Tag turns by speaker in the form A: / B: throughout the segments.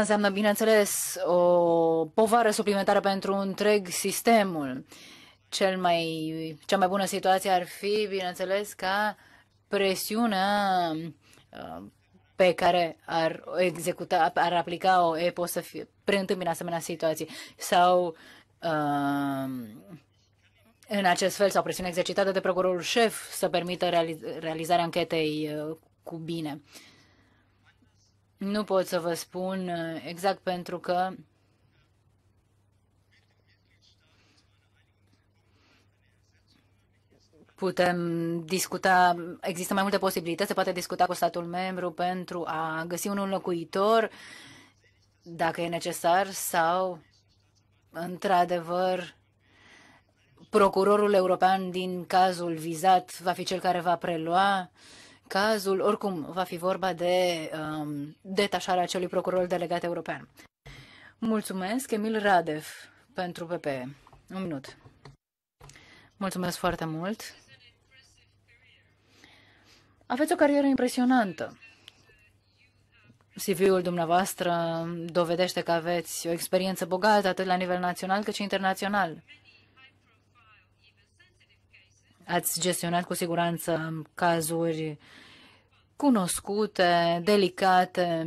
A: Asta înseamnă, bineînțeles, o povară suplimentară pentru întreg sistemul. Cel mai, cea mai bună situație ar fi, bineînțeles, ca presiunea uh, pe care ar executa, ar aplica o EPO să fie, în asemenea situații sau uh, în acest fel sau presiune exercitată de procurorul șef să permită realizarea anchetei uh, cu bine. Nu pot să vă spun uh, exact pentru că putem discuta, există mai multe posibilități, se poate discuta cu statul membru pentru a găsi un locuitor dacă e necesar sau într-adevăr procurorul european din cazul vizat va fi cel care va prelua uh, cazul, oricum, va fi vorba de um, detașarea acelui procuror delegat european. Mulțumesc, Emil Radev, pentru PPE. Un minut. Mulțumesc foarte mult. Aveți o carieră impresionantă. CV-ul dumneavoastră dovedește că aveți o experiență bogată atât la nivel național cât și internațional. Ați gestionat cu siguranță cazuri cunoscute, delicate,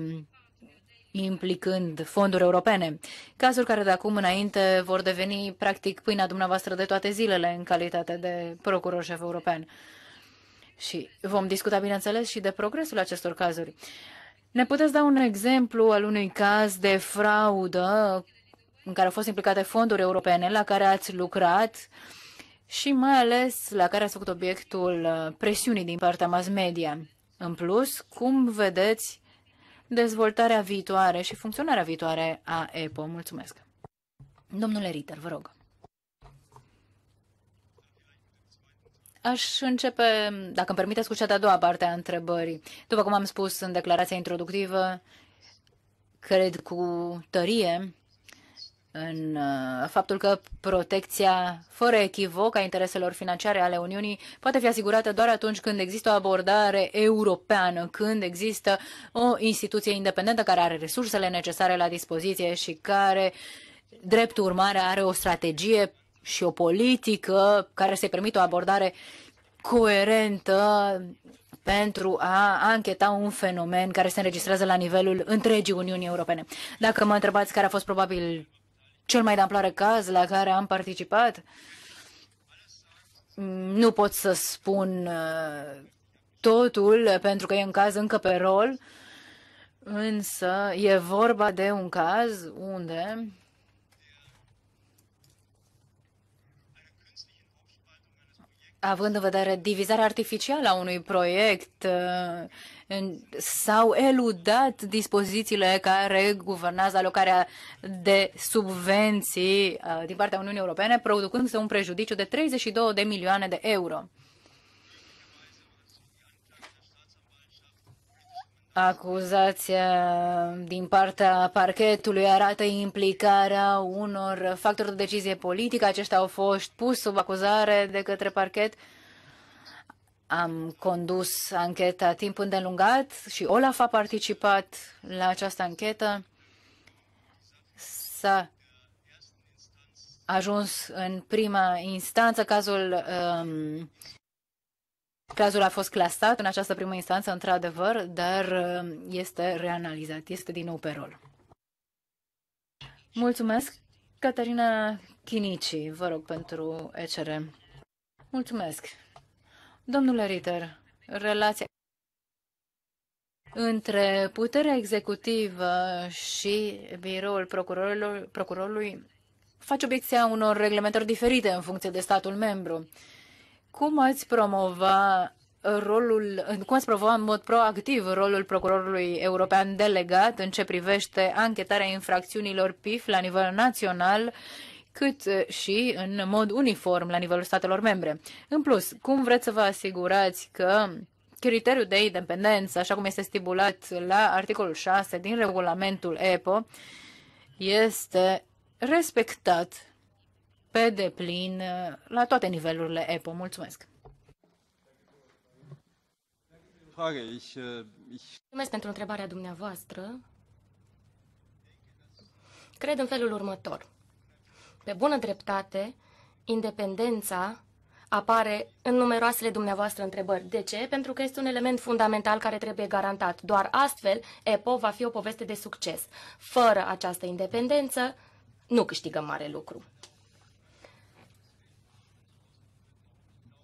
A: implicând fonduri europene. Cazuri care de acum înainte vor deveni practic pâinea dumneavoastră de toate zilele în calitate de procuror șef european. Și vom discuta, bineînțeles, și de progresul acestor cazuri. Ne puteți da un exemplu al unui caz de fraudă în care au fost implicate fonduri europene la care ați lucrat uh, și mai ales la care a făcut obiectul uh, presiunii din partea mass media. În plus, cum vedeți dezvoltarea viitoare și funcționarea viitoare a EPO? Mulțumesc. Domnule Ritter, vă rog. Aș începe, dacă îmi permiteți, cu cea de-a doua parte a întrebării. După cum am spus în declarația introductivă, cred cu tărie în uh, faptul că protecția fără echivoc a intereselor financiare ale Uniunii poate fi asigurată doar atunci când există o abordare europeană, când există o instituție independentă care are resursele necesare la dispoziție și care, drept urmare, are o strategie și o politică care să-i permită o abordare coerentă pentru a ancheta un fenomen care se înregistrează la nivelul întregii Uniunii Europene. Dacă mă întrebați care a fost probabil cel mai de amploare caz la care am participat. Nu pot să spun uh, totul, pentru că e un caz încă pe rol, însă e vorba de un caz unde având în vedere divizarea artificială a unui proiect, uh, s-au eludat dispozițiile care guvernează alocarea de subvenții uh, din partea Uniunii Europene, producându-se un prejudiciu de 32 de milioane de euro. Acuzația din partea parchetului arată implicarea unor factori de decizie politică. Aceștia au fost pus sub acuzare de către parchet uh, am condus ancheta timp îndelungat și Olaf a participat la această anchetă. S-a ajuns în prima instanță. Cazul, um, cazul a fost clasat în această primă instanță, într-adevăr, dar um, este reanalizat, este din nou pe rol. Mulțumesc, Caterina Chinici, vă rog, pentru ECR. Mulțumesc. Domnule Ritter, relația între puterea executivă și biroul procurorului, procurorului face obiecția unor reglementări diferite în funcție de statul membru. Cum ați promova rolul, cum ați promova în mod proactiv rolul procurorului european delegat în ce privește anchetarea infracțiunilor PIF la nivel național cât și în mod uniform la nivelul statelor membre. În plus, cum vreți să vă asigurați că criteriul de independență, așa cum este stipulat la articolul 6 din regulamentul EPO, este respectat pe deplin la toate nivelurile EPO. Mulțumesc! Mulțumesc pentru întrebarea dumneavoastră.
B: Cred în felul următor. Pe bună dreptate, independența apare în numeroasele dumneavoastră întrebări. De ce? Pentru că este un element fundamental care trebuie garantat. Doar astfel, EPO va fi o poveste de succes. Fără această independență, nu câștigăm mare lucru.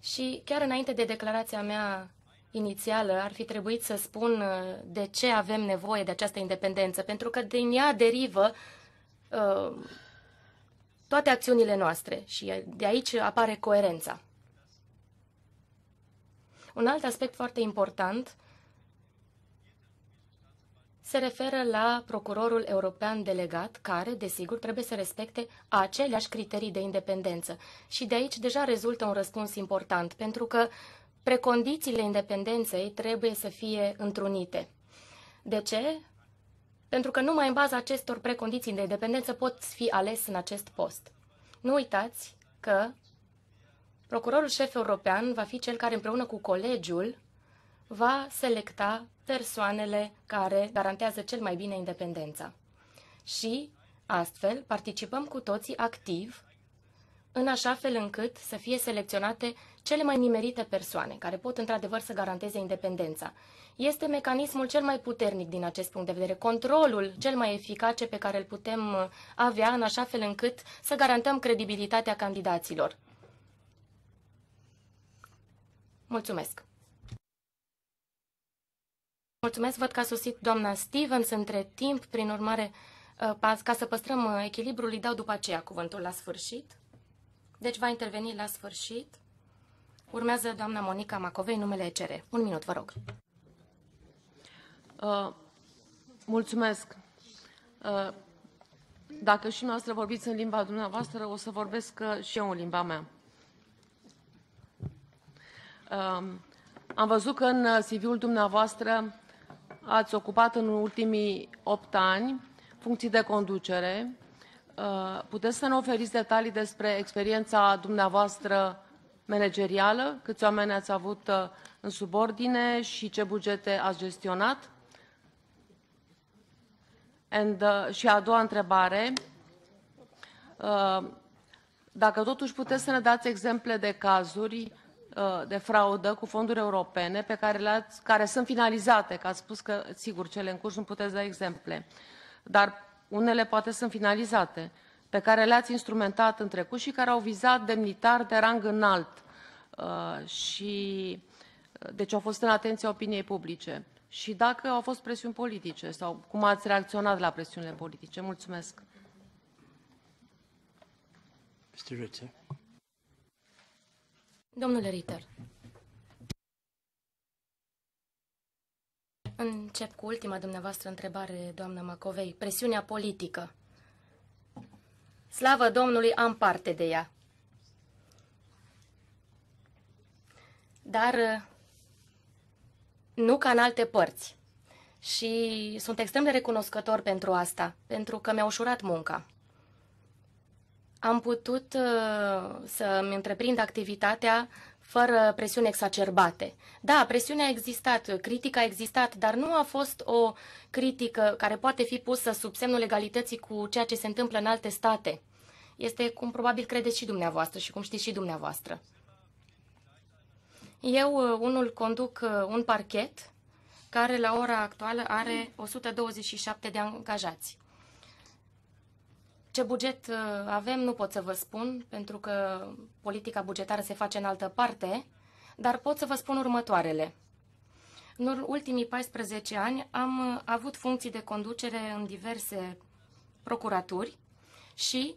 B: Și chiar înainte de declarația mea inițială, ar fi trebuit să spun uh, de ce avem nevoie de această independență, pentru că din ea derivă uh, toate acțiunile noastre și de aici apare coerența. Un alt aspect foarte important se referă la procurorul european delegat, care, desigur, trebuie să respecte aceleași criterii de independență. Și de aici deja rezultă un răspuns important, pentru că precondițiile independenței trebuie să fie întrunite. De ce? pentru că numai în baza acestor precondiții de independență poți fi ales în acest post. Nu uitați că procurorul șef european va fi cel care împreună cu colegiul va selecta persoanele care garantează cel mai bine independența. Și, astfel, participăm cu toții activ în așa fel încât să fie selecționate cele mai nimerite persoane, care pot într-adevăr să garanteze independența. Este mecanismul cel mai puternic din acest punct de vedere, controlul cel mai eficace pe care îl putem uh, avea, în așa fel încât să garantăm credibilitatea candidaților. Mulțumesc! Mulțumesc, văd că a sosit doamna Stevens între timp, prin urmare, uh, ca să păstrăm uh, echilibrul, îi dau după aceea cuvântul la sfârșit deci va interveni la sfârșit. Urmează doamna Monica Macovei, numele ECR. Un minut, vă rog.
C: Uh, mulțumesc. Uh, dacă și noastră vorbiți în limba dumneavoastră, o să vorbesc uh, și eu în limba mea. Uh, am văzut că în uh, CV-ul dumneavoastră ați ocupat în ultimii opt ani funcții de conducere, Uh, puteți să ne oferiți detalii despre experiența dumneavoastră managerială, câți oameni ați avut uh, în subordine și ce bugete ați gestionat? And, uh, și a doua întrebare, uh, dacă totuși puteți să ne dați exemple de cazuri uh, de fraudă cu fonduri europene pe care, le ați, care sunt finalizate, că ați spus că, sigur, cele în curs nu puteți da exemple, dar unele poate sunt finalizate, pe care le-ați instrumentat în trecut și care au vizat demnitar de rang înalt uh, și uh, deci au fost în atenția opiniei publice. Și dacă au fost presiuni politice sau cum ați reacționat la presiunile politice? Mulțumesc. Mr. Ritter. Domnule Ritter,
B: Încep cu ultima dumneavoastră întrebare, doamna Macovei. Presiunea politică. Slavă Domnului, am parte de ea. Dar nu ca în alte părți. Și sunt extrem de recunoscător pentru asta, pentru că mi-a ușurat munca. Am putut uh, să-mi întreprind activitatea fără presiuni exacerbate. Da, presiunea a existat, critica a existat, dar nu a fost o critică care poate fi pusă sub semnul legalității cu ceea ce se întâmplă în alte state. Este cum probabil credeți și dumneavoastră și cum știți și dumneavoastră. Eu, uh, unul, conduc uh, un parchet care la ora actuală are 127 de angajați. Ce buget uh, avem nu pot să vă spun, pentru că politica bugetară se face în altă parte, dar pot să vă spun următoarele. În ultimii 14 ani am uh, avut funcții de conducere în diverse procuraturi și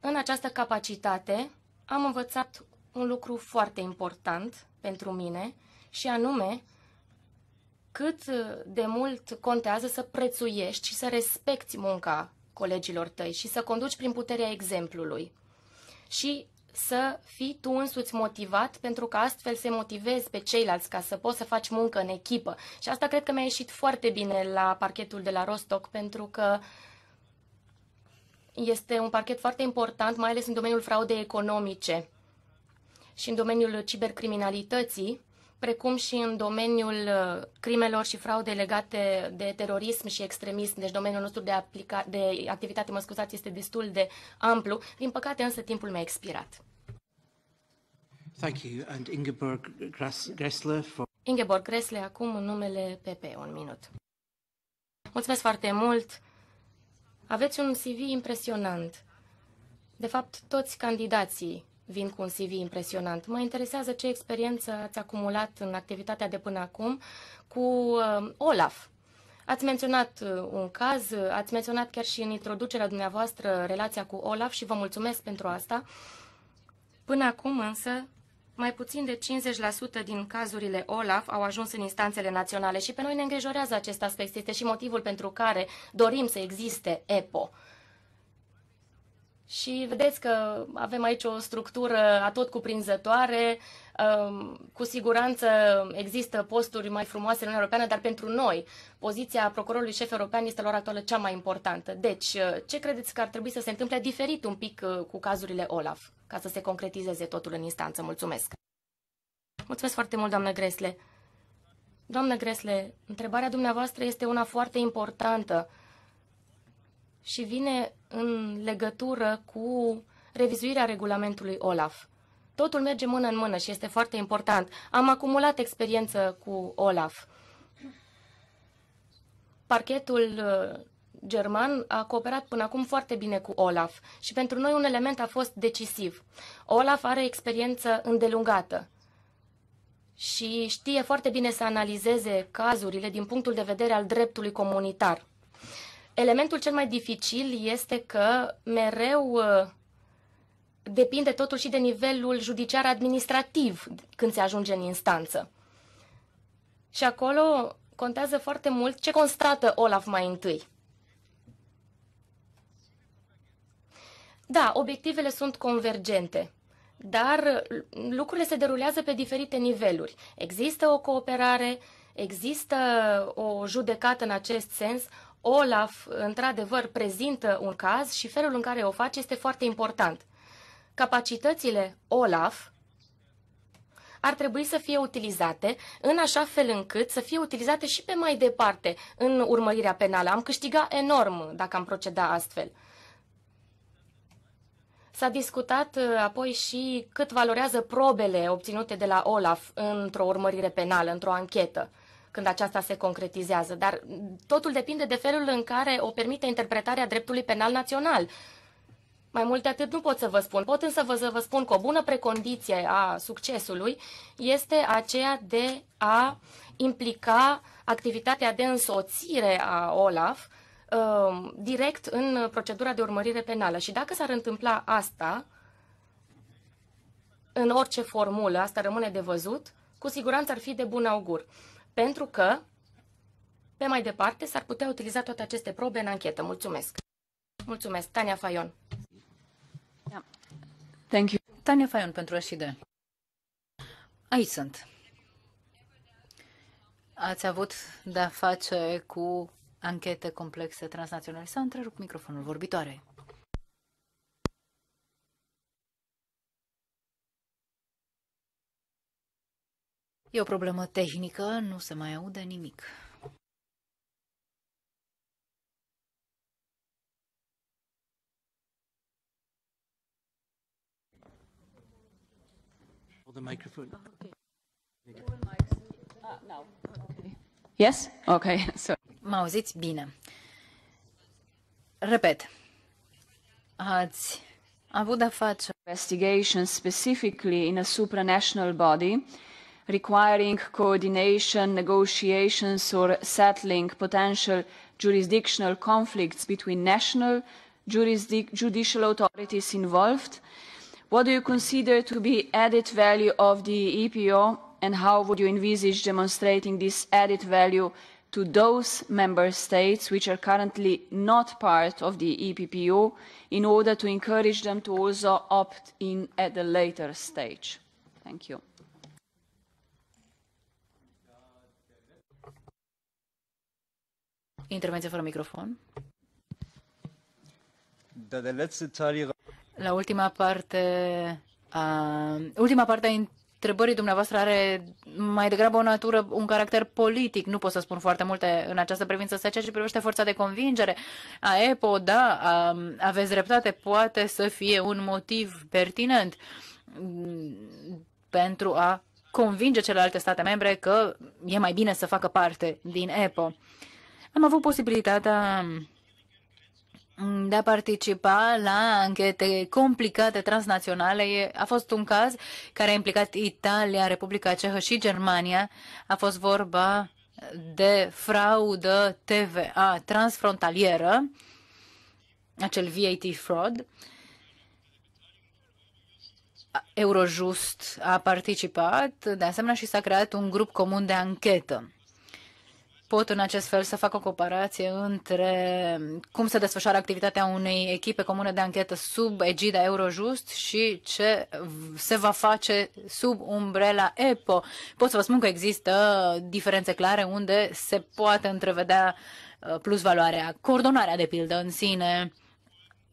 B: în această capacitate am învățat un lucru foarte important pentru mine și anume cât de mult contează să prețuiești și să respecti munca colegilor tăi și să conduci prin puterea exemplului. Și să fii tu însuți motivat pentru că astfel se motivezi pe ceilalți ca să poți să faci muncă în echipă. Și asta cred că mi-a ieșit foarte bine la parchetul de la Rostock pentru că este un parchet foarte important, mai ales în domeniul fraudei economice și în domeniul cibercriminalității precum și în domeniul uh, crimelor și fraude legate de terorism și extremism, deci domeniul nostru de, aplica- de activitate, mă scuzați, este destul de amplu. Din păcate, însă, timpul mi-a expirat.
D: Thank you. And Ingeborg Gressler for...
B: Ingeborg Gressler, acum în numele PP, un minut. Mulțumesc foarte mult! Aveți un CV impresionant. De fapt, toți candidații vin cu un CV impresionant. Mă interesează ce experiență ați acumulat în activitatea de până acum cu um, Olaf. Ați menționat uh, un caz, ați menționat chiar și în introducerea dumneavoastră relația cu Olaf și vă mulțumesc pentru asta. Până acum însă, mai puțin de 50% din cazurile OLAF au ajuns în instanțele naționale și pe noi ne îngrijorează acest aspect. Este și motivul pentru care dorim să existe EPO. Și vedeți că avem aici o structură atot cuprinzătoare. Cu siguranță există posturi mai frumoase în Uniunea Europeană, dar pentru noi poziția procurorului șef european este la ora actuală cea mai importantă. Deci, ce credeți că ar trebui să se întâmple diferit un pic uh, cu cazurile Olaf, ca să se concretizeze totul în instanță? Mulțumesc! Mulțumesc foarte mult, doamnă Gresle. Doamnă Gresle, întrebarea dumneavoastră este una foarte importantă și vine în legătură cu revizuirea regulamentului OLAF. Totul merge mână în mână și este foarte important. Am acumulat experiență cu OLAF. Parchetul uh, german a cooperat până acum foarte bine cu Olaf și pentru noi un element a fost decisiv. Olaf are experiență îndelungată și știe foarte bine să analizeze cazurile din punctul de vedere al dreptului comunitar. Elementul cel mai dificil este că mereu uh, depinde totul și de nivelul judiciar administrativ când se ajunge în instanță. Și acolo contează foarte mult ce constată Olaf mai întâi. Da, obiectivele sunt convergente, dar lucrurile se derulează pe diferite niveluri. Există o cooperare, există o judecată în acest sens, Olaf, într-adevăr, prezintă un caz și felul în care o face este foarte important. Capacitățile Olaf ar trebui să fie utilizate în așa fel încât să fie utilizate și pe mai departe în urmărirea penală. Am câștigat enorm dacă am proceda astfel. S-a discutat uh, apoi și cât valorează probele obținute de la Olaf într-o urmărire penală, într-o anchetă când aceasta se concretizează, dar totul depinde de felul în care o permite interpretarea dreptului penal național. Mai multe atât nu pot să vă spun. Pot însă vă, să vă spun că o bună precondiție a succesului este aceea de a implica activitatea de însoțire a OLAF uh, direct în procedura de urmărire penală. Și dacă s-ar întâmpla asta, în orice formulă, asta rămâne de văzut, cu siguranță ar fi de bun augur pentru că, pe mai departe, s-ar putea utiliza toate aceste probe în anchetă. Mulțumesc! Mulțumesc, Tania Faion! Da.
A: Thank you. Tania Faion pentru de. Aici sunt. Ați avut de-a face cu anchete complexe transnaționale. S-a întrerupt microfonul vorbitoarei. E o problemă tehnică, nu se mai aude nimic. The microphone. Ah, ah, okay. Yes? Okay. So. Mă auziți bine. Repet. Ați avut de face investigation specifically in a supranational body requiring coordination,
C: negotiations or settling potential jurisdictional conflicts between national judicial authorities involved? What do you consider to be added value of the EPO and how would you envisage demonstrating this added value to those member states which are currently not part of the EPPO in order to encourage them to also opt in at a later
A: stage? Thank you. Intervenție fără microfon. Da, La ultima parte, a, ultima parte a întrebării dumneavoastră are mai degrabă o natură, un caracter politic. Nu pot să spun foarte multe în această privință. Să ceea ce privește forța de convingere a EPO, da, a, aveți dreptate, poate să fie un motiv pertinent mm, pentru a convinge celelalte state membre că e mai bine să facă parte din EPO. Am avut posibilitatea de a participa la anchete complicate transnaționale. A fost un caz care a implicat Italia, Republica Cehă și Germania. A fost vorba de fraudă TVA transfrontalieră, acel VAT fraud. Eurojust a participat, de asemenea, și s-a creat un grup comun de anchetă pot în acest fel să fac o comparație între cum se desfășoară activitatea unei echipe comune de anchetă sub egida Eurojust și ce se va face sub umbrela EPO. Pot să vă spun că există diferențe clare unde se poate întrevedea uh, plus valoarea. Coordonarea, de pildă, în sine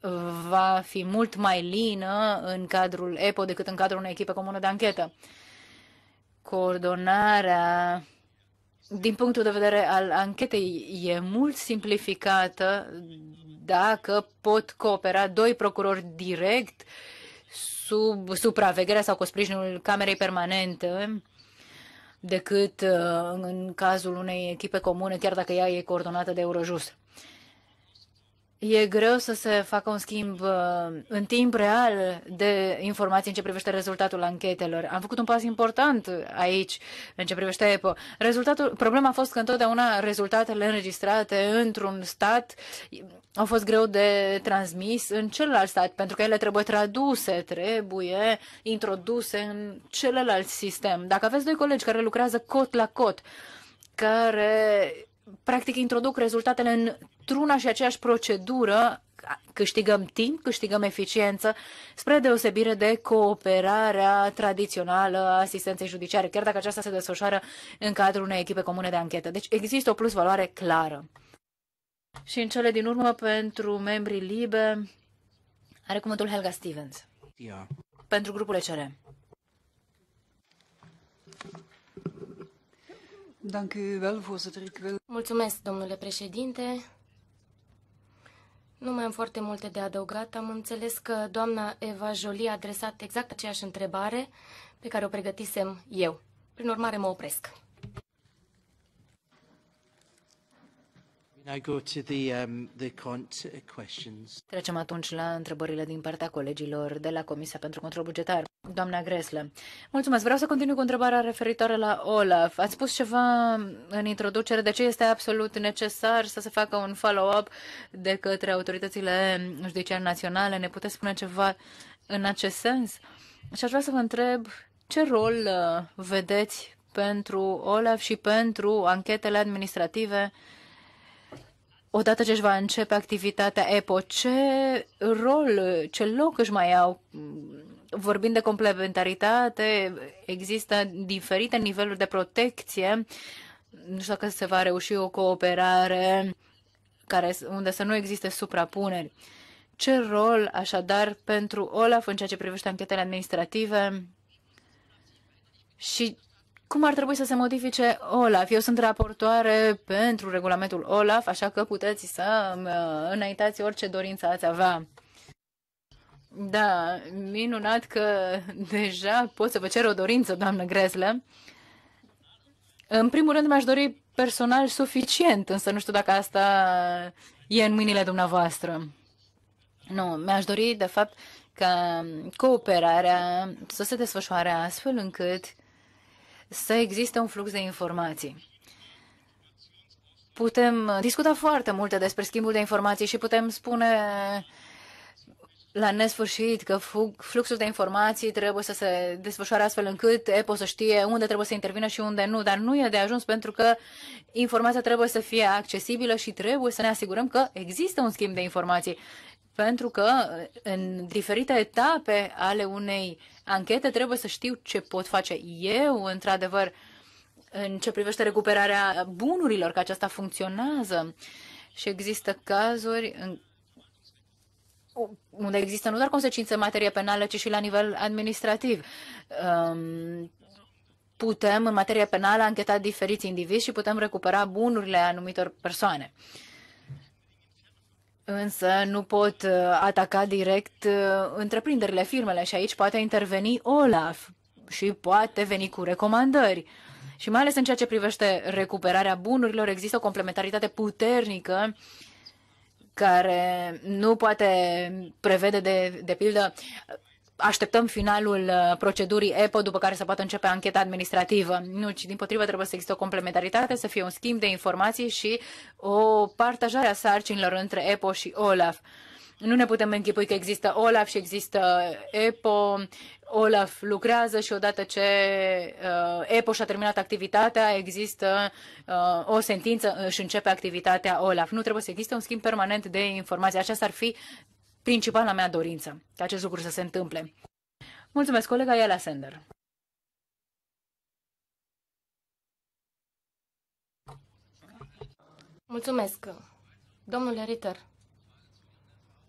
A: uh, va fi mult mai lină în cadrul EPO decât în cadrul unei echipe comune de anchetă. Coordonarea din punctul de vedere al anchetei, e mult simplificată dacă pot coopera doi procurori direct sub supravegherea sau cu sprijinul Camerei Permanente decât uh, în cazul unei echipe comune, chiar dacă ea e coordonată de Eurojust. E greu să se facă un schimb uh, în timp real de informații în ce privește rezultatul anchetelor. Am făcut un pas important aici în ce privește EPO. Rezultatul, problema a fost că întotdeauna rezultatele înregistrate într-un stat au fost greu de transmis în celălalt stat, pentru că ele trebuie traduse, trebuie introduse în celălalt sistem. Dacă aveți doi colegi care lucrează cot la cot, care practic introduc rezultatele în într-una și aceeași procedură câștigăm timp, câștigăm eficiență, spre deosebire de cooperarea tradițională a asistenței judiciare, chiar dacă aceasta se desfășoară în cadrul unei echipe comune de anchetă. Deci există o plus valoare clară. Și în cele din urmă, pentru membrii libe, are cuvântul Helga Stevens. Yeah. Pentru grupul ECR.
B: Mulțumesc, domnule președinte. Nu mai am foarte multe de adăugat. Am înțeles că doamna Eva Jolie a adresat exact aceeași întrebare pe care o pregătisem eu. Prin urmare, mă opresc.
D: go um, uh,
A: Trecem atunci la întrebările din partea colegilor de la Comisia pentru Control Bugetar. Doamna Gresle, mulțumesc. Vreau să continui cu întrebarea referitoare la OLAF. Ați spus ceva în introducere de ce este absolut necesar să se facă un follow-up de către autoritățile judiciare naționale. Ne puteți spune ceva în acest sens? Și aș vrea să vă întreb ce rol uh, vedeți pentru OLAF și pentru anchetele administrative odată ce își va începe activitatea EPO, ce rol, ce loc își mai au? Vorbind de complementaritate, există diferite niveluri de protecție. Nu știu dacă se va reuși o cooperare care, unde să nu existe suprapuneri. Ce rol, așadar, pentru Olaf în ceea ce privește anchetele administrative și cum ar trebui să se modifice OLAF. Eu sunt raportoare pentru regulamentul OLAF, așa că puteți să uh, înaintați orice dorință ați avea. Da, minunat că deja pot să vă cer o dorință, doamnă Gresle. În primul rând mi-aș dori personal suficient, însă nu știu dacă asta e în mâinile dumneavoastră. Nu, mi-aș dori, de fapt, ca cooperarea să se desfășoare astfel încât să existe un flux de informații. Putem discuta foarte multe despre schimbul de informații și putem spune la nesfârșit că fluxul de informații trebuie să se desfășoare astfel încât EPO să știe unde trebuie să intervină și unde nu, dar nu e de ajuns pentru că informația trebuie să fie accesibilă și trebuie să ne asigurăm că există un schimb de informații. Pentru că în diferite etape ale unei anchete trebuie să știu ce pot face eu, într-adevăr, în ce privește recuperarea bunurilor, că aceasta funcționează. Și există cazuri în unde există nu doar consecințe în materie penală, ci și la nivel administrativ. Putem, în materie penală, ancheta diferiți indivizi și putem recupera bunurile anumitor persoane însă nu pot uh, ataca direct uh, întreprinderile, firmele și aici poate interveni Olaf și poate veni cu recomandări. Și mai ales în ceea ce privește recuperarea bunurilor, există o complementaritate puternică care nu poate prevede de, de pildă așteptăm finalul uh, procedurii EPO, după care să poată începe ancheta administrativă. Nu, ci din potrivă trebuie să existe o complementaritate, să fie un schimb de informații și o partajare a sarcinilor între EPO și OLAF. Nu ne putem închipui că există OLAF și există EPO. OLAF lucrează și odată ce uh, EPO și-a terminat activitatea, există uh, o sentință și începe activitatea OLAF. Nu trebuie să existe un schimb permanent de informații. Aceasta ar fi principala mea dorință, ca acest lucru să se întâmple. Mulțumesc, colega Iala Sender.
B: Mulțumesc. Domnule Ritter,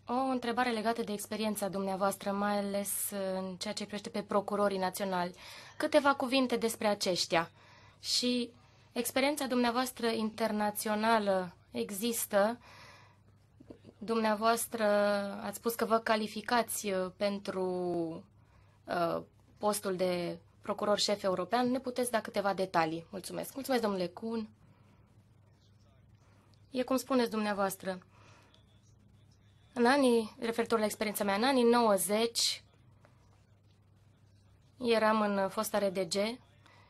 B: o întrebare legată de experiența dumneavoastră, mai ales în ceea ce privește pe procurorii naționali. Câteva cuvinte despre aceștia. Și experiența dumneavoastră internațională există Dumneavoastră ați spus că vă calificați uh, pentru uh, postul de procuror șef european. Ne puteți da câteva detalii. Mulțumesc. Mulțumesc, domnule Kuhn. E cum spuneți dumneavoastră. În anii, referitor la experiența mea, în anii 90, eram în fosta RDG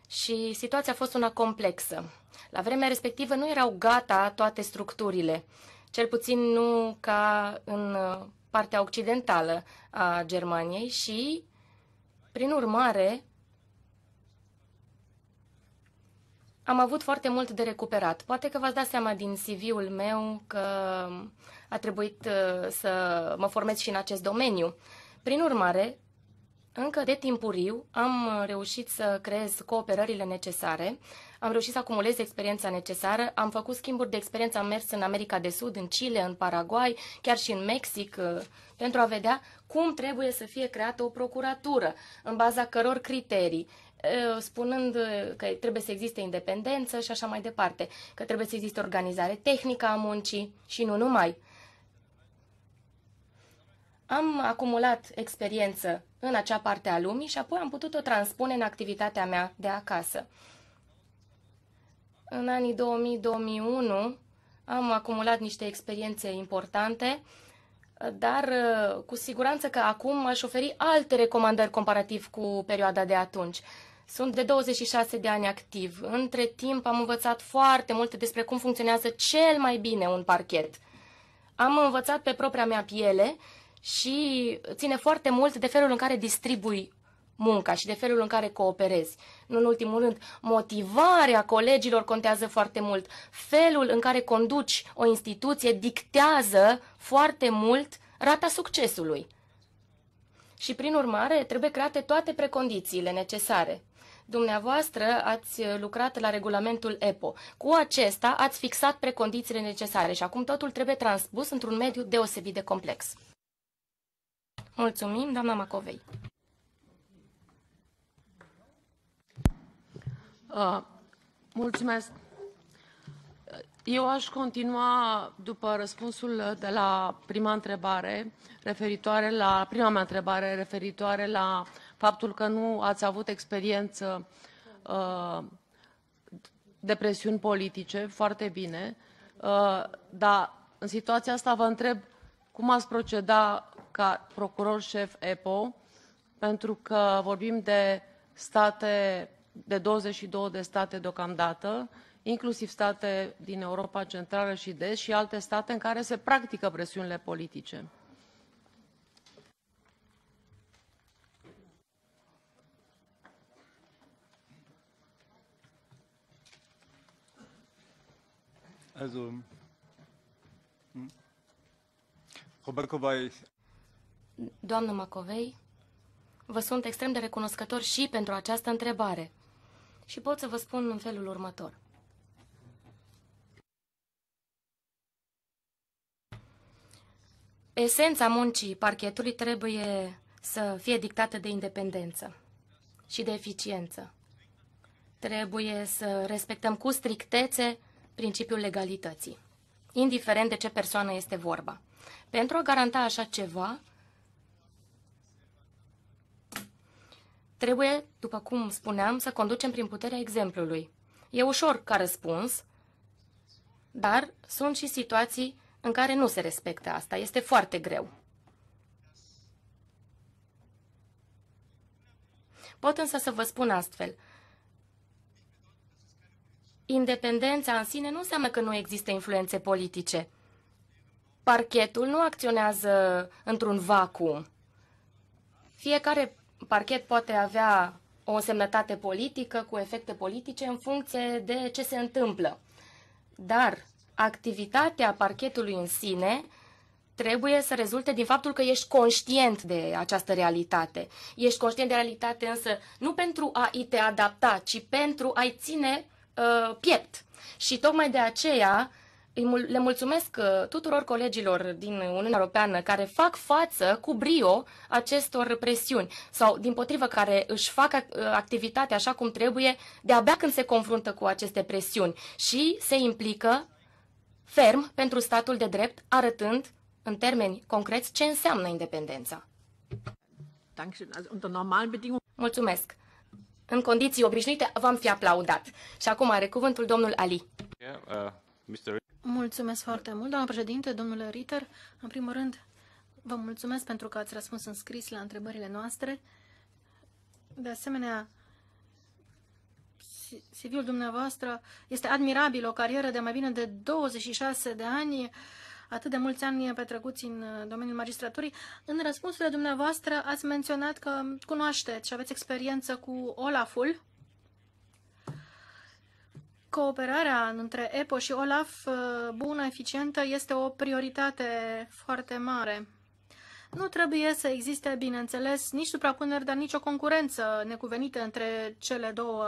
B: și situația a fost una complexă. La vremea respectivă nu erau gata toate structurile cel puțin nu ca în uh, partea occidentală a Germaniei și, prin urmare, am avut foarte mult de recuperat. Poate că v-ați dat seama din CV-ul meu că a trebuit uh, să mă formez și în acest domeniu. Prin urmare, încă de timpuriu am uh, reușit să creez cooperările necesare am reușit să acumulez experiența necesară, am făcut schimburi de experiență, am mers în America de Sud, în Chile, în Paraguay, chiar și în Mexic, uh, pentru a vedea cum trebuie să fie creată o procuratură, în baza căror criterii, uh, spunând uh, că trebuie să existe independență și așa mai departe, că trebuie să existe organizare tehnică a muncii și nu numai. Am acumulat experiență în acea parte a lumii și apoi am putut o transpune în activitatea mea de acasă. În anii 2000-2001 am acumulat niște experiențe importante, dar uh, cu siguranță că acum aș oferi alte recomandări comparativ cu perioada de atunci. Sunt de 26 de ani activ. Între timp am învățat foarte multe despre cum funcționează cel mai bine un parchet. Am învățat pe propria mea piele și ține foarte mult de felul în care distribui munca și de felul în care cooperezi. Nu în ultimul rând, motivarea colegilor contează foarte mult. Felul în care conduci o instituție dictează foarte mult rata succesului. Și prin urmare, trebuie create toate precondițiile necesare. Dumneavoastră ați lucrat la regulamentul EPO. Cu acesta ați fixat precondițiile necesare și acum totul trebuie transpus într-un mediu deosebit de complex. Mulțumim, doamna Macovei.
C: Uh, mulțumesc. Uh, eu aș continua după răspunsul de la prima întrebare, referitoare la prima mea întrebare, referitoare la faptul că nu ați avut experiență uh, de presiuni politice, foarte bine, uh, dar în situația asta vă întreb cum ați proceda ca procuror șef EPO, pentru că vorbim de state de 22 de state deocamdată, inclusiv state din Europa Centrală și de și alte state în care se practică presiunile politice.
E: Also, hm.
B: Doamnă Macovei, vă sunt extrem de recunoscător și pentru această întrebare. Și pot să vă spun în felul următor. Esența muncii parchetului trebuie să fie dictată de independență și de eficiență. Trebuie să respectăm cu strictețe principiul legalității, indiferent de ce persoană este vorba. Pentru a garanta așa ceva, Trebuie, după cum spuneam, să conducem prin puterea exemplului. E ușor ca răspuns, dar sunt și situații în care nu se respectă asta. Este foarte greu. Pot însă să vă spun astfel. Independența în sine nu înseamnă că nu există influențe politice. Parchetul nu acționează într-un vacuum. Fiecare parchet poate avea o însemnătate politică cu efecte politice în funcție de ce se întâmplă. Dar activitatea parchetului în sine trebuie să rezulte din faptul că ești conștient de această realitate. Ești conștient de realitate însă nu pentru a-i te adapta, ci pentru a-i ține uh, piept. Și tocmai de aceea le mulțumesc uh, tuturor colegilor din Uniunea Europeană care fac față cu brio acestor presiuni sau, din potrivă, care își fac uh, activitatea așa cum trebuie de-abia când se confruntă cu aceste presiuni și se implică ferm pentru statul de drept, arătând în termeni concreți ce înseamnă independența.
C: Mulțumesc!
B: În condiții obișnuite v-am fi aplaudat. Și acum are cuvântul domnul Ali.
F: Yeah, uh... Mr.
G: Mulțumesc foarte mult, doamnă președinte, domnule Ritter. În primul rând, vă mulțumesc pentru că ați răspuns în scris la întrebările noastre. De asemenea, CV-ul dumneavoastră este admirabil, o carieră de mai bine de 26 de ani, atât de mulți ani petrecuți în uh, domeniul magistraturii. În răspunsurile dumneavoastră ați menționat că cunoașteți și aveți experiență cu Olaful Cooperarea între EPO și OLAF uh, bună, eficientă, este o prioritate foarte mare. Nu trebuie să existe, bineînțeles, nici suprapuneri, dar nici o concurență necuvenită între cele două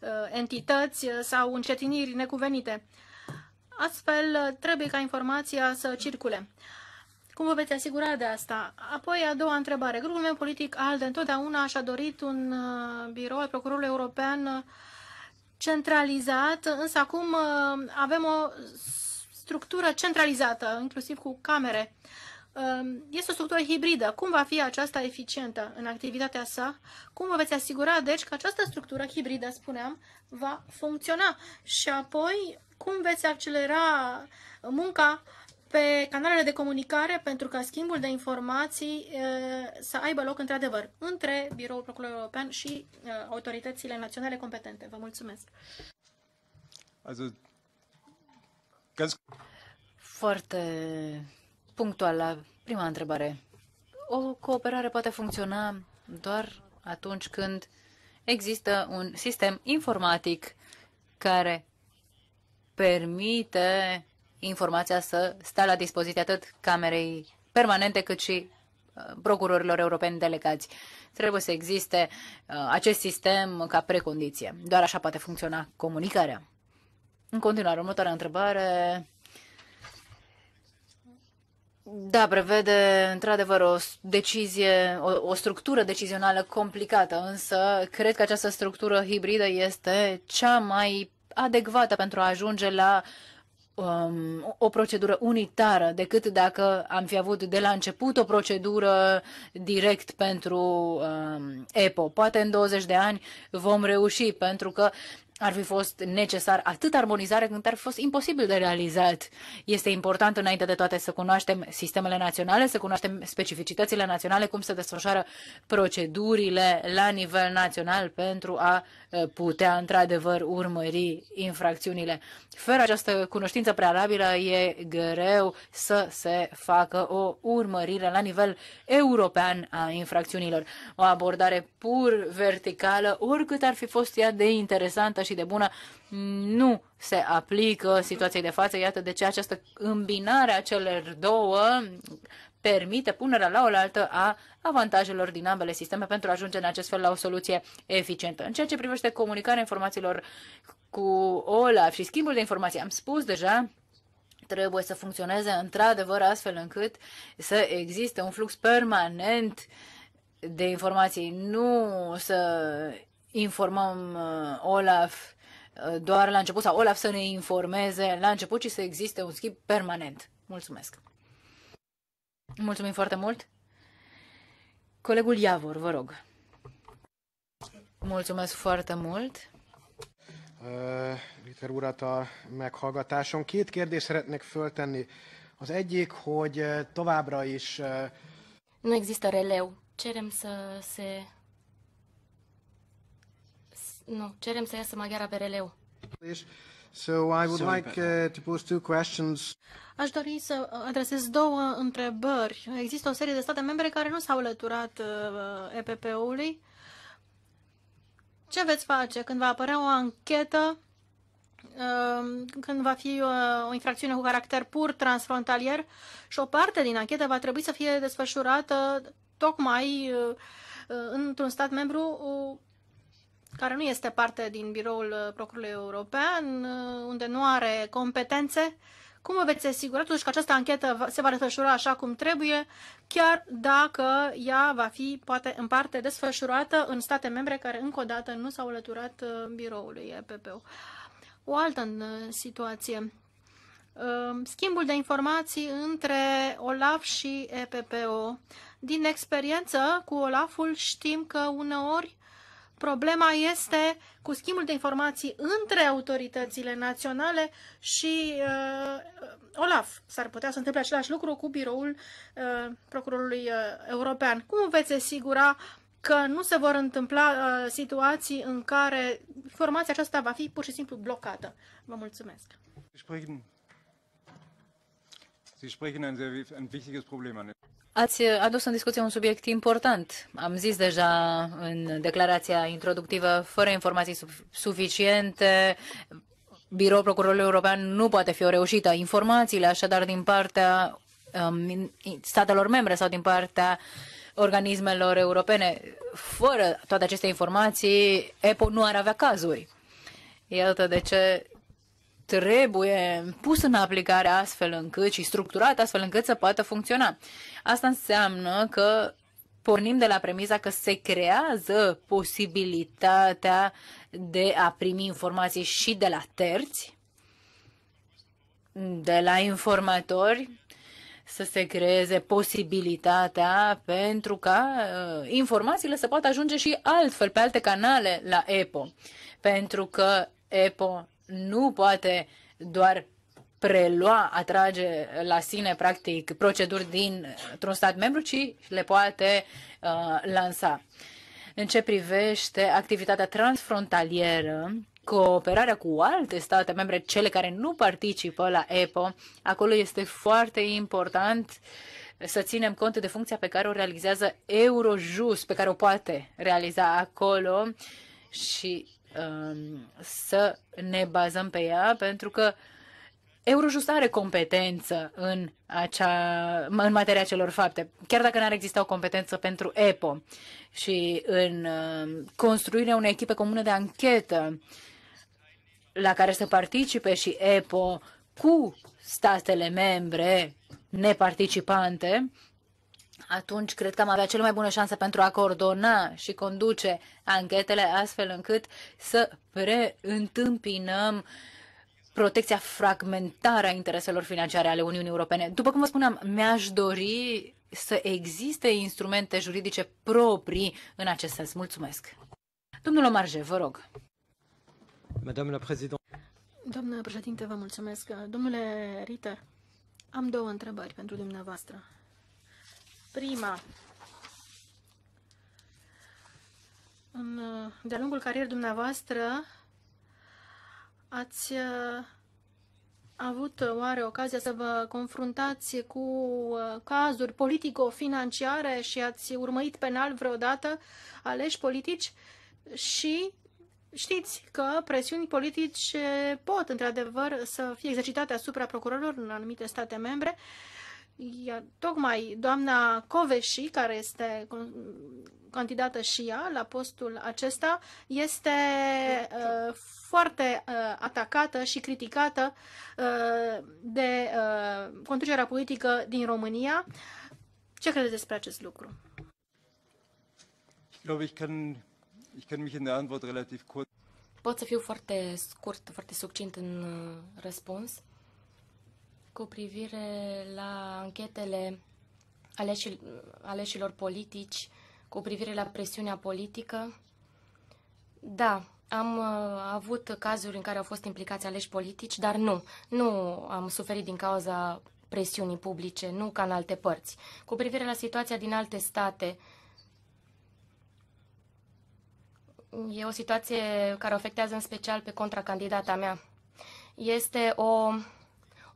G: uh, entități sau încetiniri necuvenite. Astfel, uh, trebuie ca informația să circule. Cum vă veți asigura de asta? Apoi, a doua întrebare. Grupul meu politic ALDE întotdeauna și-a dorit un birou al Procurorului European centralizat, însă acum uh, avem o structură centralizată, inclusiv cu camere. Uh, este o structură hibridă. Cum va fi aceasta eficientă în activitatea sa? Cum vă veți asigura, deci, că această structură hibridă, spuneam, va funcționa? Și apoi, cum veți accelera munca uh, pe canalele de comunicare pentru ca schimbul de informații uh, să aibă loc într-adevăr între Biroul Procurorului European și uh, autoritățile naționale competente. Vă mulțumesc!
D: Also,
A: ganz... Foarte punctual la prima întrebare. O cooperare poate funcționa doar atunci când există un sistem informatic care permite informația să stea la dispoziție atât Camerei Permanente cât și uh, procurorilor europeni delegați. Trebuie să existe uh, acest sistem ca precondiție. Doar așa poate funcționa comunicarea. În continuare, următoarea întrebare. Da, prevede într-adevăr o decizie, o, o structură decizională complicată, însă cred că această structură hibridă este cea mai adecvată pentru a ajunge la uh, um, o procedură unitară decât dacă am fi avut de la început o procedură direct pentru um, EPO. Poate în 20 de ani vom reuși, pentru că ar fi fost necesar atât armonizare cât ar fi fost imposibil de realizat. Este important înainte de toate să cunoaștem sistemele naționale, să cunoaștem specificitățile naționale, cum se desfășoară procedurile la nivel național pentru a putea într-adevăr urmări infracțiunile. Fără această cunoștință prealabilă e greu să se facă o urmărire la nivel european a infracțiunilor. O abordare pur verticală, oricât ar fi fost ea de interesantă și de bună nu se aplică situației de față. Iată de ce această îmbinare a celor două permite punerea la oaltă a avantajelor din ambele sisteme pentru a ajunge în acest fel la o soluție eficientă. În ceea ce privește comunicarea informațiilor cu OLAF și schimbul de informații, am spus deja trebuie să funcționeze într-adevăr astfel încât să existe un flux permanent de informații, nu să informăm uh, Olaf uh, doar la început sau Olaf să ne informeze la început și să existe un schimb permanent. Mulțumesc! Mulțumim foarte mult! Colegul Iavor, vă rog. Mulțumesc foarte mult!
F: Uh, Ritter urat a meghallgatáson. Két kérdést szeretnék föltenni. Az egyik, hogy továbbra is...
B: Nu există releu. Cerem să se nu, cerem să iasă maghiara pe releu.
E: So I would like uh, to pose two questions.
G: Aș dori să adresez două întrebări. Există o serie de state membre care nu s-au alăturat uh, EPP-ului. Ce veți face când va apărea o anchetă, uh, când va fi uh, o infracțiune cu caracter pur transfrontalier și o parte din anchetă va trebui să fie desfășurată tocmai uh, într-un stat membru care nu este parte din biroul uh, Procurului European, uh, unde nu are competențe, cum vă veți asigura totuși că această anchetă se va desfășura așa cum trebuie, chiar dacă ea va fi, poate, în parte desfășurată în state membre care, încă o dată, nu s-au alăturat uh, biroului EPPO. O altă situație. Schimbul de informații între OLAF și EPPO. Din experiență cu OLAF-ul știm că uneori Problema este cu schimbul de informații între autoritățile naționale și uh, OLAF. S-ar putea să întâmple același lucru cu biroul uh, procurorului uh, european. Cum veți asigura că nu se vor întâmpla uh, situații în care informația aceasta va fi pur și simplu blocată? Vă mulțumesc!
E: Sie sprechen ein sehr ein wichtiges Problem an.
A: Ați adus în discuție un subiect important. Am zis deja în declarația introductivă, fără informații suficiente, Biroul Procurorului European nu poate fi o reușită. Informațiile, așadar, din partea um, statelor membre sau din partea organismelor europene, fără toate aceste informații, EPO nu ar avea cazuri. Iată de ce trebuie pus în aplicare astfel încât și structurat astfel încât să poată funcționa. Asta înseamnă că pornim de la premiza că se creează posibilitatea de a primi informații și de la terți, de la informatori, să se creeze posibilitatea pentru ca uh, informațiile să poată ajunge și altfel, pe alte canale la EPO. Pentru că EPO nu poate doar prelua, atrage la sine, practic, proceduri dintr-un stat membru, ci le poate uh, lansa. În ce privește activitatea transfrontalieră, cooperarea cu alte state membre, cele care nu participă la EPO, acolo este foarte important să ținem cont de funcția pe care o realizează Eurojust, pe care o poate realiza acolo și Um, să ne bazăm pe ea, pentru că Eurojust are competență în, acea, în materia celor fapte, chiar dacă n-ar exista o competență pentru EPO și în um, construirea unei echipe comune de anchetă la care să participe și EPO cu statele membre neparticipante, atunci cred că am avea cele mai bune șanse pentru a coordona și conduce anchetele astfel încât să preîntâmpinăm protecția fragmentară a intereselor financiare ale Uniunii Europene. După cum vă spuneam, mi-aș dori să existe instrumente juridice proprii în acest sens. Mulțumesc. Domnul Omarje, vă rog.
G: Domnule președinte, vă mulțumesc. Domnule Ritter, am două întrebări pentru dumneavoastră. Prima, uh, de-a lungul carierei dumneavoastră, ați uh, avut oare ocazia să vă confruntați cu uh, cazuri politico-financiare și ați urmărit penal vreodată aleși politici și știți că presiuni politice pot într-adevăr să fie exercitate asupra procurorilor în anumite state membre iar tocmai doamna Coveși, care este candidată și ea la postul acesta, este uh, foarte uh, atacată și criticată uh, de uh, conducerea politică din România. Ce credeți despre acest lucru?
B: Pot să fiu foarte scurt, foarte succint în uh, răspuns cu privire la anchetele aleși, aleșilor politici, cu privire la presiunea politică. Da, am uh, avut cazuri în care au fost implicați aleși politici, dar nu, nu am suferit din cauza presiunii publice, nu ca în alte părți. Cu privire la situația din alte state, e o situație care afectează în special pe contracandidata mea. Este o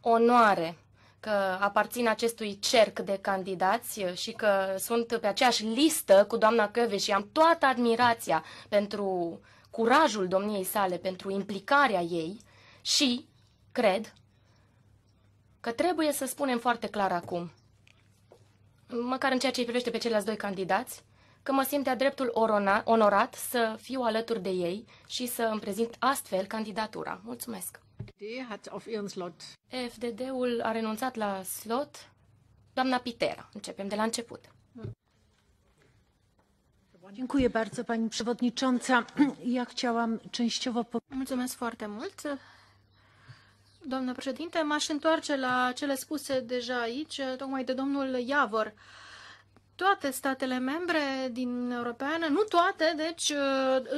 B: onoare că aparțin acestui cerc de candidați și că sunt pe aceeași listă cu doamna Căve și am toată admirația pentru curajul domniei sale, pentru implicarea ei și cred că trebuie să spunem foarte clar acum, măcar în ceea ce îi privește pe ceilalți doi candidați, că mă simt de-a dreptul onorat să fiu alături de ei și să îmi prezint astfel candidatura. Mulțumesc! FDD-ul a renunțat la slot. Doamna Pitera, începem
G: de la început. Dziękuję bardzo, pani przewodnicząca. Ja chciałam częściowo... Mulțumesc foarte mult. Doamnă președinte, m-aș întoarce la cele spuse deja aici, tocmai de domnul Iavor. Toate statele membre din Europeană, nu toate, deci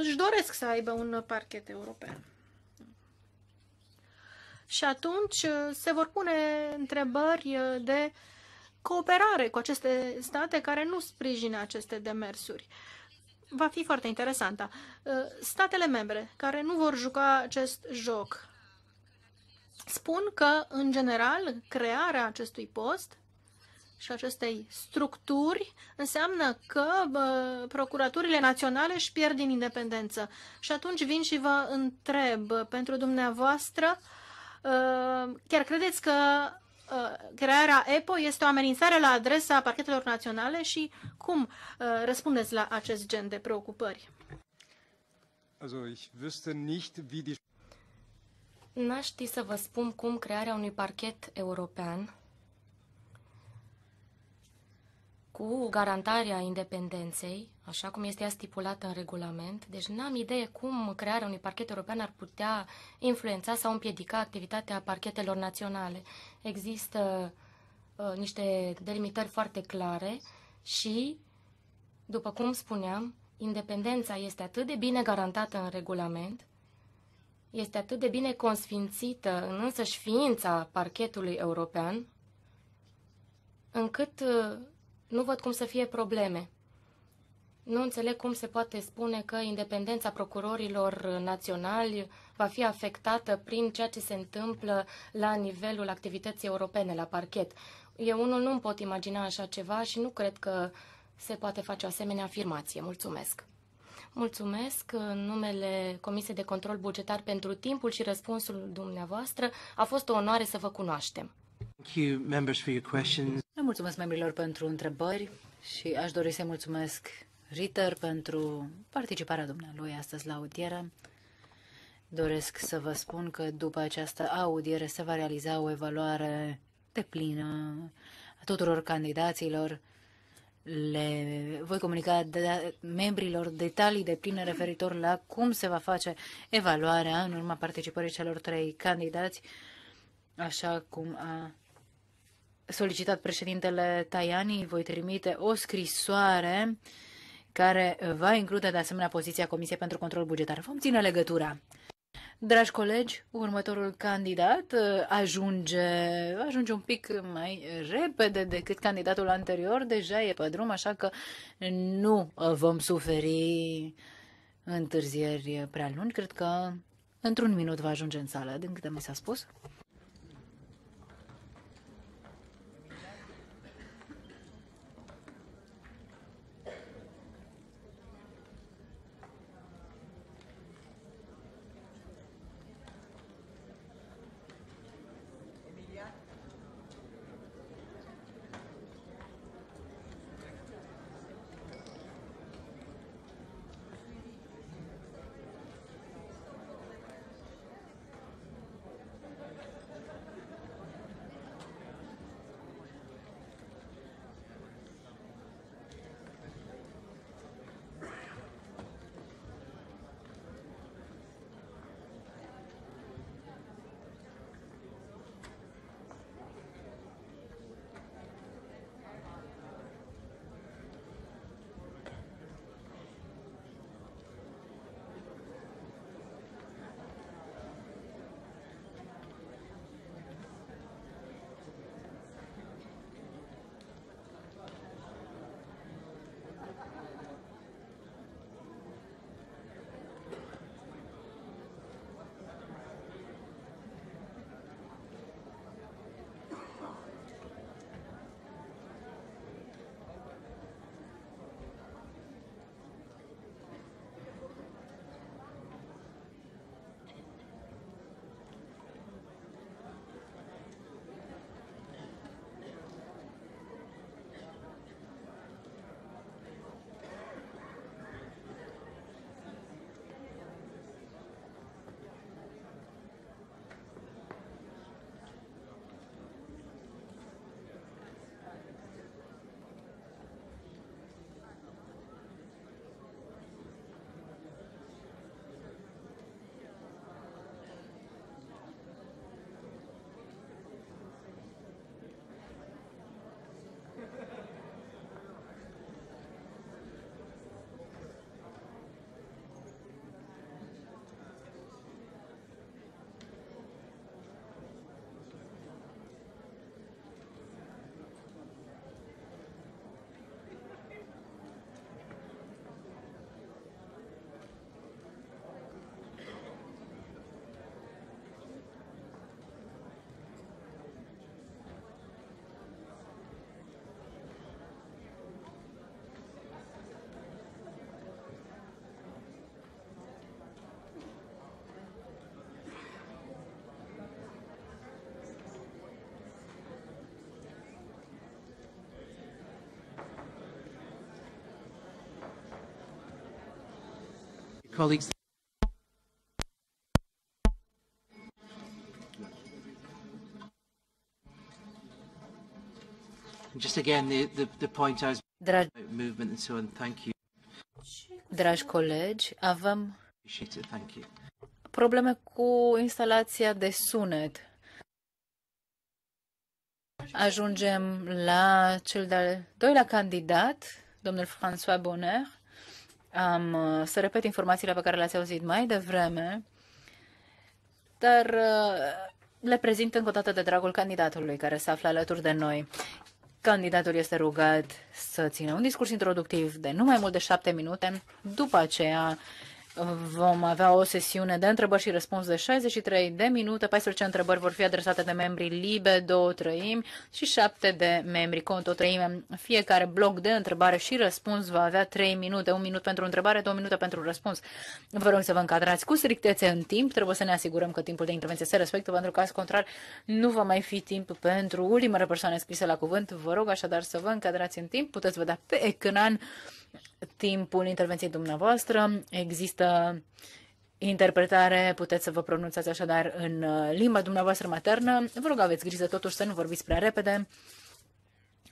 G: își doresc să aibă un parchet european și atunci uh, se vor pune întrebări uh, de cooperare cu aceste state care nu sprijină aceste demersuri. Va fi foarte interesantă. Uh, statele membre care nu vor juca acest joc spun că, în general, crearea acestui post și acestei structuri înseamnă că bă, procuraturile naționale își pierd din independență. Și atunci vin și vă întreb pentru dumneavoastră uh, Ehm, chiar credeți că eh, crearea EPO este o amenințare la adresa parchetelor naționale și cum eh, răspundeți la acest gen de preocupări?
E: Also, ich wüsste nicht, wie die...
G: N-aș ști să vă spun
B: cum crearea unui parchet european cu garantarea independenței așa cum este ea stipulată în regulament, deci n-am idee cum crearea unui parchet european ar putea influența sau împiedica activitatea parchetelor naționale. Există uh, niște delimitări foarte clare și, după cum spuneam, independența este atât de bine garantată în regulament, este atât de bine consfințită în însăși ființa parchetului european, încât uh, nu văd cum să fie probleme. Nu înțeleg cum se poate spune că independența procurorilor naționali va fi afectată prin ceea ce se întâmplă la nivelul activității europene la parchet. Eu unul nu-mi pot imagina așa ceva și nu cred că se poate face o asemenea afirmație. Mulțumesc! Mulțumesc în numele Comisiei de Control Bugetar pentru timpul și răspunsul dumneavoastră. A
A: fost o onoare să vă cunoaștem. Mulțumesc membrilor pentru întrebări și aș dori să mulțumesc Ritter pentru participarea dumnealui astăzi la audiere, Doresc să vă spun că după această audiere se va realiza o evaluare de plină a tuturor candidaților. Le voi comunica de membrilor detalii de plină referitor la cum se va face evaluarea în urma participării celor trei candidați, așa cum a solicitat președintele Tajani. Voi trimite o scrisoare uh, care uh, va include de asemenea poziția Comisiei pentru Control Bugetar. Vom ține legătura. Dragi colegi, următorul candidat uh, ajunge, ajunge un pic mai repede decât candidatul anterior, deja e pe drum, așa că nu uh, vom suferi întârzieri prea lungi. Cred că într-un minut va ajunge în sală, din câte mi s-a spus.
D: colleagues. Just again, the, the, the point I was Dragi, movement and so on. Thank you.
A: Dragi colegi, avem Thank you. probleme cu instalația de sunet. Ajungem la cel de-al doilea candidat, domnul François Bonner. Am uh, să repet informațiile pe care le-ați auzit mai devreme, dar uh, le prezint încă o dată de dragul candidatului care se află alături de noi. Candidatul este rugat să țină un discurs introductiv de nu mai mult de șapte minute, după aceea Vom avea o sesiune de întrebări și răspuns de 63 de minute, 14 întrebări vor fi adresate de membrii LIBE, două trăimi și 7 de membri conto trăime. Fiecare bloc de întrebare și răspuns va avea 3 minute, 1 minut pentru întrebare, 2 minute pentru răspuns. Vă rog să vă încadrați cu strictețe în timp, trebuie să ne asigurăm că timpul de intervenție se respectă, pentru că, caz contrar, nu va mai fi timp pentru ultimele persoane scrise la cuvânt. Vă rog așadar să vă încadrați în timp, puteți vedea pe ecran timpul intervenției dumneavoastră. Există interpretare, puteți să vă pronunțați așadar în uh, limba dumneavoastră maternă. Vă rog, aveți grijă totuși să nu vorbiți prea repede.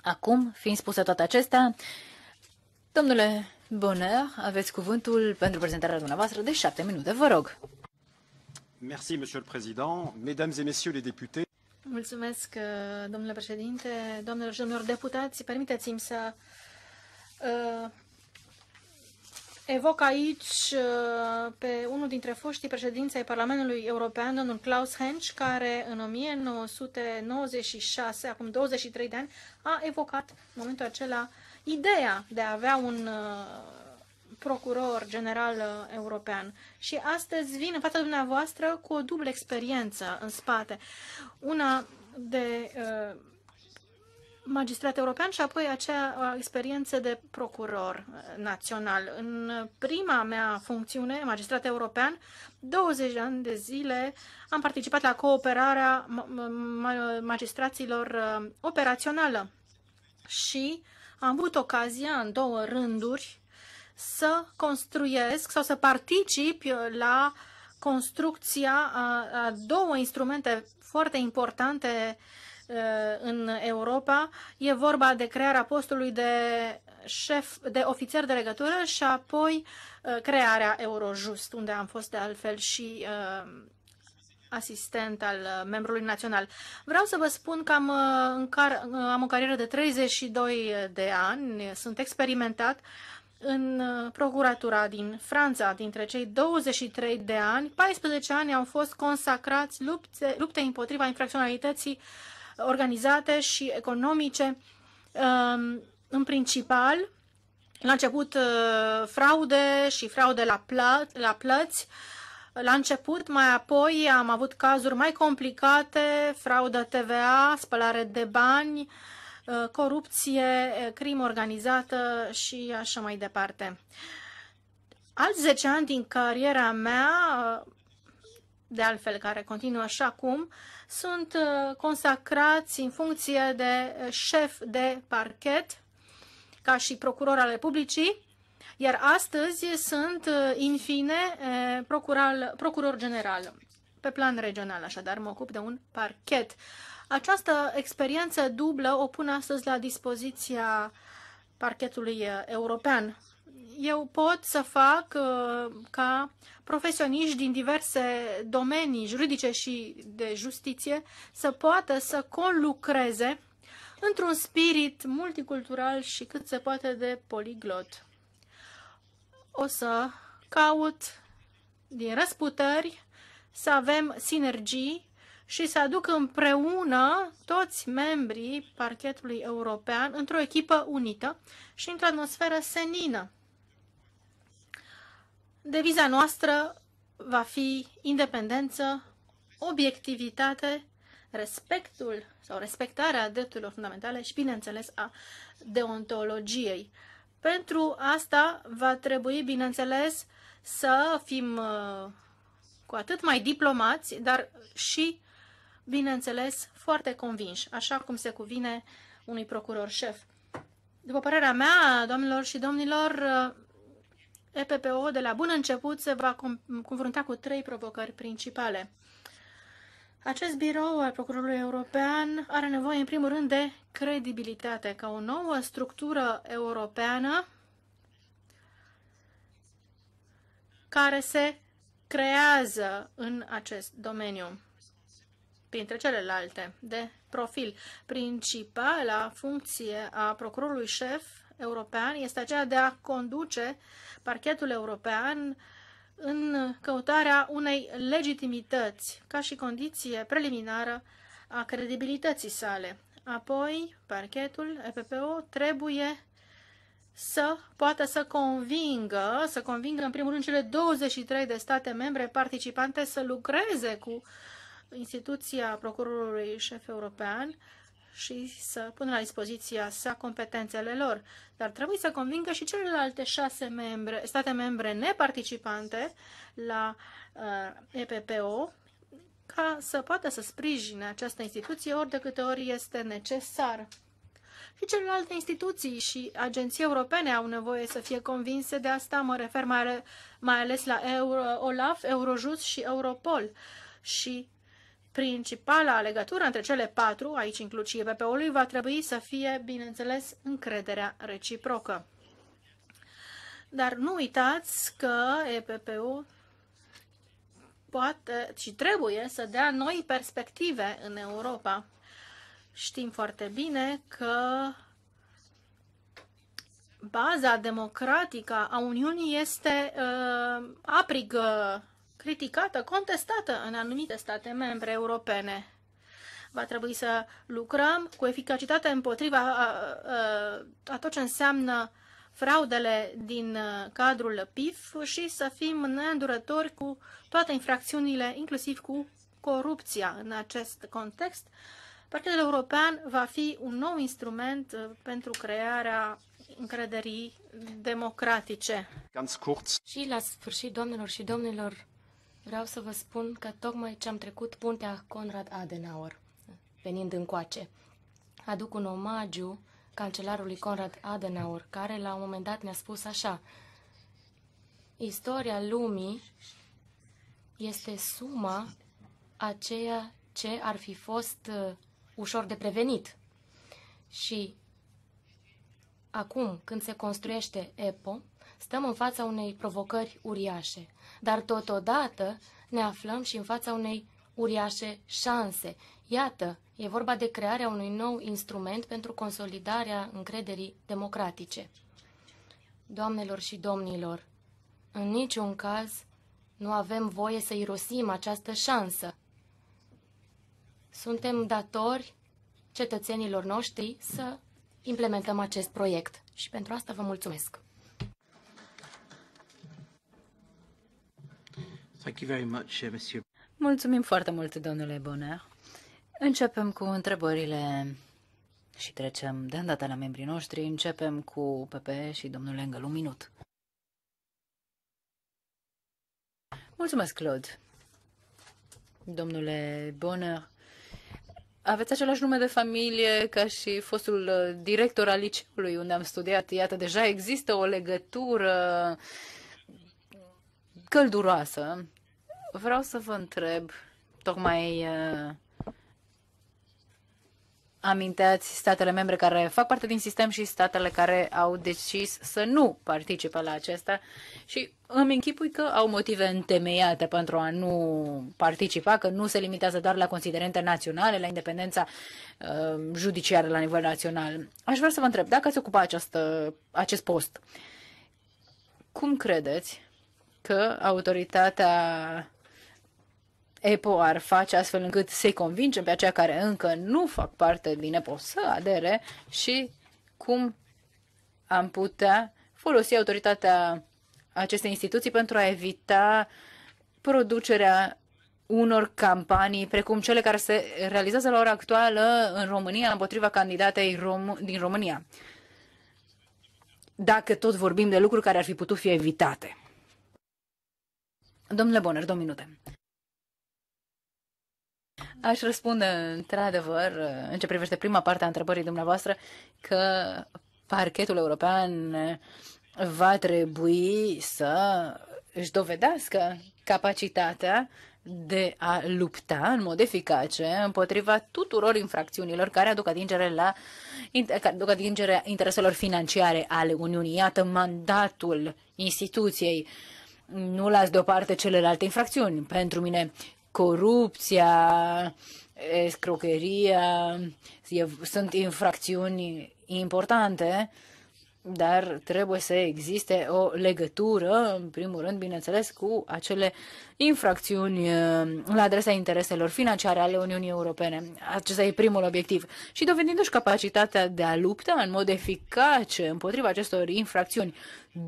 A: Acum, fiind spuse toate acestea, domnule Bonner, aveți cuvântul pentru prezentarea dumneavoastră de șapte minute. Vă rog.
E: Merci, monsieur le président, mesdames et messieurs les députés.
G: Mulțumesc, uh, domnule președinte, domnilor și domnilor deputați. Permiteți-mi să uh, Evoc aici uh, pe unul dintre foștii președinți ai Parlamentului European, domnul Klaus Hensch, care în 1996, acum 23 de ani, a evocat în momentul acela ideea de a avea un uh, procuror general uh, european. Și astăzi vin în fața dumneavoastră cu o dublă experiență în spate. Una de uh, magistrat european și apoi acea experiență de procuror uh, național. În prima mea funcțiune, magistrat european, 20 de ani de zile am participat la cooperarea magistraților uh, operațională și am avut ocazia în două rânduri să construiesc sau să particip uh, la construcția a două instrumente foarte importante uh, Uh, în Europa. E vorba de crearea postului de șef, de ofițer de legătură și apoi uh, crearea Eurojust, unde am fost de altfel și uh, asistent al membrului național. Vreau să vă spun că am, în car- am o carieră de 32 de ani, sunt experimentat în procuratura din Franța. Dintre cei 23 de ani, 14 ani au fost consacrați lupte, lupte împotriva infracționalității uh, organizate și economice, ehm, în principal, la început eh, fraude și fraude la, plă- la plăți, la început, mai apoi am avut cazuri mai complicate, fraudă TVA, spălare de bani, eh, corupție, eh, crimă organizată și așa mai departe. Alți 10 ani din cariera mea, de altfel care continuă și acum, sunt uh, consacrați în funcție de uh, șef de parchet, ca și procuror al Republicii, iar astăzi sunt, în uh, fine, procural, procuror general. Pe plan regional, așadar, mă ocup de un parchet. Această experiență dublă o pun astăzi la dispoziția parchetului european eu pot să fac uh, ca profesioniști din diverse domenii juridice și de justiție să poată să conlucreze într-un spirit multicultural și cât se poate de poliglot. O să caut din răsputări să avem sinergii și să aduc împreună toți membrii parchetului european într-o echipă unită și într-o atmosferă senină. Deviza noastră va fi independență, obiectivitate, respectul sau respectarea drepturilor fundamentale și, bineînțeles, a deontologiei. Pentru asta va trebui, bineînțeles, să fim uh, cu atât mai diplomați, dar și, bineînțeles, foarte convinși, așa cum se cuvine unui procuror șef. După părerea mea, domnilor și domnilor, uh, EPPO de la bun început se va confrunta cu trei provocări principale. Acest birou al Procurorului European are nevoie, în primul rând, de credibilitate ca o nouă structură europeană care se creează în acest domeniu printre celelalte de profil. Principala funcție a procurorului șef european este aceea de a conduce parchetul european în căutarea unei legitimități ca și condiție preliminară a credibilității sale. Apoi, parchetul EPPO trebuie să poată să convingă, să convingă în primul rând cele 23 de state membre participante să lucreze cu instituția procurorului șef european și să pună la dispoziția sa competențele lor, dar trebuie să convingă și celelalte șase membre, state membre neparticipante la uh, EPPO ca să poată să sprijine această instituție ori de câte ori este necesar. Și celelalte instituții și agenții europene au nevoie să fie convinse de asta, mă refer mai, mai ales la Euro, OLAF, Eurojust și Europol. Și Principala legătură între cele patru, aici includ și EPP-ului, va trebui să fie, bineînțeles, încrederea reciprocă. Dar nu uitați că EPP-ul poate și trebuie să dea noi perspective în Europa. Știm foarte bine că baza democratică a Uniunii este uh, aprigă criticată, contestată în anumite state membre europene. Va trebui să lucrăm cu eficacitate împotriva a, a, a tot ce înseamnă fraudele din uh, cadrul PIF și să fim neîndurători cu toate infracțiunile, inclusiv cu corupția în acest context. Parchetul European va fi un nou instrument uh, pentru crearea încrederii democratice.
E: Ganz kurz.
G: Și la sfârșit, doamnelor și
B: domnilor, Vreau să vă spun că tocmai ce am trecut puntea Conrad Adenauer, venind încoace. Aduc un omagiu cancelarului Conrad Adenauer, care la un moment dat ne-a spus așa, Istoria lumii este suma a ceea ce ar fi fost uh, ușor de prevenit. Și acum, când se construiește EPO, stăm în fața unei provocări uriașe dar totodată ne aflăm și în fața unei uriașe șanse. Iată, e vorba de crearea unui nou instrument pentru consolidarea încrederii democratice. Doamnelor și domnilor, în niciun caz nu avem voie să irosim această șansă. Suntem datori cetățenilor noștri să implementăm acest proiect
A: și pentru asta vă mulțumesc.
D: Thank you very much, uh, Monsieur.
A: Mulțumim foarte mult, domnule Bonner. Începem cu întrebările și trecem de îndată la membrii noștri. Începem cu PP și domnul Engel, un minut. Mulțumesc, Claude. Domnule Bonner, aveți același nume de familie ca și fostul uh, director al liceului unde am studiat. Iată, deja există o legătură călduroasă Vreau să vă întreb, tocmai uh, aminteați statele membre care fac parte din sistem și statele care au decis să nu participe la acesta și îmi închipui că au motive întemeiate pentru a nu participa, că nu se limitează doar la considerente naționale, la independența uh, judiciară la nivel național. Aș vrea să vă întreb, dacă ați ocupa această, acest post, cum credeți că autoritatea EPO ar face astfel încât să-i convingem pe aceia care încă nu fac parte din EPO să adere și cum am putea folosi autoritatea acestei instituții pentru a evita producerea unor campanii precum cele care se realizează la ora actuală în România împotriva candidatei rom- din România. Dacă tot vorbim de lucruri care ar fi putut fi evitate. Domnule Bonner, două minute. Aș răspunde, într-adevăr, în ce privește prima parte a întrebării dumneavoastră, că parchetul european va trebui să își dovedească capacitatea de a lupta în mod eficace împotriva tuturor infracțiunilor care aduc atingere la care aduc atingere intereselor financiare ale Uniunii. Iată mandatul instituției. Nu las deoparte celelalte infracțiuni. Pentru mine corupția, escrocheria, e, sunt infracțiuni importante, dar trebuie să existe o legătură, în primul rând, bineînțeles, cu acele infracțiuni la adresa intereselor financiare ale Uniunii Europene. Acesta e primul obiectiv. Și dovedindu-și capacitatea de a lupta în mod eficace împotriva acestor infracțiuni,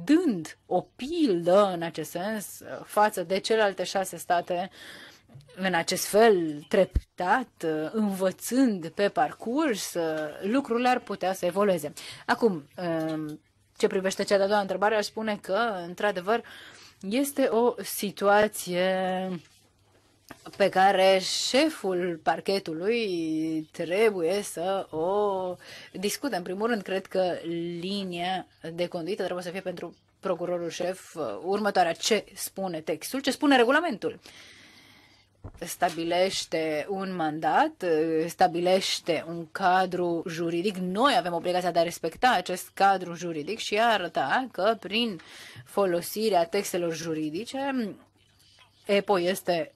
A: dând o pildă, în acest sens, față de celelalte șase state uh, în acest fel, treptat, învățând pe parcurs, lucrurile ar putea să evolueze. Acum, ce privește cea de-a doua întrebare, aș spune că, într-adevăr, este o situație pe care șeful parchetului trebuie să o discute. În primul rând, cred că linia de conduită trebuie să fie pentru procurorul șef următoarea. Ce spune textul? Ce spune regulamentul? Uh, stabilește un mandat, stabilește un cadru juridic. Noi avem obligația de a respecta acest cadru juridic și a arăta că prin folosirea textelor juridice EPO este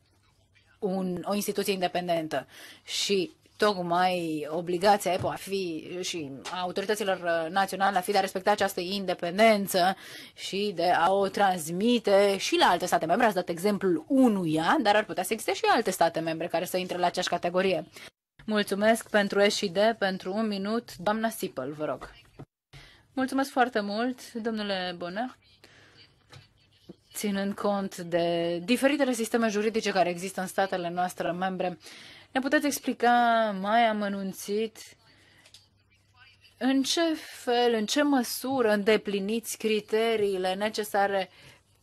A: un, o instituție independentă și tocmai obligația EPO a fi și a autorităților uh, naționale a fi de a respecta această independență și de a o transmite și la alte state membre. Ați dat exemplul unuia, dar ar putea să existe și alte state membre care să intre la aceeași categorie. Mulțumesc pentru S pentru un minut. Doamna Sipăl, vă rog. Mulțumesc foarte mult, domnule Bonner ținând cont de diferitele sisteme juridice care există în statele noastre membre, ne puteți explica mai amănunțit în ce fel, în ce măsură îndepliniți criteriile necesare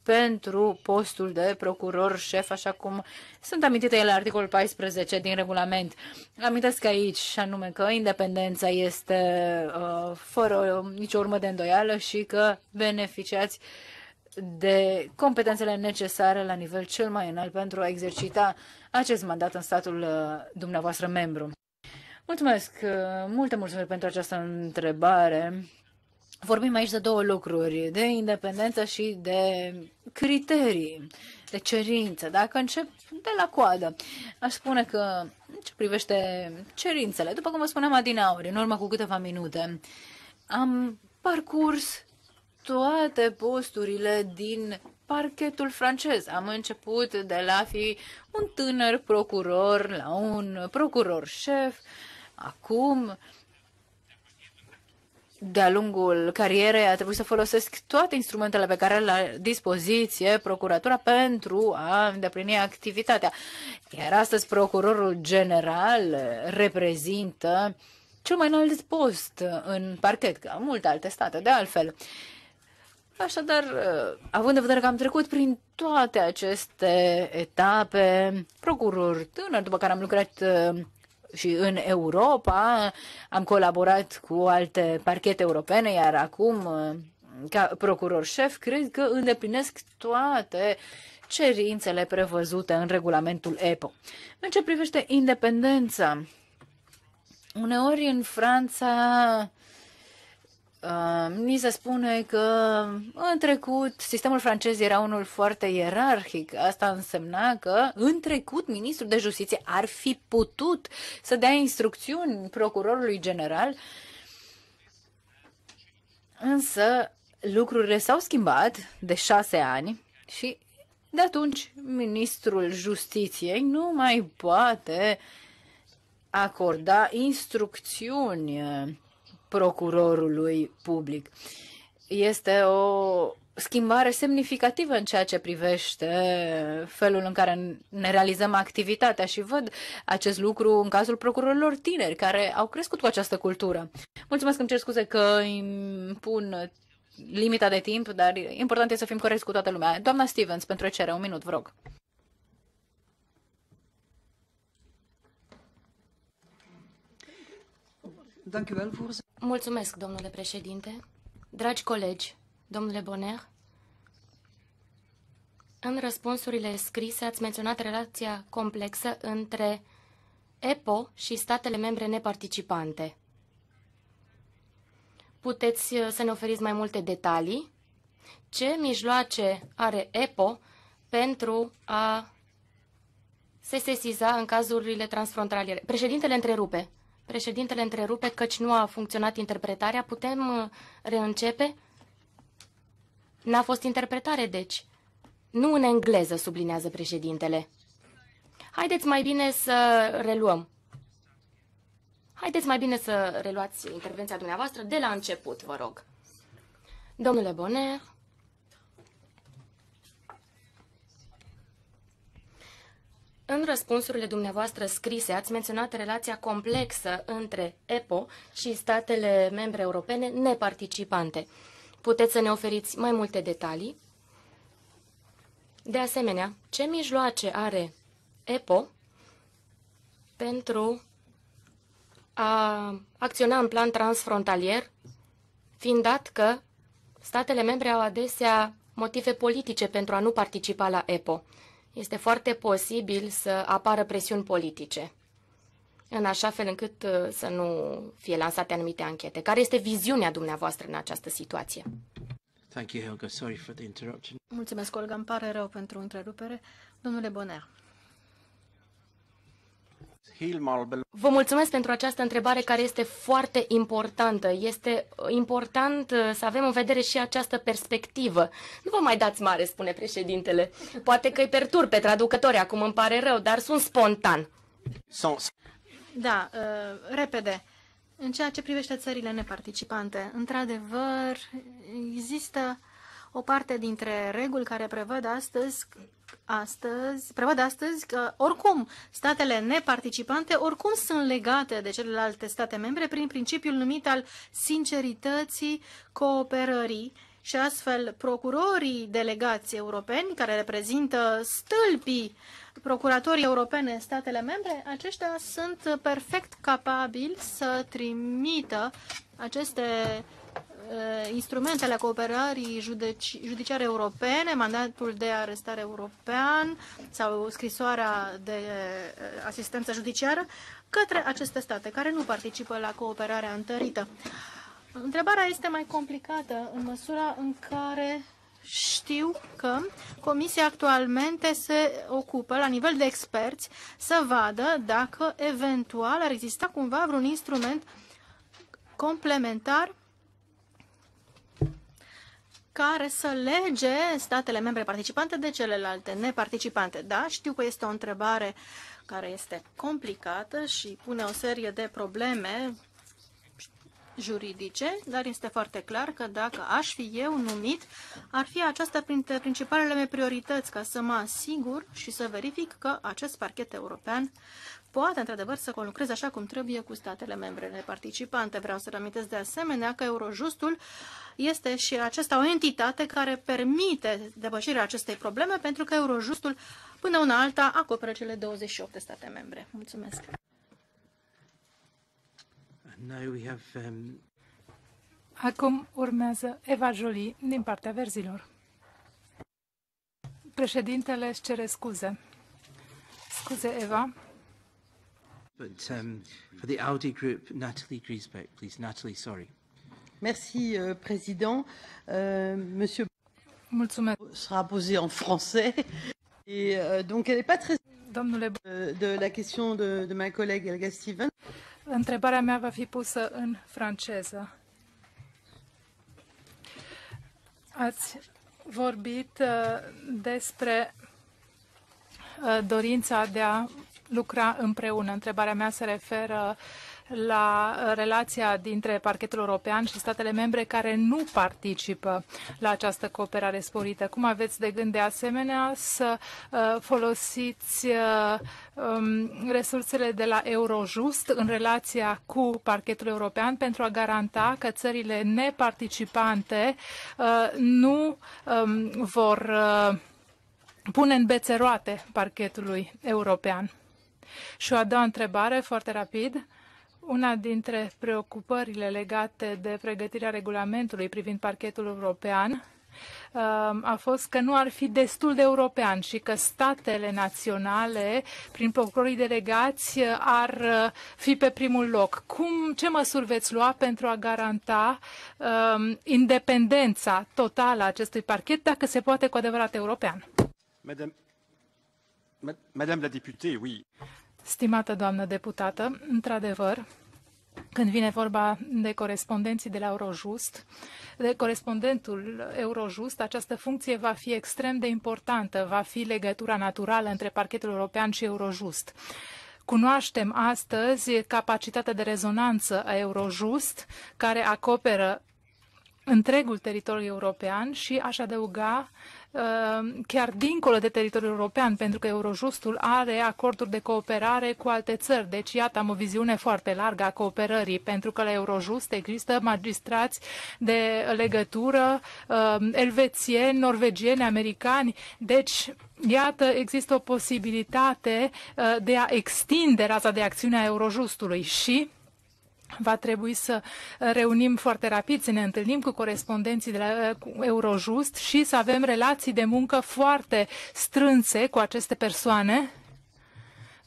A: pentru postul de procuror șef, așa cum sunt amintite ele articolul 14 din regulament. Amintesc aici, și anume că independența este uh, fără nicio urmă de îndoială și că beneficiați de competențele necesare la nivel cel mai înalt pentru a exercita acest mandat în statul uh, dumneavoastră membru. Mulțumesc, uh, multe mulțumiri pentru această întrebare. Vorbim aici de două lucruri, de independență și de criterii, de cerințe. Dacă încep de la coadă, aș spune că ce privește cerințele, după cum vă spuneam adinauri, în urmă cu câteva minute, am parcurs toate posturile din parchetul francez. Am început de la fi un tânăr procuror la un procuror șef. Acum, de-a lungul carierei, a trebuit să folosesc toate instrumentele pe care la dispoziție procuratura pentru a îndeplini activitatea. Iar astăzi, procurorul general reprezintă cel mai înalt post în parchet, ca multe alte state, de altfel. Așadar, uh, având în vedere că am trecut prin toate aceste etape, procuror tânăr, după care am lucrat uh, și în Europa, am colaborat cu alte parchete europene, iar acum, uh, ca procuror șef, cred că îndeplinesc toate cerințele prevăzute în regulamentul EPO. În ce privește independența, uneori în Franța ni se spune că în trecut sistemul francez era unul foarte ierarhic. Asta însemna că în trecut ministrul de justiție ar fi putut să dea instrucțiuni procurorului general, însă lucrurile s-au schimbat de șase ani și de atunci ministrul justiției nu mai poate acorda instrucțiuni procurorului public. Este o schimbare semnificativă în ceea ce privește felul în care ne realizăm activitatea și văd acest lucru în cazul procurorilor tineri care au crescut cu această cultură. Mulțumesc, îmi cer scuze că îmi pun limita de timp, dar important este să fim corecți cu toată lumea. Doamna Stevens, pentru cere un minut, vă rog.
B: Mulțumesc, domnule președinte. Dragi colegi, domnule Boner, în răspunsurile scrise ați menționat relația complexă între EPO și statele membre neparticipante. Puteți uh, să ne oferiți mai multe detalii? Ce mijloace are EPO pentru a se sesiza în cazurile transfrontaliere? Președintele întrerupe. Președintele întrerupe căci nu a funcționat interpretarea. Putem uh, reîncepe? N-a fost interpretare, deci. Nu în engleză, sublinează președintele. Haideți mai bine să reluăm. Haideți mai bine să reluați intervenția dumneavoastră de la început, vă rog. Domnule Bonner, În răspunsurile dumneavoastră scrise ați menționat relația complexă între EPO și statele membre europene neparticipante. Puteți să ne oferiți mai multe detalii? De asemenea, ce mijloace are EPO pentru a acționa în plan transfrontalier, fiind dat că statele membre au adesea motive politice pentru a nu participa la EPO? este foarte posibil să apară presiuni politice, în așa fel încât uh, să nu fie lansate anumite anchete. Care este viziunea dumneavoastră în această situație?
D: Thank you, Helga. Sorry for the interruption.
G: Mulțumesc, Olga. Îmi pare rău pentru întrerupere. Domnule Boner.
D: Vă mulțumesc
B: pentru această întrebare care este foarte importantă. Este uh, important uh, să avem în vedere și această perspectivă. Nu vă mai dați mare, spune președintele. Poate că îi pertur pe traducători, acum îmi pare rău, dar sunt spontan.
G: Da, uh, repede. În ceea ce privește țările neparticipante, într-adevăr, există o parte dintre reguli care prevăd astăzi astăzi, prevăd astăzi că oricum statele neparticipante oricum sunt legate de celelalte state membre prin principiul numit al sincerității cooperării și astfel procurorii delegații europeni care reprezintă stâlpii procuratorii europene în statele membre, aceștia sunt perfect capabili să trimită aceste Uh, instrumentele cooperării judeci, judiciare europene, mandatul de arestare european sau scrisoarea de uh, asistență judiciară către aceste state care nu participă la cooperarea întărită. Întrebarea este mai complicată în măsura în care știu că Comisia actualmente se ocupă la nivel de experți să vadă dacă eventual ar exista cumva vreun instrument complementar care să lege statele membre participante de celelalte neparticipante. Da, știu că este o întrebare care este complicată și pune o serie de probleme juridice, dar este foarte clar că dacă aș fi eu numit, ar fi aceasta printre principalele mele priorități ca să mă asigur și să verific că acest parchet european poate, într-adevăr, să conlucreze așa cum trebuie cu statele membrele participante. Vreau să reamintesc de asemenea că Eurojustul este și acesta o entitate care permite depășirea acestei probleme, pentru că Eurojustul, până una alta, acoperă cele 28 de state membre. Mulțumesc!
D: Um,
H: Acum urmează Eva Jolie din partea verzilor. Președintele își cere scuze. Scuze, Eva.
D: But um, for the Audi Group, Nathalie Griesbeck, please. Nathalie, sorry.
H: Merci, euh, Président. Euh, monsieur Mulțumesc. sera posé en français. Et euh, donc, elle n'est pas très Domnule... Euh, de, la question de, de ma collègue Elga Steven. Întrebarea mea va fi pusă în franceză. Ați vorbit uh, despre uh, dorința de a lucra împreună. Întrebarea mea se referă la relația dintre parchetul european și statele membre care nu participă la această cooperare sporită. Cum aveți de gând de asemenea să uh, folosiți uh, um, resursele de la Eurojust în relația cu parchetul european pentru a garanta că țările neparticipante uh, nu um, vor pune în bețe roate parchetului european? Și o a doua întrebare, foarte rapid. Una dintre preocupările legate de pregătirea regulamentului privind parchetul european um, a fost că nu ar fi destul de european și că statele naționale, prin procurorii delegați, ar uh, fi pe primul loc. Cum, ce măsuri veți lua pentru a garanta um, independența totală a acestui parchet, dacă se poate cu adevărat european?
E: Madame la députée, oui.
H: Stimată doamnă deputată, într-adevăr, când vine vorba de corespondenții de la Eurojust, de corespondentul Eurojust, această funcție va fi extrem de importantă, va fi legătura naturală între parchetul european și Eurojust. Cunoaștem astăzi capacitatea de rezonanță a Eurojust, care acoperă întregul teritoriu european și aș adăuga Ehm, chiar dincolo de teritoriul european, pentru că Eurojustul are acorduri de cooperare cu alte țări. Deci, iată, am o viziune foarte largă a cooperării, pentru că la Eurojust există magistrați de legătură ehm, elvețieni, norvegieni, americani. Deci, Iată, există o posibilitate eh, de a extinde raza de acțiune a Eurojustului și va trebui să uh, reunim foarte rapid, să ne întâlnim cu corespondenții de la uh, Eurojust și să avem relații de muncă foarte strânse cu aceste persoane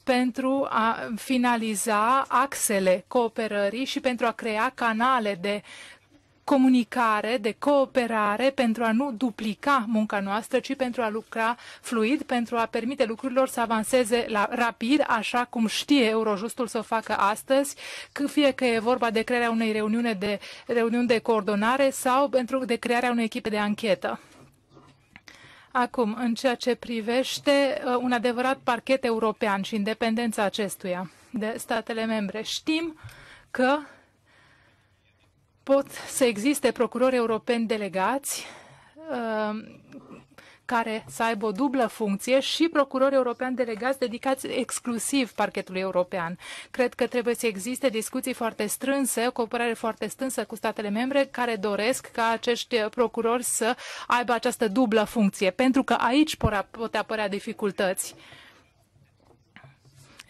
H: pentru a finaliza axele cooperării și pentru a crea canale de comunicare, de cooperare pentru a nu duplica munca noastră, ci pentru a lucra fluid, pentru a permite lucrurilor să avanseze la, rapid, așa cum știe Eurojustul să o facă astăzi, fie că e vorba de crearea unei reuniune de, reuniuni de coordonare sau pentru de crearea unei echipe de anchetă. Acum, în ceea ce privește uh, un adevărat parchet european și independența acestuia de statele membre, știm că pot să existe procurori europeni delegați uh, care să aibă o dublă funcție și procurori european delegați dedicați exclusiv parchetului european. Cred că trebuie să existe discuții foarte strânse, o cooperare foarte strânsă cu statele membre care doresc ca acești procurori să aibă această dublă funcție, pentru că aici pot apărea dificultăți.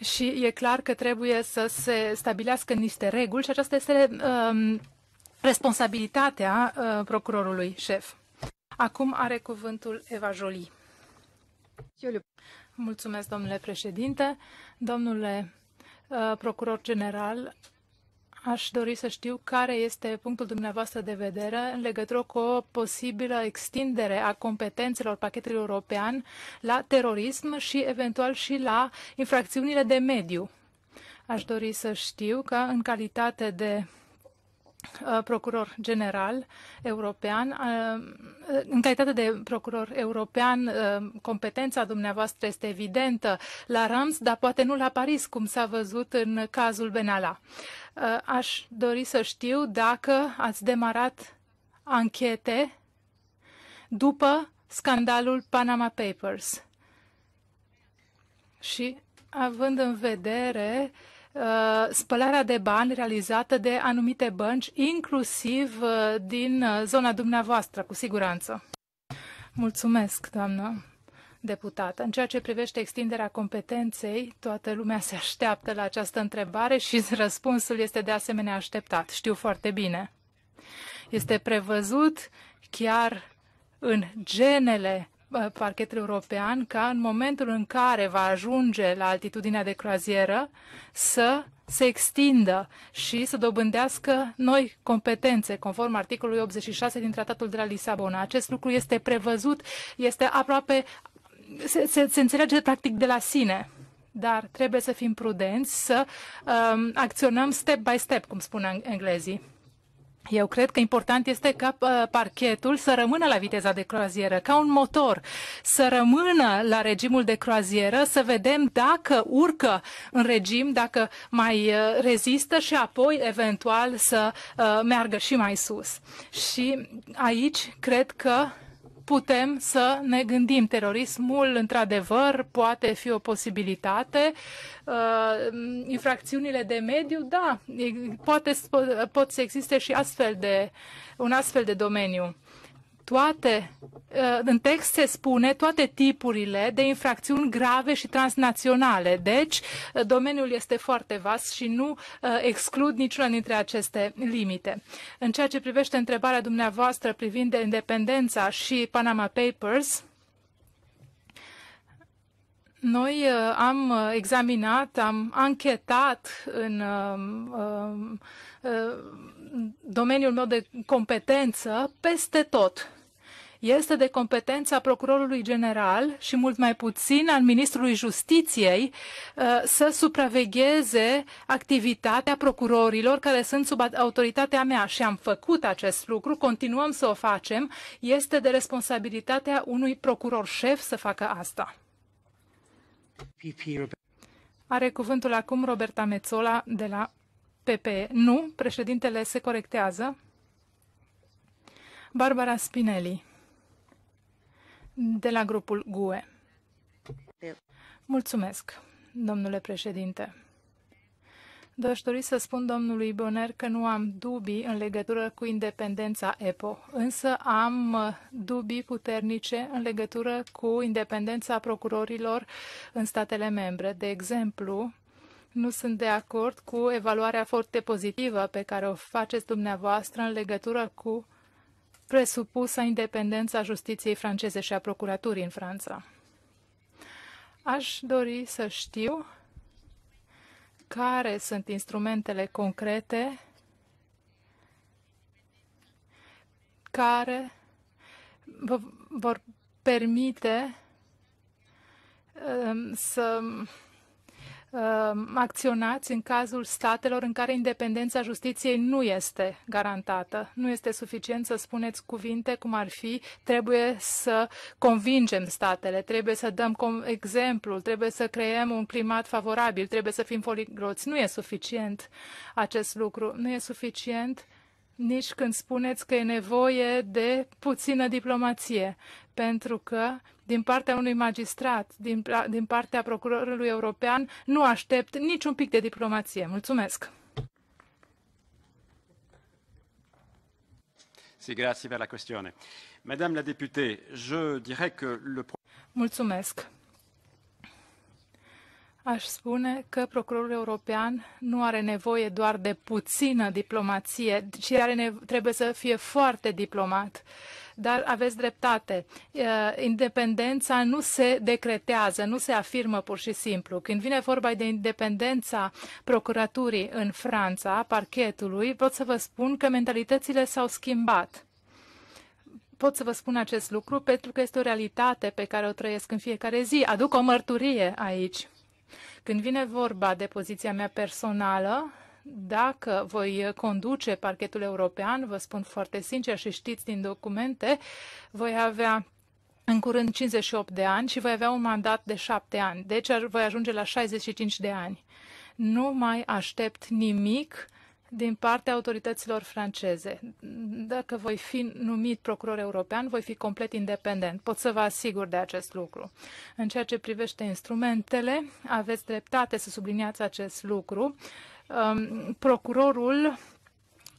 H: Și e clar că trebuie să se stabilească niște reguli și aceasta este um, responsabilitatea uh, procurorului șef. Acum are cuvântul Eva Jolie. Mulțumesc, domnule președinte. Domnule uh, procuror general, Aș dori să știu care este punctul dumneavoastră de vedere în legătură cu o posibilă extindere a competențelor pachetului european la terorism și eventual și la infracțiunile de mediu. Aș dori să știu că în calitate de Uh, procuror general european. Uh, uh, în calitate de procuror european, competența dumneavoastră este evidentă la Rams, dar poate nu la Paris, cum s-a văzut în cazul Benalla. Aș dori să știu dacă ați demarat anchete după scandalul Panama Papers. Și având în vedere uh, Uh, spălarea de bani realizată de anumite bănci, inclusiv uh, din uh, zona dumneavoastră, cu siguranță. Mulțumesc, doamnă deputată. În ceea ce privește extinderea competenței, toată lumea se așteaptă la această întrebare și răspunsul este de asemenea așteptat. Știu foarte bine. Este prevăzut chiar în genele parchetul european ca în momentul în care va ajunge la altitudinea de croazieră să se extindă și să dobândească noi competențe, conform articolului 86 din Tratatul de la Lisabona. Acest lucru este prevăzut, este aproape, se, se, se înțelege practic de la sine dar trebuie să fim prudenți, să um, acționăm step by step, cum spun englezii. Eu cred că important este ca parchetul să rămână la viteza de croazieră, ca un motor, să rămână la regimul de croazieră, să vedem dacă urcă în regim, dacă mai ă, rezistă și apoi eventual să ă, meargă și mai sus. Și aici cred că putem să ne gândim. Terorismul, într-adevăr, poate fi o posibilitate. Uh, infracțiunile de mediu, da, poate, pot să existe și astfel de, un astfel de domeniu toate, uh, în text se spune toate tipurile de infracțiuni grave și transnaționale. Deci, uh, domeniul este foarte vast și nu uh, exclud niciuna dintre aceste limite. În ceea ce privește întrebarea dumneavoastră privind de independența și Panama Papers, noi am examinat, am anchetat în um, um, domeniul meu de competență peste tot este de competența procurorului general și mult mai puțin al ministrului justiției uh, să supravegheze activitatea procurorilor care sunt sub autoritatea mea și am făcut acest lucru, continuăm să o facem, este de responsabilitatea unui procuror șef să facă asta. Are cuvântul acum Roberta Mezzola de la PP. Nu, președintele se corectează. Barbara Spinelli de la grupul GUE. Mulțumesc, domnule președinte. Doar dori să spun domnului Boner că nu am dubii în legătură cu independența EPO, însă am uh, dubii puternice în legătură cu independența procurorilor în statele membre. De exemplu, nu sunt de acord cu evaluarea foarte pozitivă pe care o faceți dumneavoastră în legătură cu presupusă independența justiției franceze și a procuraturii în Franța. Aș dori să știu care sunt instrumentele concrete care vor permite um, să Um, acționați în cazul statelor în care independența justiției nu este garantată. Nu este suficient să spuneți cuvinte cum ar fi trebuie să convingem statele, trebuie să dăm exemplul, trebuie să creăm un climat favorabil, trebuie să fim poligroți. Nu e suficient acest lucru. Nu e suficient nici când spuneți că e nevoie de puțină diplomație, pentru că din partea unui magistrat, din, din partea procurorului european, nu aștept niciun pic de diplomație. Mulțumesc!
E: Si, la Madame la
H: Mulțumesc. Aș spune că procurorul european nu are nevoie doar de puțină diplomație, ci are trebuie să fie foarte diplomat. Dar aveți dreptate. Independența nu se decretează, nu se afirmă pur și simplu. Când vine vorba de independența procuraturii în Franța, parchetului, pot să vă spun că mentalitățile s-au schimbat pot să vă spun acest lucru pentru că este o realitate pe care o trăiesc în fiecare zi. Aduc o mărturie aici. Când vine vorba de poziția mea personală, dacă voi conduce parchetul european, vă spun foarte sincer și știți din documente, voi avea în curând 58 de ani și voi avea un mandat de 7 ani, deci voi ajunge la 65 de ani. Nu mai aștept nimic din partea autorităților franceze. Dacă voi fi numit procuror european, voi fi complet independent. Pot să vă asigur de acest lucru. În ceea ce privește instrumentele, aveți dreptate să subliniați acest lucru. Um, procurorul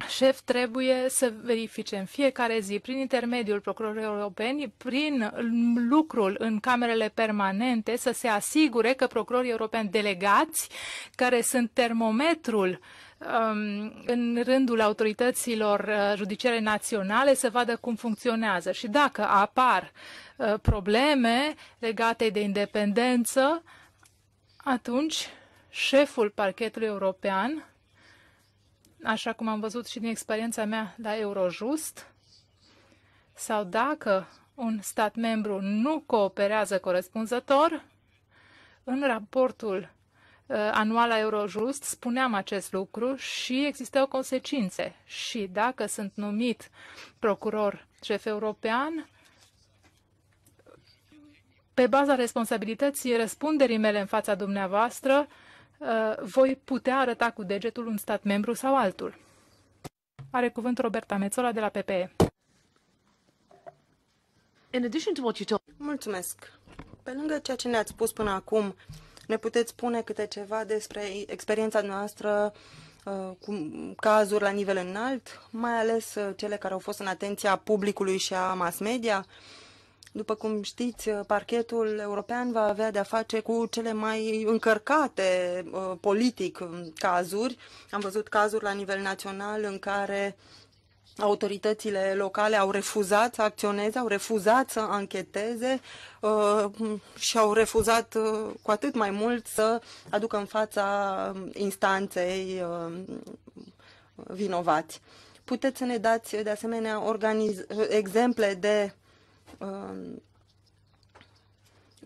H: șef trebuie să verifice în fiecare zi, prin intermediul procurorilor europeni, prin lucrul în camerele permanente, să se asigure că procurorii europeni delegați, care sunt termometrul uh, Um, în rândul autorităților uh, judiciare naționale să vadă cum funcționează și dacă apar uh, probleme legate de independență, atunci șeful parchetului european, așa cum am văzut și din experiența mea la Eurojust, sau dacă un stat membru nu cooperează corespunzător, în raportul Uh, anual la Eurojust, spuneam acest lucru și existau consecințe. Și dacă sunt numit procuror șef european, pe baza responsabilității răspunderii mele în fața dumneavoastră, uh, voi putea arăta cu degetul un stat membru sau altul. Are cuvânt Roberta Mețola de la PPE.
I: Mulțumesc. Pe lângă ceea ce ne-ați spus până acum ne puteți spune câte ceva despre experiența noastră uh, cu cazuri la nivel înalt, mai ales uh, cele care au fost în atenția publicului și a mass media. După cum știți, uh, parchetul european va avea de-a face cu cele mai încărcate politic um, cazuri. Am văzut cazuri la nivel național în care autoritățile locale au refuzat să acționeze, au refuzat să ancheteze uh, și au refuzat uh, cu atât mai mult să aducă în fața um, instanței uh, vinovați. Puteți să ne dați de asemenea exemple de um,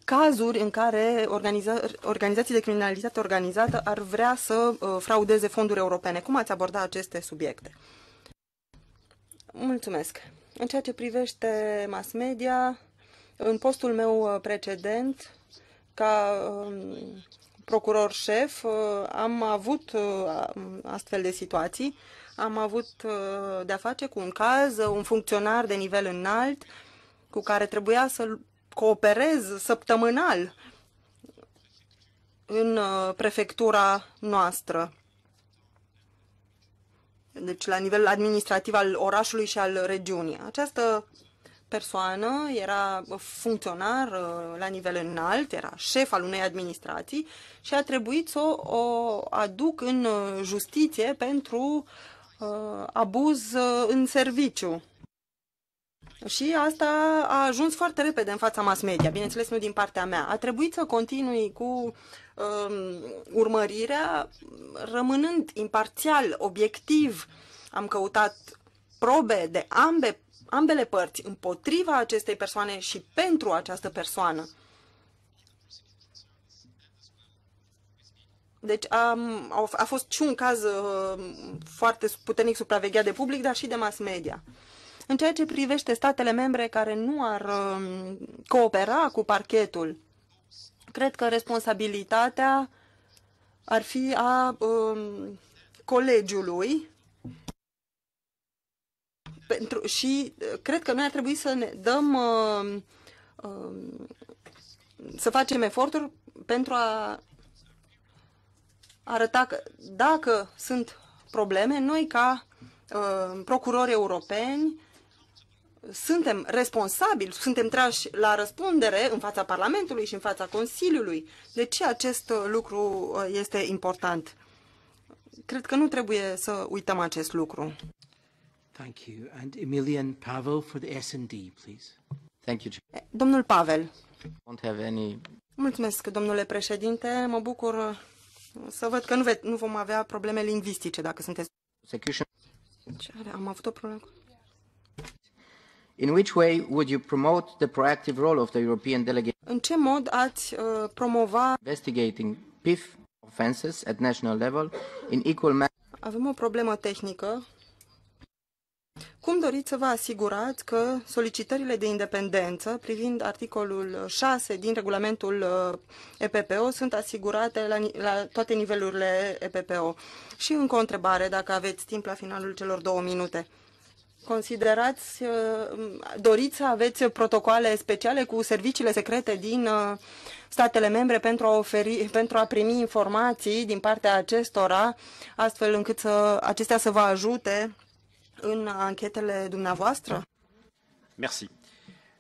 I: cazuri în care organiza organizații de criminalitate organizată ar vrea să uh, fraudeze fonduri europene. Cum ați abordat aceste subiecte? Mulțumesc. În ceea ce privește mass media, în postul meu uh, precedent, ca um, procuror șef, uh, am avut uh, astfel de situații. Am avut de-a face cu un caz, un funcționar de nivel înalt cu care trebuia să cooperez săptămânal în prefectura noastră deci la nivel administrativ al orașului și al regiunii. Această persoană era funcționar uh, la nivel înalt, era șef al unei administrații și a trebuit să o, aduc în uh, justiție pentru uh, abuz în serviciu. Și asta a ajuns foarte repede în fața mass media, bineînțeles nu din partea mea. A trebuit să continui cu Um, urmărirea rămânând imparțial, obiectiv. Am căutat probe de ambe, ambele părți împotriva acestei persoane și pentru această persoană. Deci am, a fost și un caz uh, foarte puternic supravegheat de public, dar și de mass media. În ceea ce privește statele membre care nu ar um, coopera cu parchetul, Cred că responsabilitatea ar fi a um, colegiului pentru, și uh, cred că noi ar trebui să ne dăm uh, uh, să facem eforturi pentru a arăta că dacă sunt probleme, noi ca uh, procurori europeni suntem responsabili, suntem trași la răspundere în fața Parlamentului și în fața Consiliului. De ce acest lucru uh, este important? Cred că nu trebuie
D: să uităm acest lucru. Thank you. And Emilian Pavel for the S&D, please. Thank you. Eh, domnul Pavel. Don't have any... Mulțumesc,
I: domnule președinte. Mă bucur uh, să văd că nu, ve- nu vom avea probleme lingvistice dacă sunteți. Am avut o problemă cu In which way would you promote the proactive role of the European delegation? În ce mod ați uh, promova investigating PIF offenses at national level in equal manner? Avem o problemă tehnică. Cum doriți să vă asigurați că solicitările de independență privind articolul 6 din regulamentul uh, EPPO sunt asigurate la, la toate nivelurile EPPO? Și încă o întrebare, dacă aveți timp la finalul celor două minute considerați, uh, doriți să aveți protocoale speciale cu serviciile secrete din uh, statele membre pentru a, oferi, pentru a primi informații din partea acestora, astfel încât să, acestea să vă ajute în anchetele dumneavoastră?
E: Merci.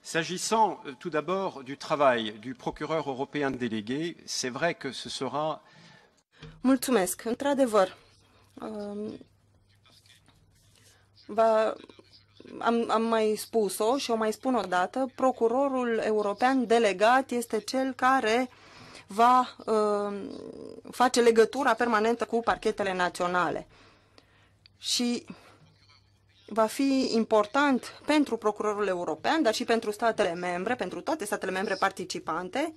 E: S'agissant euh, tout d'abord du travail du procureur européen délégué, c'est vrai que ce sera.
I: Mulțumesc. Într-adevăr, um, va, am, am mai spus-o și o mai spun o dată, procurorul european delegat este cel care va uh, face legătura permanentă cu parchetele naționale. Și va fi important pentru procurorul european, dar și pentru statele membre, pentru toate statele membre participante,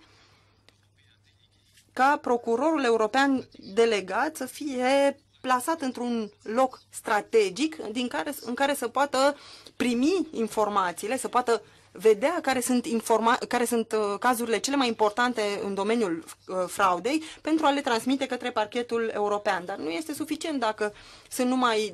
I: ca procurorul european delegat să fie plasat într-un loc strategic din care, în care să poată primi informațiile, să poată vedea care sunt, informa- care sunt uh, cazurile cele mai importante în domeniul uh, fraudei pentru a le transmite către parchetul european. Dar nu este suficient dacă sunt numai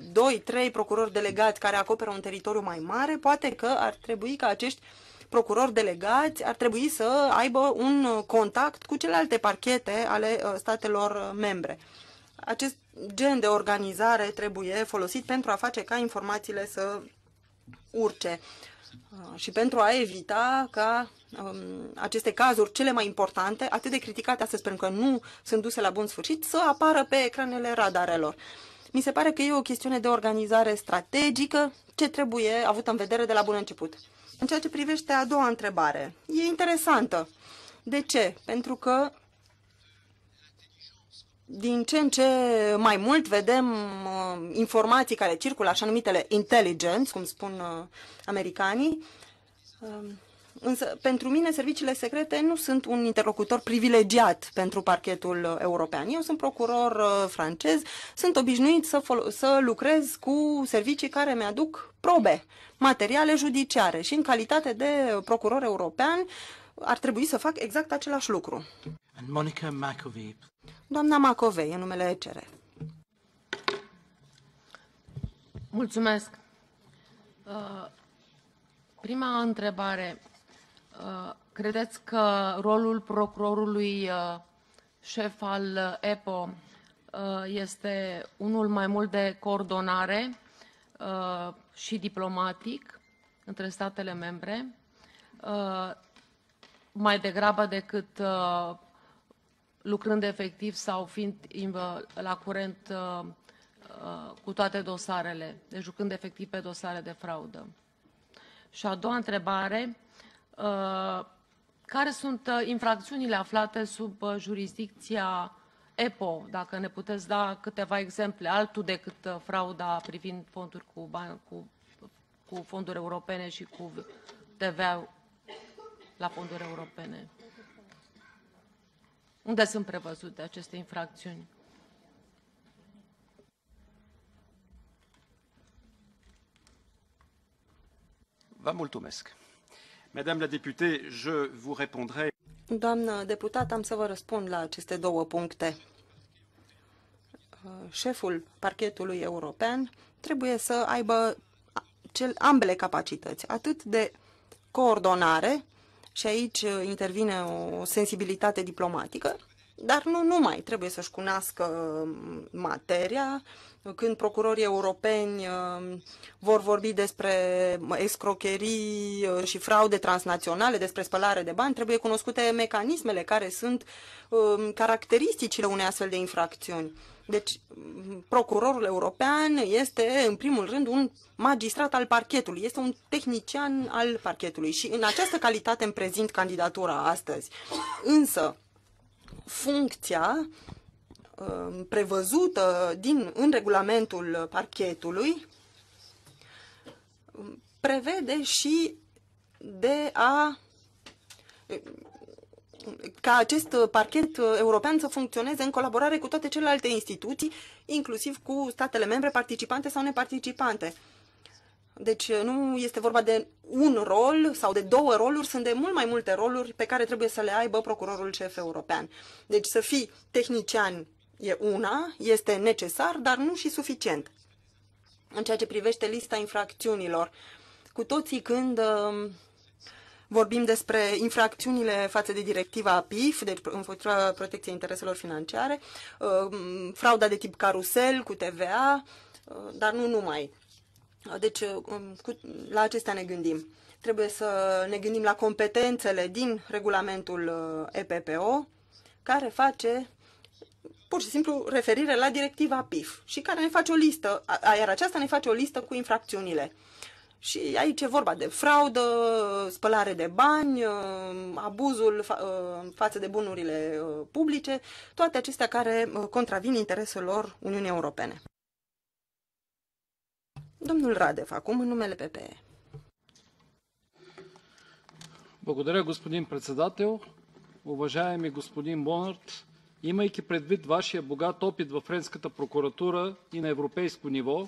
I: 2-3 procurori delegați care acoperă un teritoriu mai mare, poate că ar trebui ca acești procurori delegați ar trebui să aibă un uh, contact cu celelalte parchete ale uh, statelor uh, membre. Acest gen de organizare trebuie folosit pentru a face ca informațiile să urce uh, și pentru a evita ca um, aceste cazuri cele mai importante, atât de criticate astăzi pentru că nu sunt duse la bun sfârșit, să apară pe ecranele radarelor. Mi se pare că e o chestiune de organizare strategică ce trebuie avut în vedere de la bun început. În ceea ce privește a doua întrebare, e interesantă. De ce? Pentru că din ce în ce mai mult vedem uh, informații care circulă, așa numitele intelligence, cum spun uh, americanii. Uh, însă, pentru mine, serviciile secrete nu sunt un interlocutor privilegiat pentru parchetul uh, european. Eu sunt procuror uh, francez, sunt obișnuit să, să lucrez cu servicii care mi-aduc probe, materiale judiciare și, în calitate de procuror european, ar trebui să fac exact același lucru.
D: And Monica McAvee.
I: Doamna Macovei, în numele ECR. Mulțumesc. Uh, prima
C: întrebare. Uh, credeți că rolul procurorului uh, șef al EPO este unul mai mult de coordonare și diplomatic între statele membre, mai degrabă decât lucrând efectiv sau fiind la curent uh, uh, cu toate dosarele, deci jucând efectiv pe dosare de fraudă. Și a doua întrebare, uh, care sunt infracțiunile aflate sub jurisdicția EPO, dacă ne puteți da câteva exemple, altul decât frauda privind fonduri cu, bani, cu, cu fonduri europene și cu TVA la fonduri europene? Unde sunt prevăzute aceste infracțiuni?
E: Vă mulțumesc. Madame la députée, je vous répondrai.
I: Doamnă deputată, am să vă răspund la aceste două puncte. Uh, șeful parchetului european trebuie să aibă cel, ambele capacități, atât de coordonare, și aici uh, intervine o sensibilitate diplomatică, dar nu numai. Trebuie să-și cunoască uh, materia. Când procurorii europeni uh, vor vorbi despre escrocherii și fraude transnaționale, despre spălare de bani, trebuie cunoscute mecanismele care sunt caracteristicile unei astfel de infracțiuni deci, procurorul european este, în primul rând, un magistrat al parchetului, este un tehnician al parchetului și în această calitate îmi prezint candidatura astăzi. Însă, funcția um, prevăzută din, în regulamentul parchetului um, prevede și de a ca acest uh, parchet uh, european să funcționeze în colaborare cu toate celelalte instituții, inclusiv cu statele membre participante sau neparticipante. Deci uh, nu este vorba de un rol sau de două roluri, sunt de mult mai multe roluri pe care trebuie să le aibă procurorul șef european. Deci să fii tehnician e una, este necesar, dar nu și suficient. În ceea ce privește lista infracțiunilor, cu toții când Vorbim despre infracțiunile față de directiva PIF, deci în protecției intereselor financiare, uh, frauda de tip carusel cu TVA, uh, dar nu numai. Deci uh, um, la acestea ne gândim. Trebuie să ne gândim la competențele din regulamentul EPPO, care face pur și simplu referire la directiva PIF și care ne face o listă, iar aceasta ne face o listă cu infracțiunile. Și aici e vorba de fraudă, spălare de bani, uh, abuzul uh, față de bunurile uh, publice, toate acestea care contravin intereselor Uniunii Europene. Domnul Radev, acum în numele PPE.
F: Благодаря, господин председател. Уважаеми господин Бонарт, имайки предвид вашия богат опит в френската прокуратура и на европейско ниво,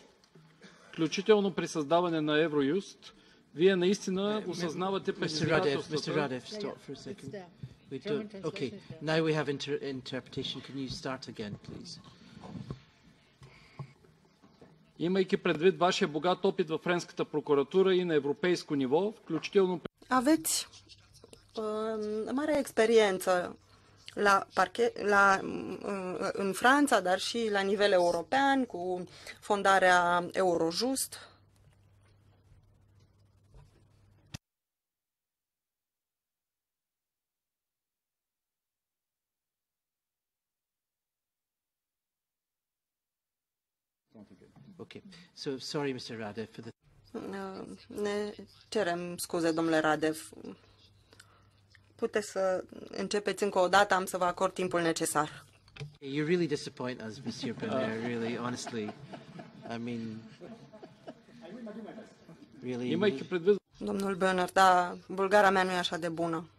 F: включително при създаване на Евроюст, вие наистина осъзнавате предизвикателствата. Имайки предвид вашия богат опит в Френската прокуратура и на европейско ниво, включително...
I: Aveți uh, mare experiență la parche, la, mm, în Franța, dar și la nivel european, cu fondarea Eurojust.
D: Okay. So, sorry, Mr. Radev, for the...
I: Mm, ne cerem scuze, domnule Radev, puteți să începeți încă o dată, am să vă acord
D: timpul necesar. You really disappoint us, Monsieur Benoit, really, honestly.
F: I mean, really...
D: Domnul Bernard,
I: da, bulgara mea nu e așa de bună.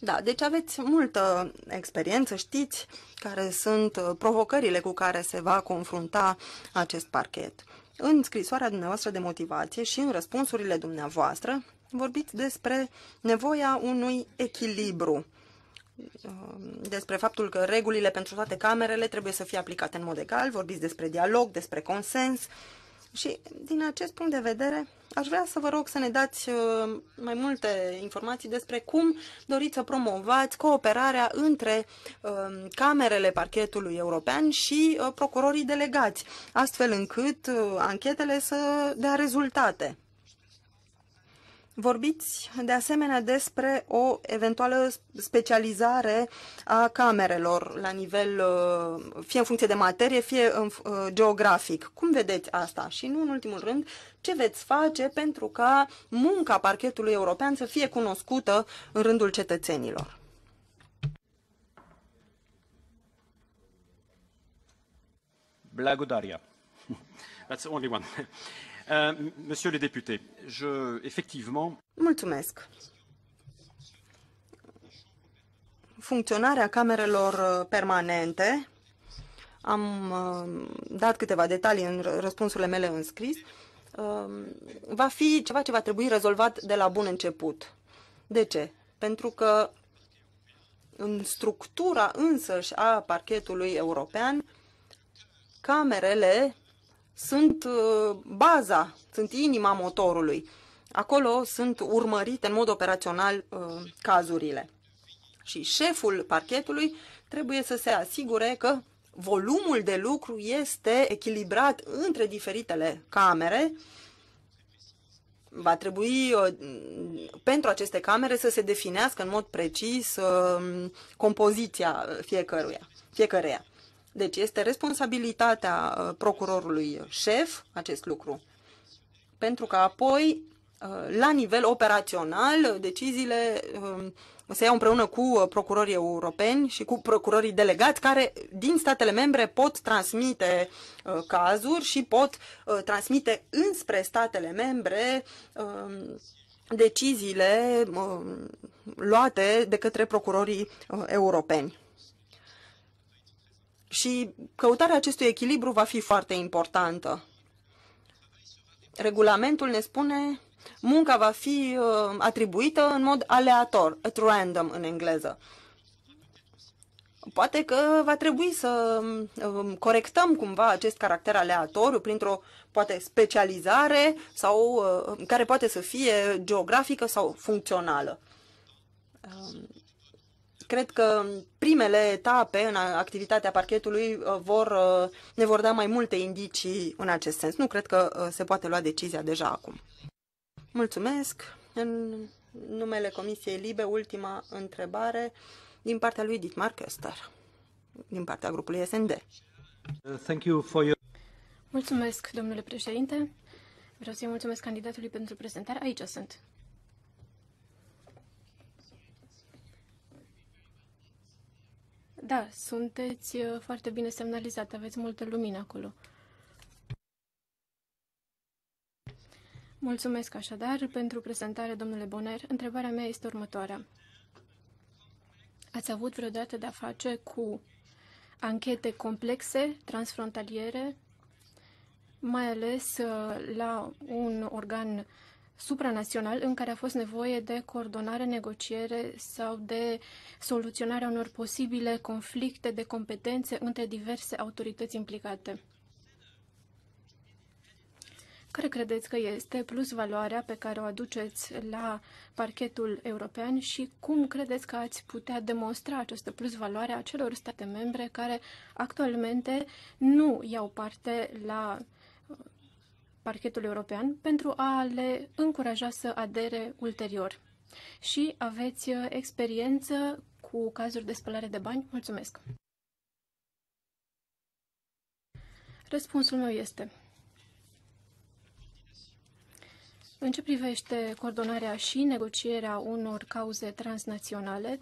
I: Da, deci aveți multă experiență, știți care sunt uh, provocările cu care se va confrunta acest parchet. În scrisoarea dumneavoastră de motivație și în răspunsurile dumneavoastră, vorbiți despre nevoia unui echilibru, um, despre faptul că regulile pentru toate camerele trebuie să fie aplicate în mod egal, vorbiți despre dialog, despre consens și din acest punct de vedere aș vrea să vă rog să ne dați uh, mai multe informații despre cum doriți să promovați cooperarea între um, camerele parchetului european și uh, procurorii delegați, astfel încât uh, anchetele să dea rezultate. Vorbiți de asemenea despre o eventuală specializare a camerelor la nivel, uh, fie în funcție de materie, fie în, uh, geografic. Cum vedeți asta? Și nu în ultimul rând, ce veți face pentru ca munca parchetului european să fie cunoscută în rândul cetățenilor?
E: Blagodaria. That's the only one. Euh, monsieur le député, je, effectivement...
I: Mulțumesc. Funcționarea camerelor uh, permanente, am uh, dat câteva detalii în răspunsurile mele în scris, uh, va fi ceva ce va trebui rezolvat de la bun început. De ce? Pentru că în structura însăși a parchetului european, camerele sunt uh, baza, sunt inima motorului. Acolo sunt urmărite în mod operațional uh, cazurile. Și șeful parchetului trebuie să se asigure că volumul de lucru este echilibrat între diferitele camere. Va trebui uh, pentru aceste camere să se definească în mod precis compoziția fiecăruia, fiecăreia. Deci este responsabilitatea uh, procurorului șef acest lucru. Pentru că apoi, uh, la nivel operațional, deciziile um, se iau împreună cu uh, procurorii europeni și cu procurorii delegați care din statele membre pot transmite cazuri și pot transmite înspre statele membre um, deciziile um, luate de către procurorii europeni și căutarea acestui echilibru va fi foarte importantă. Regulamentul ne spune munca va fi uh, atribuită în mod aleator, at random în engleză. Poate că va trebui să um, corectăm cumva acest caracter aleatoriu printr-o poate specializare sau uh, care poate să fie geografică sau funcțională. Um, Cred că primele etape în activitatea parchetului uh, vor, uh, ne vor da mai multe indicii în acest sens. Nu cred că uh, se poate lua decizia deja acum. Mulțumesc. În numele Comisiei Libe, ultima întrebare din partea lui Dietmar Köster, din partea grupului SND.
A: Thank you for your...
I: Mulțumesc, domnule președinte. Vreau să-i mulțumesc candidatului
J: pentru prezentare. Aici sunt. Da, sunteți uh, foarte bine semnalizat, aveți multă lumină acolo. Mulțumesc așadar pentru prezentare, domnule Boner. Întrebarea mea este următoarea. Ați avut vreodată de-a face cu anchete complexe, transfrontaliere, mai ales uh, la un organ supranațional în care a fost nevoie de coordonare, negociere sau de soluționarea unor posibile conflicte de competențe între diverse autorități implicate. Care credeți că este plus valoarea pe care o aduceți la parchetul european și cum credeți că ați putea demonstra această plus valoare a celor state membre care actualmente nu iau parte la parchetul european pentru a le încuraja să adere ulterior. Și aveți uh, experiență cu cazuri de spălare de bani? Mulțumesc! Răspunsul meu este În ce privește coordonarea și negocierea unor cauze transnaționale,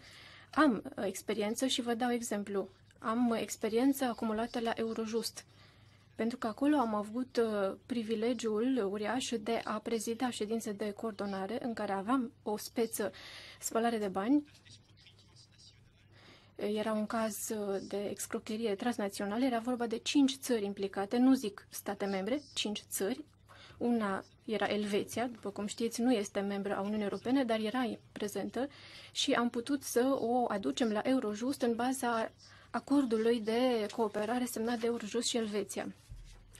J: am uh, experiență și vă dau exemplu. Am uh, experiență acumulată la Eurojust – pentru că acolo am avut uh, privilegiul uriaș de a prezida ședințe de coordonare în care aveam o speță spălare de bani. Era un caz uh, de excrocherie transnațională, era vorba de cinci țări implicate, nu zic state membre, cinci țări. Una era Elveția, după cum știți, nu este membră a Uniunii Europene, dar era prezentă și am putut să o aducem la Eurojust în baza acordului de cooperare semnat de Eurojust și Elveția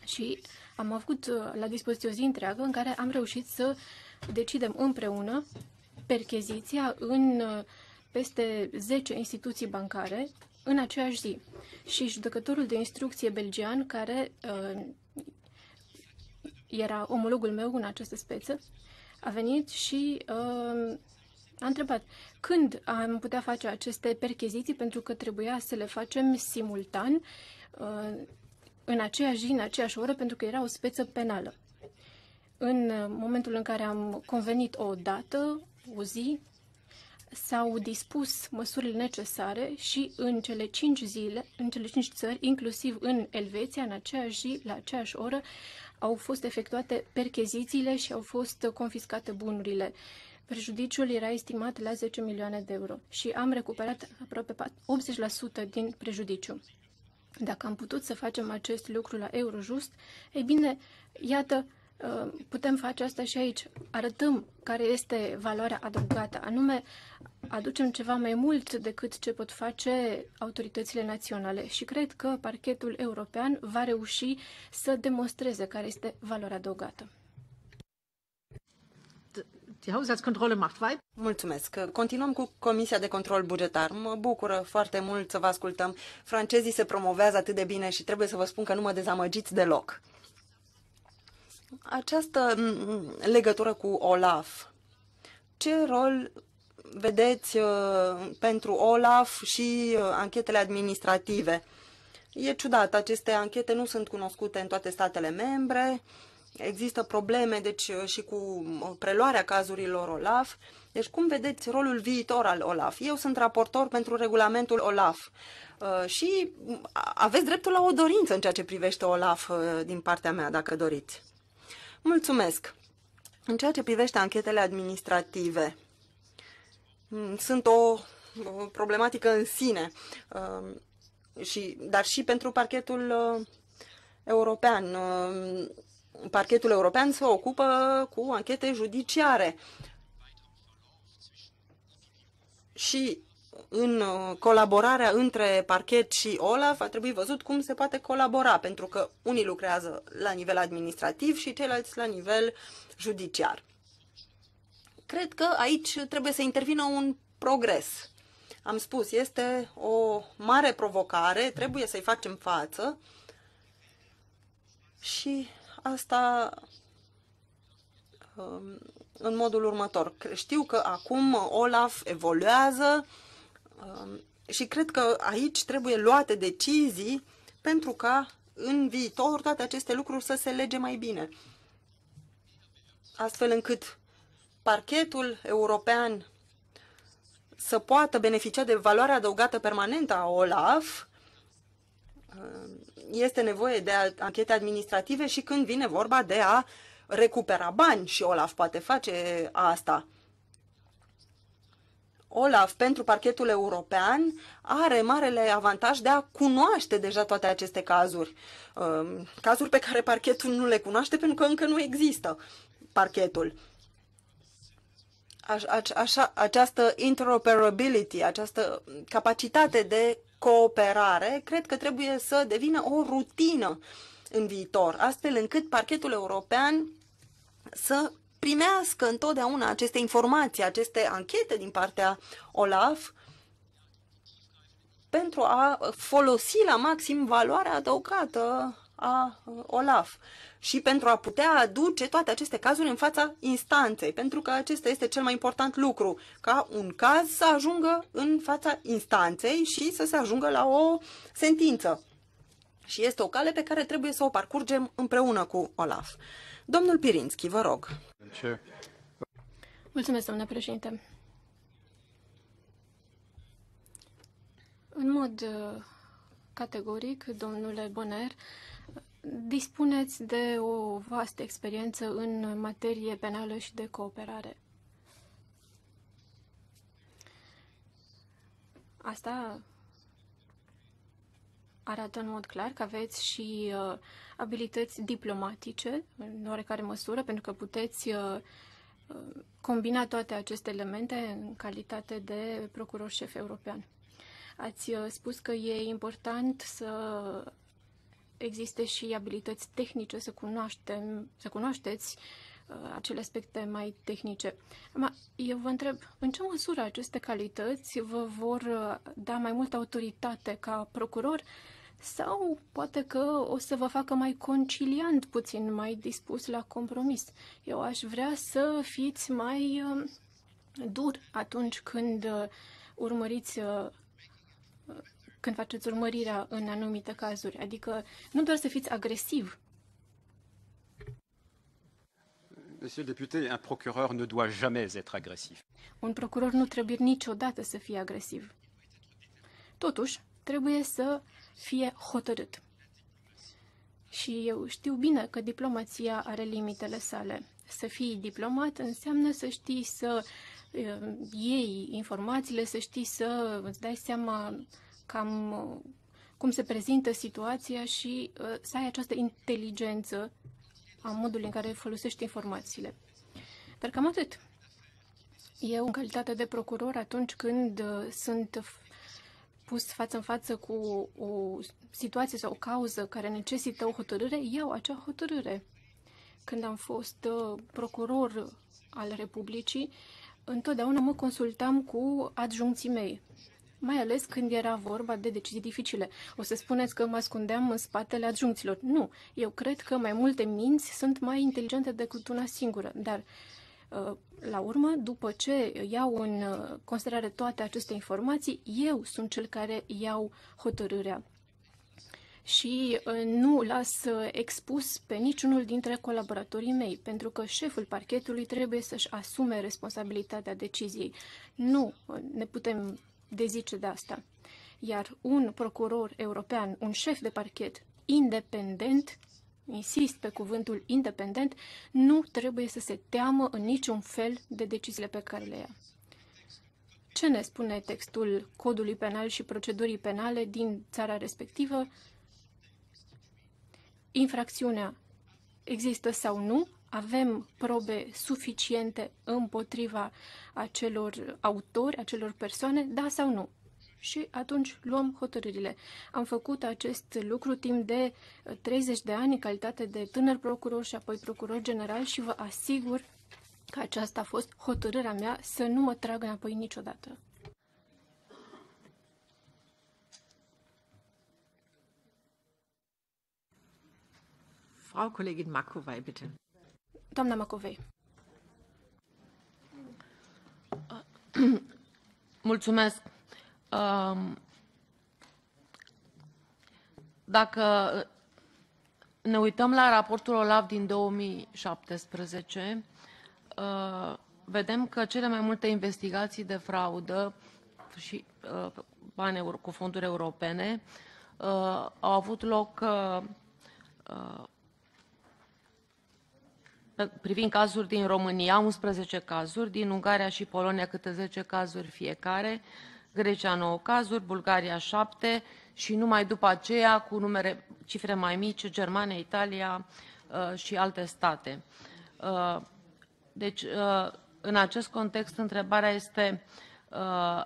J: și am avut uh, la dispoziție o zi întreagă în care am reușit să decidem împreună percheziția în uh, peste 10 instituții bancare în aceeași zi. Și judecătorul de instrucție belgian, care uh, era omologul meu în această speță, a venit și uh, a întrebat când am putea face aceste percheziții, pentru că trebuia să le facem simultan. Uh, în aceeași zi, în aceeași oră, pentru că era o speță penală. În uh, momentul în care am convenit o dată, o zi, s-au dispus măsurile necesare și în cele cinci zile, în cele cinci țări, inclusiv în Elveția, în aceeași zi, la aceeași oră, au fost efectuate perchezițiile și au fost confiscate bunurile. Prejudiciul era estimat la 10 milioane de euro și am recuperat aproape 80% din prejudiciu. Dacă am putut să facem acest lucru la Eurojust, ei bine, iată, uh, putem face asta și aici. Arătăm care este valoarea adăugată, anume aducem ceva mai mult decât ce pot face autoritățile naționale și cred că parchetul european va reuși să demonstreze care este valoarea adăugată.
I: Die Haushaltskontrolle macht weit. Mulțumesc. Continuăm cu Comisia de Control Bugetar. Mă bucură foarte mult să vă ascultăm. Francezii se promovează atât de bine și trebuie să vă spun că nu mă dezamăgiți deloc. Această legătură cu OLAF, ce rol vedeți uh, pentru OLAF și uh, anchetele administrative? E ciudat, aceste anchete nu sunt cunoscute în toate statele membre. Există probleme deci, uh, și cu uh, preluarea cazurilor OLAF. Deci cum vedeți rolul viitor al OLAF? Eu sunt raportor pentru regulamentul OLAF uh, și mm, aveți dreptul la o dorință în ceea ce privește OLAF din partea mea, dacă doriți. Mulțumesc! În ceea ce privește anchetele administrative, mm, sunt o problematică în sine, um, și, dar și pentru parchetul european. Um, parchetul european se ocupă cu anchete judiciare. Și în uh, colaborarea între parchet și OLAF a trebuit văzut cum se poate colabora, pentru că unii lucrează la nivel administrativ și ceilalți la nivel judiciar. Cred că aici trebuie să intervină un progres. Am spus, este o mare provocare, trebuie să-i facem față și asta um, în modul următor. Știu că acum Olaf evoluează um, și cred că aici trebuie luate decizii pentru ca în viitor toate aceste lucruri să se lege mai bine. Astfel încât parchetul european să poată beneficia de valoarea adăugată permanentă a OLAF um, este nevoie de anchete administrative și când vine vorba de a recupera bani și Olaf poate face asta. Olaf pentru parchetul european are marele avantaj de a cunoaște deja toate aceste cazuri. Um, cazuri pe care parchetul nu le cunoaște pentru că încă nu există parchetul. A, a, așa, această interoperability, această capacitate de cooperare, cred că trebuie să devină o rutină în viitor, astfel încât parchetul european să primească întotdeauna aceste informații, aceste anchete din partea OLAF pentru a folosi la maxim valoarea adăugată a OLAF și pentru a putea aduce toate aceste cazuri în fața instanței, pentru că acesta este cel mai important lucru, ca un caz să ajungă în fața instanței și să se ajungă la o sentință. Și este o cale pe care trebuie să o parcurgem împreună cu Olaf. Domnul Pirinski, vă rog. Mulțumesc, domnule
J: președinte. În mod uh, categoric, domnule Boner, Dispuneți de o vastă experiență în materie penală și de cooperare. Asta arată în mod clar că aveți și uh, abilități diplomatice, în oarecare măsură, pentru că puteți uh, uh combina toate aceste elemente în calitate de procuror șef european. Ați uh, spus că e important să existe și abilități tehnice să, cunoaștem, să cunoașteți uh, acele aspecte mai tehnice. Ma, eu vă întreb, în ce măsură aceste calități vă vor uh, da mai multă autoritate ca procuror sau poate că o să vă facă mai conciliant puțin, mai dispus la compromis? Eu aș vrea să fiți mai uh, dur atunci când uh, urmăriți uh, când faceți urmărirea în anumite cazuri. Adică nu doar să fiți agresiv.
E: Monsieur le député, un procureur ne doit jamais être agresiv.
J: Un procuror nu trebuie niciodată să fie agresiv. Totuși, trebuie să fie hotărât. Și eu știu bine că diplomația are limitele sale. Să fii diplomat înseamnă să știi să eh, iei informațiile, să știi să îți dai seama cam uh, cum se prezintă situația și uh, să ai această inteligență a modului în care folosești informațiile. Dar cam atât. Eu, în calitate de procuror, atunci când uh, sunt pus față în față cu o situație sau o cauză care necesită o hotărâre, iau acea hotărâre. Când am fost procuror al Republicii, întotdeauna mă consultam cu adjuncții mei mai ales când era vorba de decizii dificile. O să spuneți că mă ascundeam în spatele adjuncților. Nu, eu cred că mai multe minți sunt mai inteligente decât una singură, dar uh, la urmă, după ce iau în uh, considerare toate aceste informații, eu sunt cel care iau hotărârea și uh, nu las expus pe niciunul dintre colaboratorii mei, pentru că șeful parchetului trebuie să-și asume responsabilitatea deciziei. Nu ne putem dezice de asta. Iar un procuror european, un șef de parchet independent, insist pe cuvântul independent, nu trebuie să se teamă în niciun fel de deciziile pe care le ia. Ce ne spune textul codului penal și procedurii penale din țara respectivă? Infracțiunea există sau nu avem probe suficiente împotriva acelor autori, acelor persoane, da sau nu. Și atunci luăm hotărârile. Am făcut acest lucru timp de 30 uh, de ani în calitate de tânăr procuror și apoi procuror general și vă asigur că aceasta a fost hotărârea mea să nu mă trag înapoi niciodată.
C: Frau Kollegin Makovai, bitte.
J: Doamna Macovei.
C: Mulțumesc. Um, dacă ne uităm la raportul OLAV din 2017, uh, vedem că cele mai multe investigații de fraudă și uh, bani cu fonduri europene uh, au avut loc privind cazuri din România, 11 cazuri, din Ungaria și Polonia câte 10 cazuri fiecare, Grecia 9 cazuri, Bulgaria 7 și numai după aceea cu numere, cifre mai mici, Germania, Italia uh, și alte state. Uh, deci, uh, în acest context, întrebarea este uh,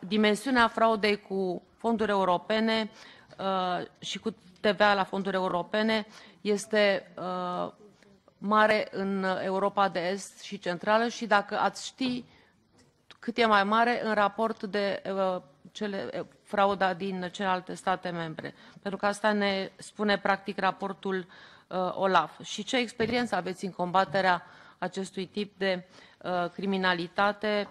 C: dimensiunea fraudei cu fonduri europene uh, și cu TVA la fonduri europene este uh, mare în Europa de Est și Centrală și dacă ați ști cât e mai mare în raport de uh, cele, uh, frauda din celelalte state membre. Pentru că asta ne spune practic raportul uh, OLAF. Și ce experiență aveți în combaterea acestui tip de uh, criminalitate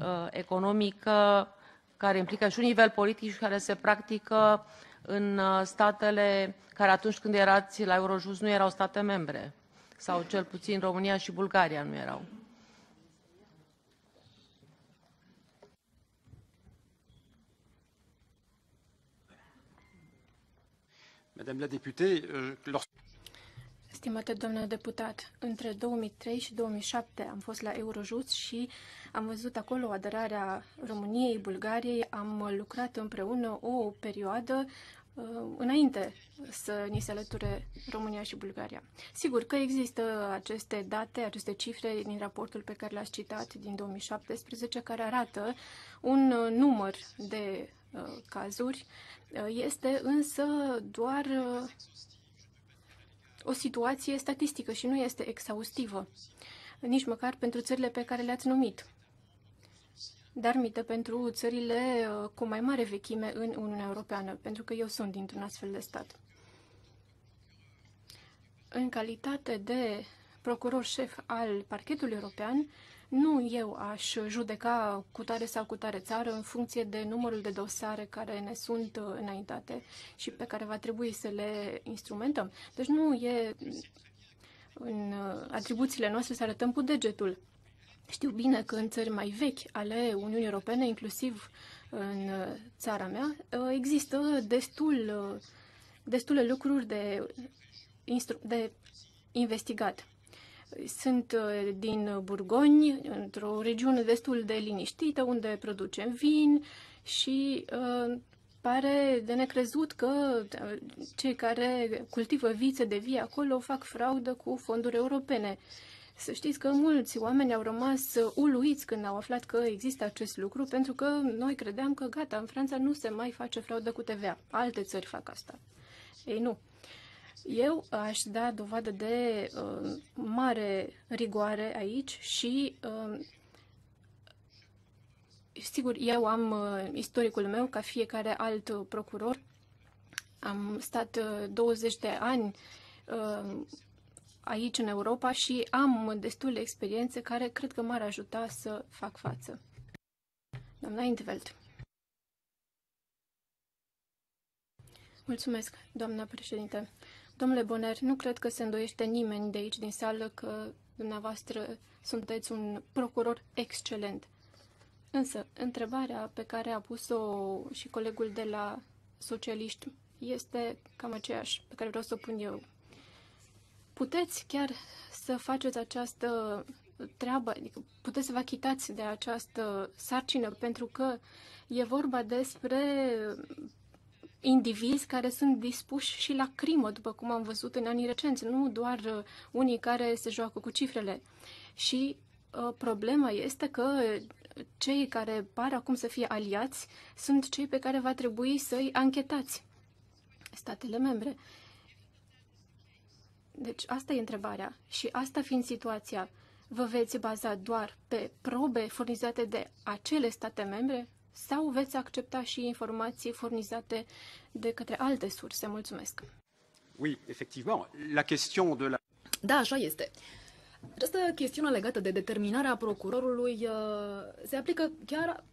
C: uh, economică care implică și un nivel politic și care se practică uh, în uh, statele care atunci când erați la Eurojust nu erau state membre, sau cel puțin România și Bulgaria nu erau.
E: Madame la députée, euh, lorsque...
J: Stimate doamnă deputat, între 2003 și 2007 am fost la Eurojust și am văzut acolo aderarea României, Bulgariei, am lucrat împreună o perioadă uh, înainte să ni se alăture România și Bulgaria. Sigur că există aceste date, aceste cifre din raportul pe care l-ați citat din 2017, care arată un uh, număr de uh, cazuri. Este însă doar o situație statistică și nu este exhaustivă, nici măcar pentru țările pe care le-ați numit. Dar mită pentru țările uh, cu mai mare vechime în Uniunea Europeană, pentru că eu sunt dintr-un astfel de stat. În calitate de procuror șef al parchetului european, nu eu aș judeca cu tare sau cu tare țară în funcție de numărul de dosare care ne sunt uh, înaintate și pe care va trebui să le instrumentăm. Deci nu e în uh, atribuțiile noastre să arătăm cu degetul. Știu bine că în țări mai vechi ale Uniunii Europene, inclusiv în uh, țara mea, există destul, destule lucruri de, de investigat. Sunt uh, din Burgoni, într-o regiune destul de liniștită, unde producem vin și uh, pare de necrezut că uh, cei care cultivă vițe de vie acolo fac fraudă cu fonduri europene. Să știți că mulți oameni au rămas uluiți când au aflat că există acest lucru, pentru că noi credeam că gata, în Franța nu se mai face fraudă cu TVA. Alte țări fac asta. Ei nu. Eu aș da dovadă de uh, mare rigoare aici și, uh, sigur, eu am uh, istoricul meu, ca fiecare alt procuror, am stat uh, 20 de ani uh, aici, în Europa, și am destule experiențe care cred că m-ar ajuta să fac față. Doamna Intveld. Mulțumesc, doamna președinte. Domnule Boner, nu cred că se îndoiește nimeni de aici din sală că dumneavoastră sunteți un procuror excelent. Însă, întrebarea pe care a pus-o și colegul de la socialiști este cam aceeași pe care vreau să o pun eu. Puteți chiar să faceți această treabă, adică puteți să vă achitați de această sarcină, pentru că e vorba despre indivizi care sunt dispuși și la crimă, după cum am văzut în anii recenți, nu doar uh, unii care se joacă cu cifrele. Și uh, problema este că cei care par acum să fie aliați sunt cei pe care va trebui să-i anchetați statele membre. Deci asta e întrebarea. Și asta fiind situația, vă veți baza doar pe probe furnizate de acele state membre? sau veți accepta și informații furnizate
K: de către alte surse? Mulțumesc!
E: Oui, effectivement, la question de la...
K: Da, așa este. Această chestiune legată de determinarea procurorului uh, se aplică chiar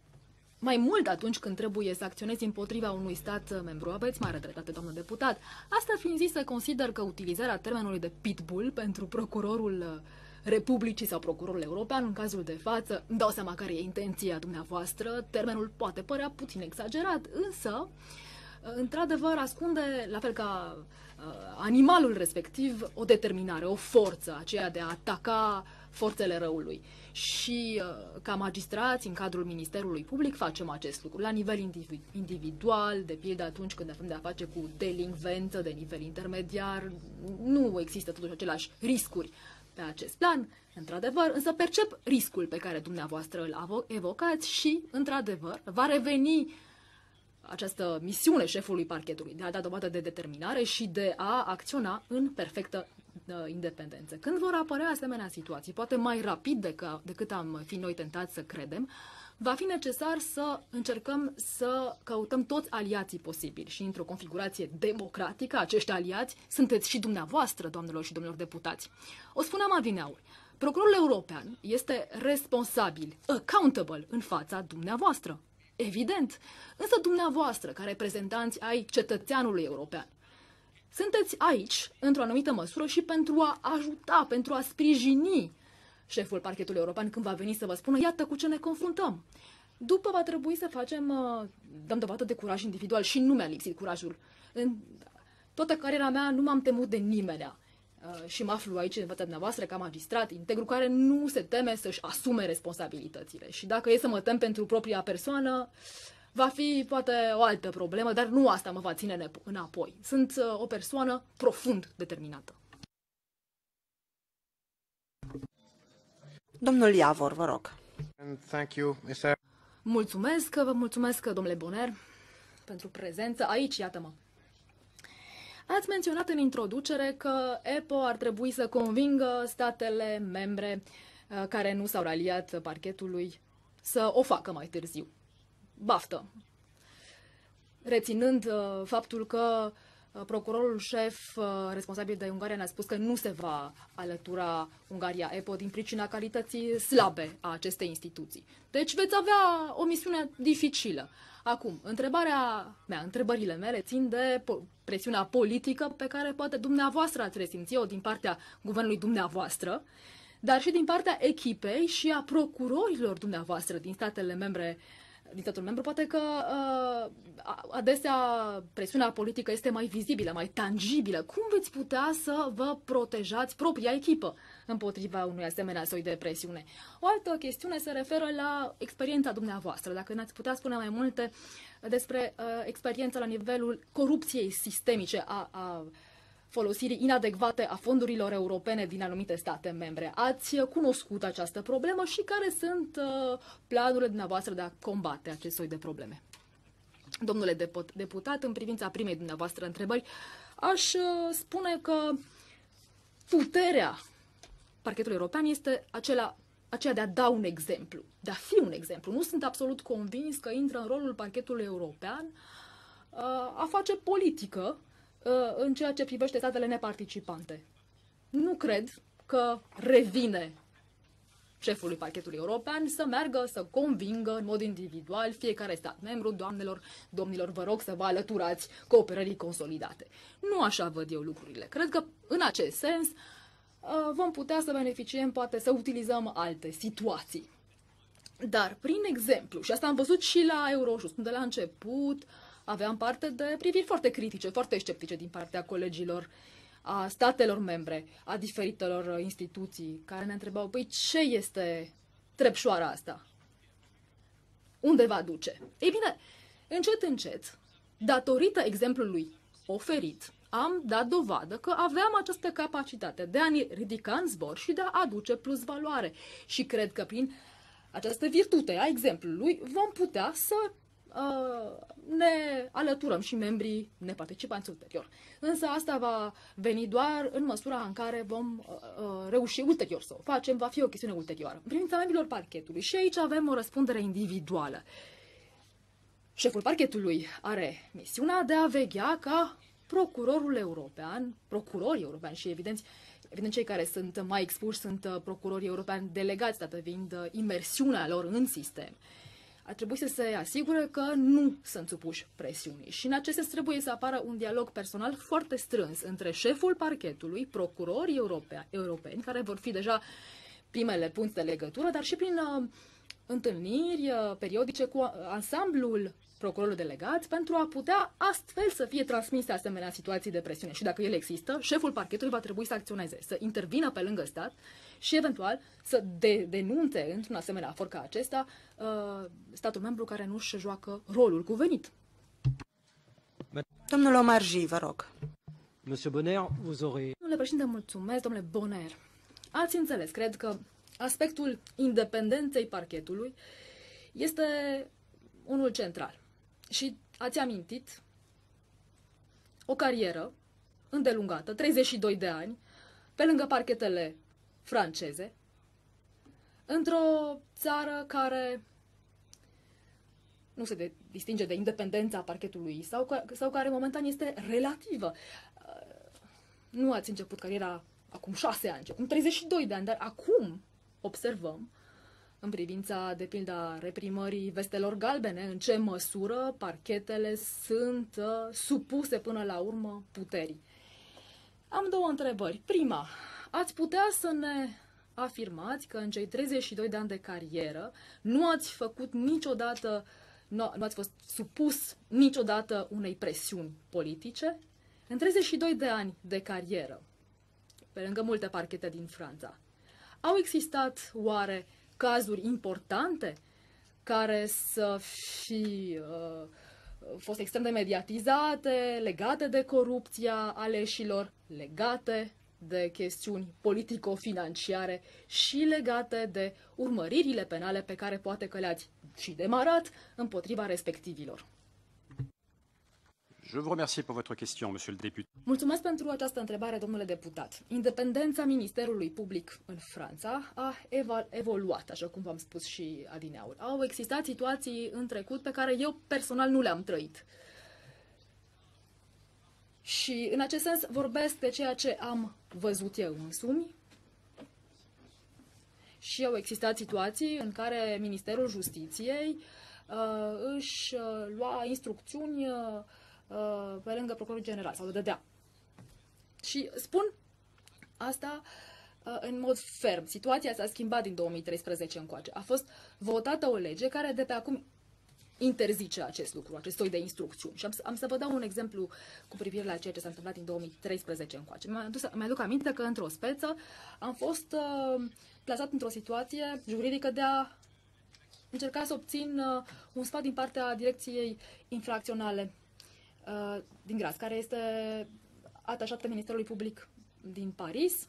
K: mai mult atunci când trebuie să acționezi împotriva unui stat uh, membru. Aveți mare dreptate, doamnă deputat. Asta fiind zis, să consider că utilizarea termenului de pitbull pentru procurorul uh, Republicii sau Procurorul European, în cazul de față, îmi dau seama care e intenția dumneavoastră, termenul poate părea puțin exagerat, însă, într-adevăr, ascunde, la fel ca uh, animalul respectiv, o determinare, o forță, aceea de a ataca forțele răului. Și uh, ca magistrați, în cadrul Ministerului Public, facem acest lucru la nivel individual, de pildă atunci când avem de-a face cu delinvență de nivel intermediar, nu există totuși aceleași riscuri pe acest plan, într-adevăr, însă percep riscul pe care dumneavoastră îl evocați și, într-adevăr, va reveni această misiune șefului parchetului de a da dovadă de determinare și de a acționa în perfectă uh, independență. Când vor apărea asemenea situații, poate mai rapid decât am fi noi tentați să credem, uh, va fi necesar să încercăm să căutăm toți aliații posibili și într-o configurație democratică, acești aliați sunteți și dumneavoastră, doamnelor și domnilor deputați. O spuneam adineauri, procurorul european este responsabil, accountable în fața dumneavoastră. Evident, însă dumneavoastră, ca reprezentanți ai cetățeanului european, sunteți aici, într-o anumită măsură, și pentru a ajuta, pentru a sprijini șeful parchetului european când va veni să vă spună, iată cu ce ne confruntăm. După va trebui să facem, uh, dăm dovadă de curaj individual și nu mi-a lipsit curajul. În toată cariera mea nu m-am temut de nimeni. Uh, și mă aflu aici în fața dumneavoastră ca magistrat integru care nu se teme să-și asume responsabilitățile. Și dacă e să mă tem pentru propria persoană, va fi poate o altă problemă, dar nu asta mă va ține înapoi. Sunt uh, o persoană profund determinată.
I: Domnul Iavor, vă rog.
K: Mulțumesc, vă mulțumesc, domnule Boner, pentru prezență. Aici, iată-mă. Ați menționat în introducere că EPO ar trebui să convingă statele membre uh, care nu s-au raliat parchetului să o facă mai târziu. Baftă! Reținând uh, faptul că Uh, procurorul șef uh, responsabil de Ungaria ne-a spus că nu se va alătura Ungaria EPO din pricina calității slabe a acestei instituții. Deci veți avea o misiune dificilă. Acum, întrebarea mea, întrebările mele țin de presiunea politică pe care poate dumneavoastră ați resimțit-o din partea guvernului dumneavoastră, dar și din partea echipei și a procurorilor dumneavoastră din statele membre uh, din statul membru, poate că uh, adesea presiunea politică este mai vizibilă, mai tangibilă. Cum veți putea să vă protejați propria echipă împotriva unui asemenea soi de presiune? O altă chestiune se referă la experiența dumneavoastră. Dacă ne-ați putea spune mai multe despre uh, experiența la nivelul corupției sistemice a, a uh, folosirii inadecvate a fondurilor europene din anumite state membre. Ați cunoscut această problemă și care sunt uh, planurile dumneavoastră de a combate acest soi de probleme? Domnule deputat, în privința primei dumneavoastră întrebări, aș uh, spune că puterea parchetului european este acela aceea de a da un exemplu, de a fi un exemplu. Nu sunt absolut convins că intră în rolul parchetului european uh, a face politică Uh, în ceea ce privește statele neparticipante. Nu cred că revine șefului parchetului european să meargă să convingă în mod individual fiecare stat membru, doamnelor, domnilor, vă rog să vă alăturați cooperării consolidate. Nu așa văd eu lucrurile. Cred că în acest sens uh, vom putea să beneficiem, poate să utilizăm alte situații. Dar, prin exemplu, și asta am văzut și la Eurojust, unde la început uh, aveam parte de priviri foarte critice, foarte sceptice din partea colegilor a statelor membre, a diferitelor uh, instituții, care ne întrebau, păi ce este trepșoara asta? Unde va duce? Ei bine, încet, încet, datorită exemplului oferit, am dat dovadă că aveam această capacitate de a ne ridica în zbor și de a aduce plus valoare. Și cred că prin această virtute a exemplului vom putea să Uh, ne alăturăm și membrii neparticipanți ulterior. Însă asta va veni doar în măsura în care vom uh, uh, reuși ulterior să o facem, va fi o chestiune ulterioară. În privința membrilor parchetului și aici avem o răspundere individuală. Șeful parchetului are misiunea de a veghea ca procurorul european, procurorii europeni și evident, evident cei care sunt mai expuși sunt procurorii europeni delegați, dată fiind imersiunea lor în sistem. Uh, ar trebui să se asigure că nu sunt supuși presiunii. Și în acest sens trebuie să apară un dialog personal foarte strâns între șeful parchetului, procurorii europea, europeni, care vor fi deja primele punți de legătură, dar și prin uh, întâlniri uh, periodice cu uh, ansamblul procurorul delegat pentru a putea astfel să fie transmise asemenea situații de presiune. Și dacă ele există, șeful parchetului va trebui să acționeze, să intervină pe lângă stat și eventual să de- denunțe într-un asemenea for ca acesta uh, statul membru care nu își joacă rolul cuvenit.
I: Domnul Omarji, vă rog. Monsieur Bonner, vous aurez...
K: Domnule președinte, mulțumesc, domnule Bonner. Ați înțeles, cred că aspectul independenței parchetului este unul central și ați amintit o carieră îndelungată, 32 de ani, pe lângă parchetele franceze, într-o țară care nu se de, distinge de independența parchetului sau, ca, sau care momentan este relativă. Uh, nu ați început cariera acum șase ani, acum 32 de ani, dar acum observăm în privința, de pildă, reprimării vestelor galbene, în ce măsură parchetele sunt uh, supuse până la urmă puterii. Am două întrebări. Prima, ați putea să ne afirmați că în cei 32 de ani de carieră nu ați făcut niciodată, nu, nu ați fost supus niciodată unei presiuni politice? În 32 de ani de carieră, pe lângă multe parchete din Franța, au existat oare cazuri importante care să fi uh, fost extrem de mediatizate, legate de corupția aleșilor, legate de chestiuni politico-financiare și legate de urmăririle penale pe care poate că le-ați și demarat împotriva respectivilor.
E: Je vous remercie pour votre question, monsieur le député.
K: Mulțumesc pentru această întrebare, domnule deputat. Independența Ministerului Public în Franța a evoluat, așa cum v-am spus și adineauri. Au existat situații în trecut pe care eu personal nu le-am trăit. Și în acest sens vorbesc de ceea ce am văzut eu însumi, și au existat situații în care Ministerul Justiției uh, își uh, lua instrucțiuni uh, Uh, pe lângă procurorul general sau de dădea. Și spun asta uh, în mod ferm. Situația s-a schimbat din 2013 încoace. A fost votată o lege care de pe acum interzice acest lucru, acest soi de instrucțiuni. Și am, am să vă dau un exemplu cu privire la ceea ce s-a întâmplat din 2013 încoace. Mi-aduc, mi aminte că într-o speță am fost uh, plasat într-o situație juridică de a încerca să obțin uh, un sfat din partea direcției infracționale Uh, din Graz, care este atașată Ministerului Public din Paris,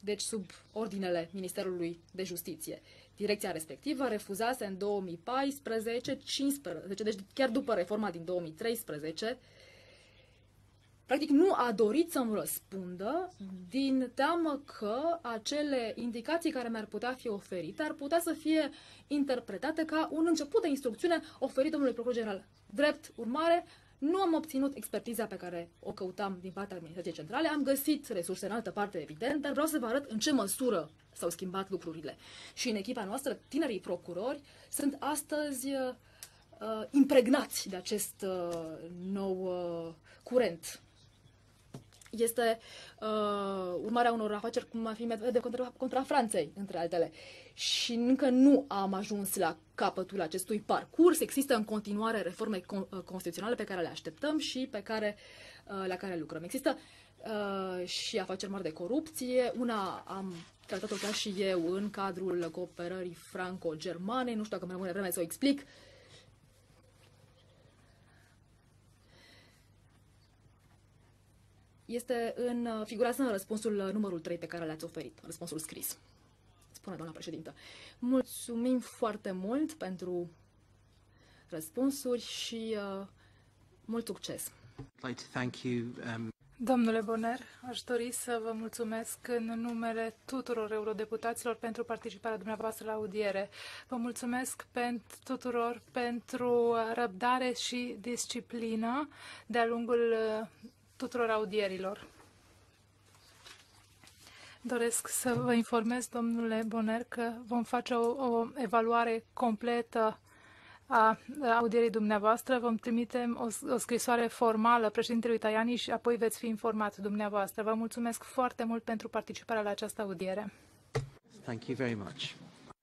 K: deci sub ordinele Ministerului de Justiție. Direcția respectivă refuzase în 2014, 15, deci chiar după reforma din 2013, practic nu a dorit să-mi răspundă din teamă că acele indicații care mi-ar putea fi oferite ar putea să fie interpretate ca un început de instrucțiune oferit domnului procuror general. Drept urmare, nu am obținut expertiza pe care o căutam din partea administrației centrale, am găsit resurse în altă parte, evident, dar vreau să vă arăt în ce măsură s-au schimbat lucrurile. Și în echipa noastră, tinerii procurori sunt astăzi uh, uh impregnați de acest uh, nou uh, curent este uh, urmarea unor afaceri cum ar fi de contra, contra Franței, între altele și încă nu am ajuns la capătul acestui parcurs. Există în continuare reforme uh, constituționale pe care le așteptăm și pe care, uh, la care lucrăm. Există uh, și afaceri mari de corupție. Una am tratat-o chiar și eu în cadrul cooperării franco-germane. Nu știu dacă îmi rămâne vreme să o explic. Este în, figurează în răspunsul numărul 3 pe care l-ați oferit, răspunsul scris spune doamna președintă. Mulțumim foarte mult pentru răspunsuri și uh, mult succes!
D: Um,
H: Domnule Boner, aș dori să vă mulțumesc în numele tuturor eurodeputaților pentru participarea dumneavoastră la audiere. Vă mulțumesc pentru tuturor pentru răbdare și disciplină de-a lungul uh, tuturor audierilor. Doresc să vă informez, domnule Boner, că vom face o, o evaluare completă a audierii dumneavoastră. Vom trimite o, o scrisoare formală președintelui Tajani și apoi veți fi informat dumneavoastră. Vă mulțumesc foarte mult pentru participarea la această audiere.
D: Thank you very much.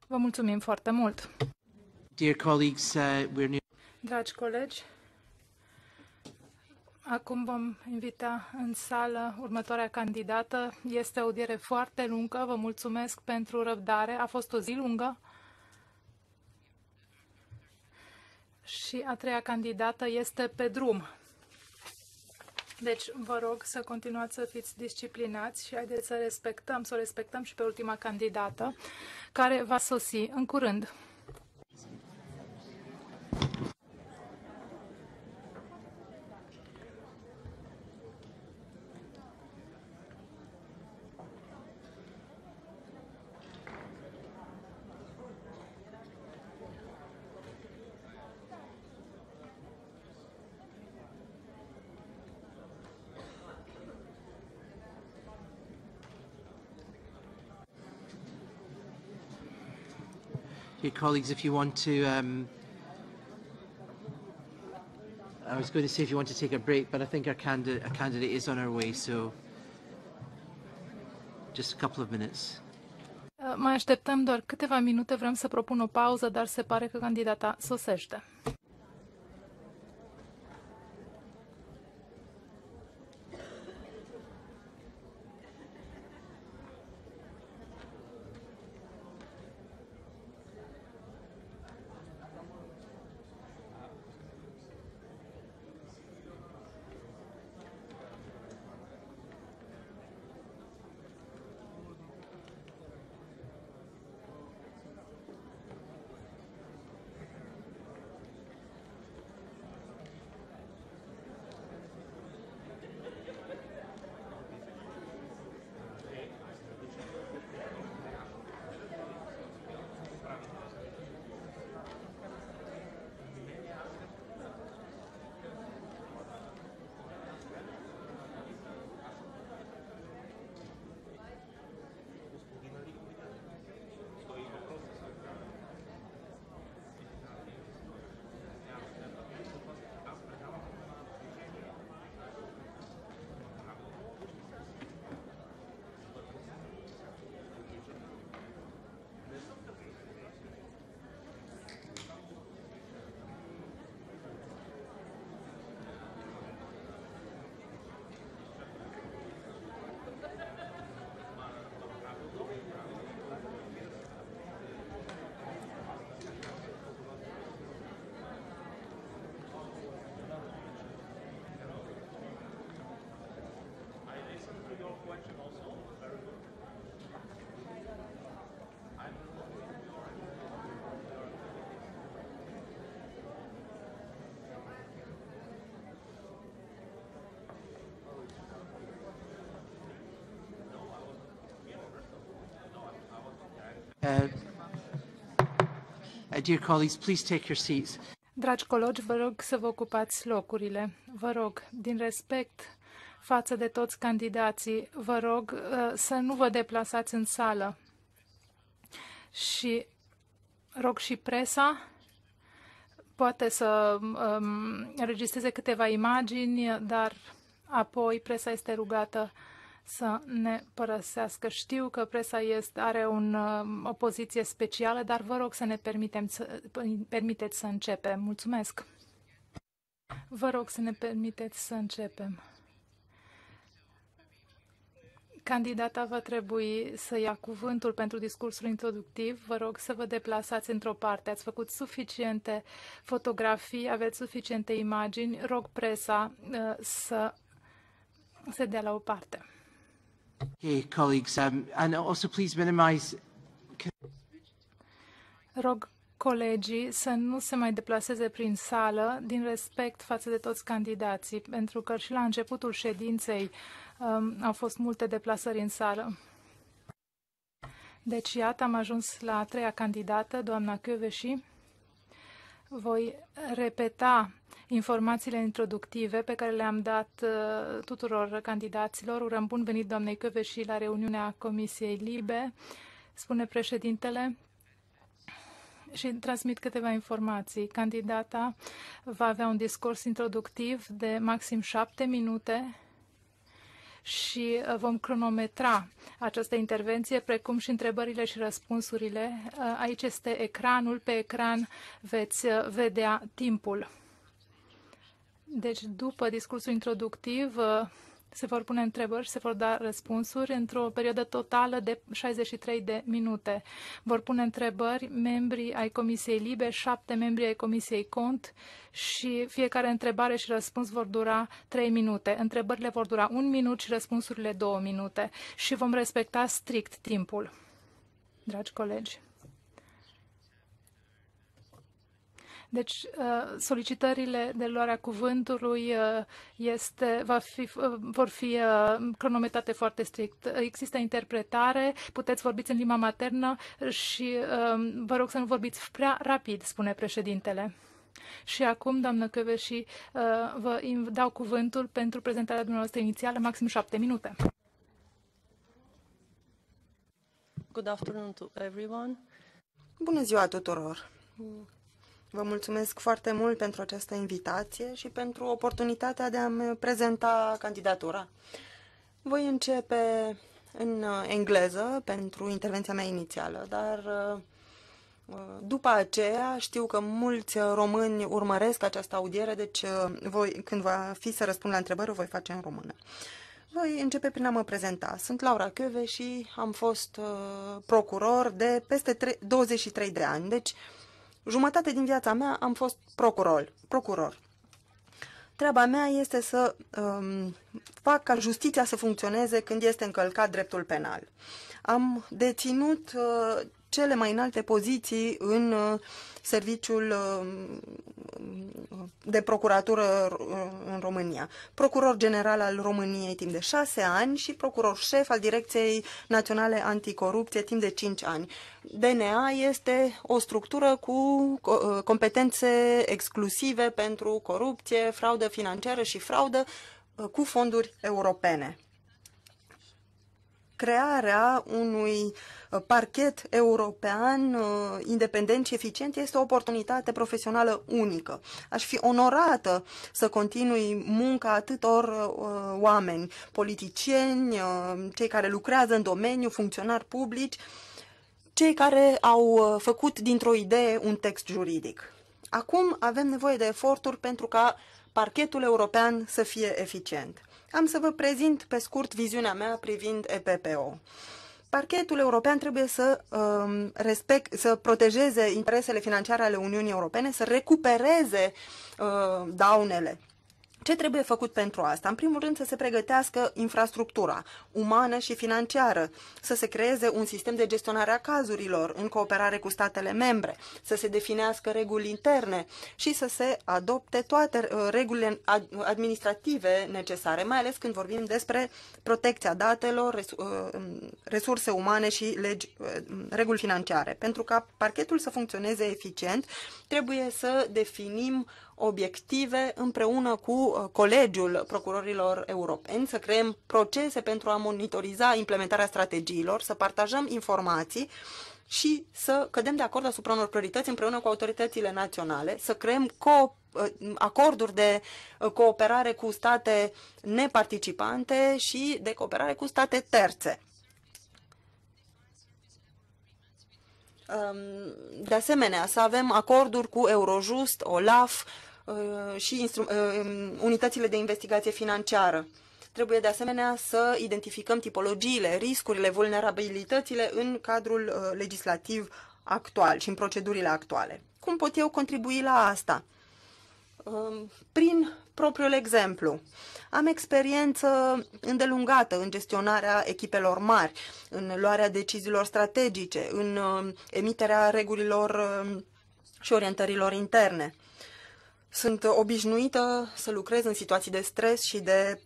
H: Vă mulțumim foarte mult.
D: Dear colleagues, uh, we're new... Dragi colegi,
H: Acum vom invita în sală următoarea candidată. Este o audiere foarte lungă. Vă mulțumesc pentru răbdare. A fost o zi lungă. Și a treia candidată este pe drum. Deci vă rog să continuați să fiți disciplinați și haideți să respectăm, să o respectăm și pe ultima candidată care va sosi în curând.
D: your colleagues if you want to. Um, I was going to say if you want to take a break, but I think our candidate, our candidate is on our way, so just a couple of minutes.
H: Mai așteptăm doar câteva minute, vrem să propun o pauză, dar se pare că candidata sosește.
D: Uh, uh, dear colleagues, please take your seats.
H: Dragi colegi, vă rog să vă ocupați locurile. Vă rog, din respect față de toți candidații, vă rog uh, să nu vă deplasați în sală. Și rog și presa poate să um, registreze câteva imagini, dar apoi presa este rugată să ne părăsească. Știu că presa este, are un, um, o poziție specială, dar vă rog să ne permitem să, permiteți să începem. Mulțumesc! Vă rog să ne permiteți să începem. Candidata va trebui să ia cuvântul pentru discursul introductiv. Vă rog să vă deplasați într-o parte. Ați făcut suficiente fotografii, aveți suficiente imagini. Rog presa uh, să se dea la o parte.
D: Hey, colleagues, um, and also please minimize...
H: Rog colegii să nu se mai deplaseze prin sală din respect față de toți candidații, pentru că și la începutul ședinței um, au fost multe deplasări în sală. Deci, iată, am ajuns la a treia candidată, doamna Căveși. Voi repeta informațiile introductive pe care le-am dat uh, tuturor candidaților. Urăm bun venit doamnei Căve și la reuniunea Comisiei Libe, spune președintele și transmit câteva informații. Candidata va avea un discurs introductiv de maxim șapte minute și uh, vom cronometra această intervenție, precum și întrebările și răspunsurile. Uh, aici este ecranul, pe ecran veți vedea timpul. Deci, după discursul introductiv, uh, se vor pune întrebări și se vor da răspunsuri într-o perioadă totală de 63 de minute. Vor pune întrebări membrii ai Comisiei Libe, șapte membri ai Comisiei Cont și fiecare întrebare și răspuns vor dura 3 minute. Întrebările vor dura 1 minut și răspunsurile 2 minute și vom respecta strict timpul. Dragi colegi. Deci, uh, solicitările de luarea cuvântului uh, este, va fi, uh, vor fi cronometrate foarte strict. Există interpretare, puteți vorbiți în limba maternă și um, vă rog să nu vorbiți prea rapid, spune președintele. Și acum, doamnă Căveși, și vă dau cuvântul pentru prezentarea dumneavoastră inițială, maxim șapte minute.
L: Good afternoon to everyone. Bună ziua tuturor!
I: Vă mulțumesc foarte mult pentru această invitație și pentru oportunitatea de a-mi prezenta candidatura. Voi începe în uh, engleză pentru intervenția mea inițială, dar uh, uh, după aceea știu că mulți români urmăresc această audiere, deci voi, când va fi să răspund la întrebări, o voi face în română. Voi începe prin a mă prezenta. Sunt Laura Căve și am fost procuror de peste 23 de ani, deci Jumătate din viața mea am fost procuror. procuror. Treaba mea este să um, fac ca justiția să funcționeze când este încălcat dreptul penal. Am deținut uh, cele mai înalte poziții în uh, serviciul um, de procuratură uh, în România. Procuror general al României timp de șase ani și procuror șef al Direcției Naționale Anticorupție timp de cinci ani. DNA este o structură cu uh, competențe exclusive pentru corupție, fraudă financiară și fraudă uh, cu fonduri europene crearea unui uh, parchet european uh, independent și eficient este o oportunitate profesională unică. Aș fi onorată să continui munca atâtor uh, oameni, politicieni, cei care lucrează în domeniu, funcționari publici, cei care au făcut dintr-o idee un text juridic. Acum avem nevoie de eforturi pentru ca parchetul european să fie eficient. Am să vă prezint pe scurt viziunea mea privind EPPO. Parchetul european trebuie să, um, respect, să protejeze interesele financiare ale Uniunii Europene, să recupereze uh, daunele ce trebuie făcut pentru asta? În primul rând să se pregătească infrastructura umană și financiară, să se creeze un sistem de gestionare a cazurilor în cooperare cu statele membre, să se definească reguli interne și să se adopte toate uh, regulile administrative necesare, mai ales când vorbim despre protecția datelor, uh, um, resurse umane și legi, uh, um, reguli financiare. Pentru ca parchetul să funcționeze eficient, trebuie să definim obiective împreună cu uh, Colegiul Procurorilor Europeni, să creăm procese pentru a monitoriza implementarea strategiilor, să partajăm informații și să cădem de acord asupra unor priorități împreună cu autoritățile naționale, să creăm co uh, acorduri de uh, cooperare cu state neparticipante și de cooperare cu state terțe. De asemenea, să avem acorduri cu Eurojust, OLAF uh, și uh, unitățile de investigație financiară. Trebuie de asemenea să identificăm tipologiile, riscurile, vulnerabilitățile în cadrul uh, legislativ actual și în procedurile actuale. Cum pot eu contribui la asta? Um, prin propriul exemplu. Am experiență îndelungată în gestionarea echipelor mari, în luarea deciziilor strategice, în um, emiterea regulilor um, și orientărilor interne. Sunt obișnuită să lucrez în situații de stres și de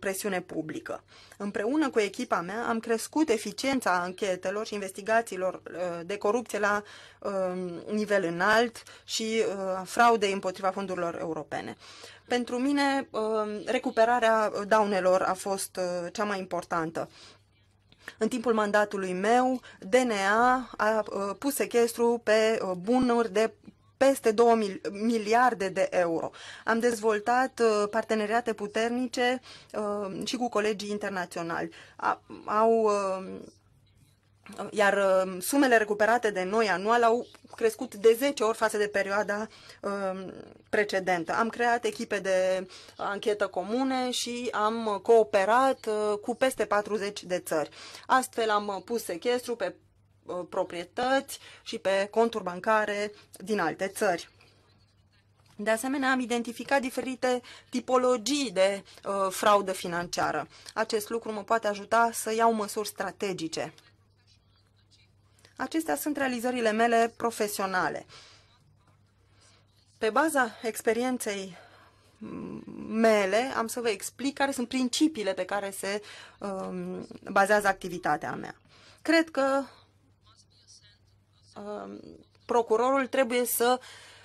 I: presiune publică. Împreună cu echipa mea am crescut eficiența anchetelor și investigațiilor uh, de corupție la um, nivel înalt și uh, fraudei împotriva fondurilor europene. Pentru mine, um, recuperarea daunelor a fost uh, cea mai importantă. În timpul mandatului meu, DNA a uh, pus sequestru pe uh, bunuri de peste 2 miliarde de euro. Am dezvoltat parteneriate puternice și cu colegii internaționali. Au um, iar um, sumele recuperate de noi anual au crescut de 10 ori față de perioada um, precedentă. Am creat echipe de anchetă comune și am cooperat uh, cu peste 40 de țări. Astfel am pus sechestru pe uh, proprietăți și pe conturi bancare din alte țări. De asemenea, am identificat diferite tipologii de uh, fraudă financiară. Acest lucru mă poate ajuta să iau măsuri strategice. Acestea sunt realizările mele profesionale. Pe baza experienței mele, am să vă explic care sunt principiile pe care se um, bazează activitatea mea. Cred că um, procurorul trebuie să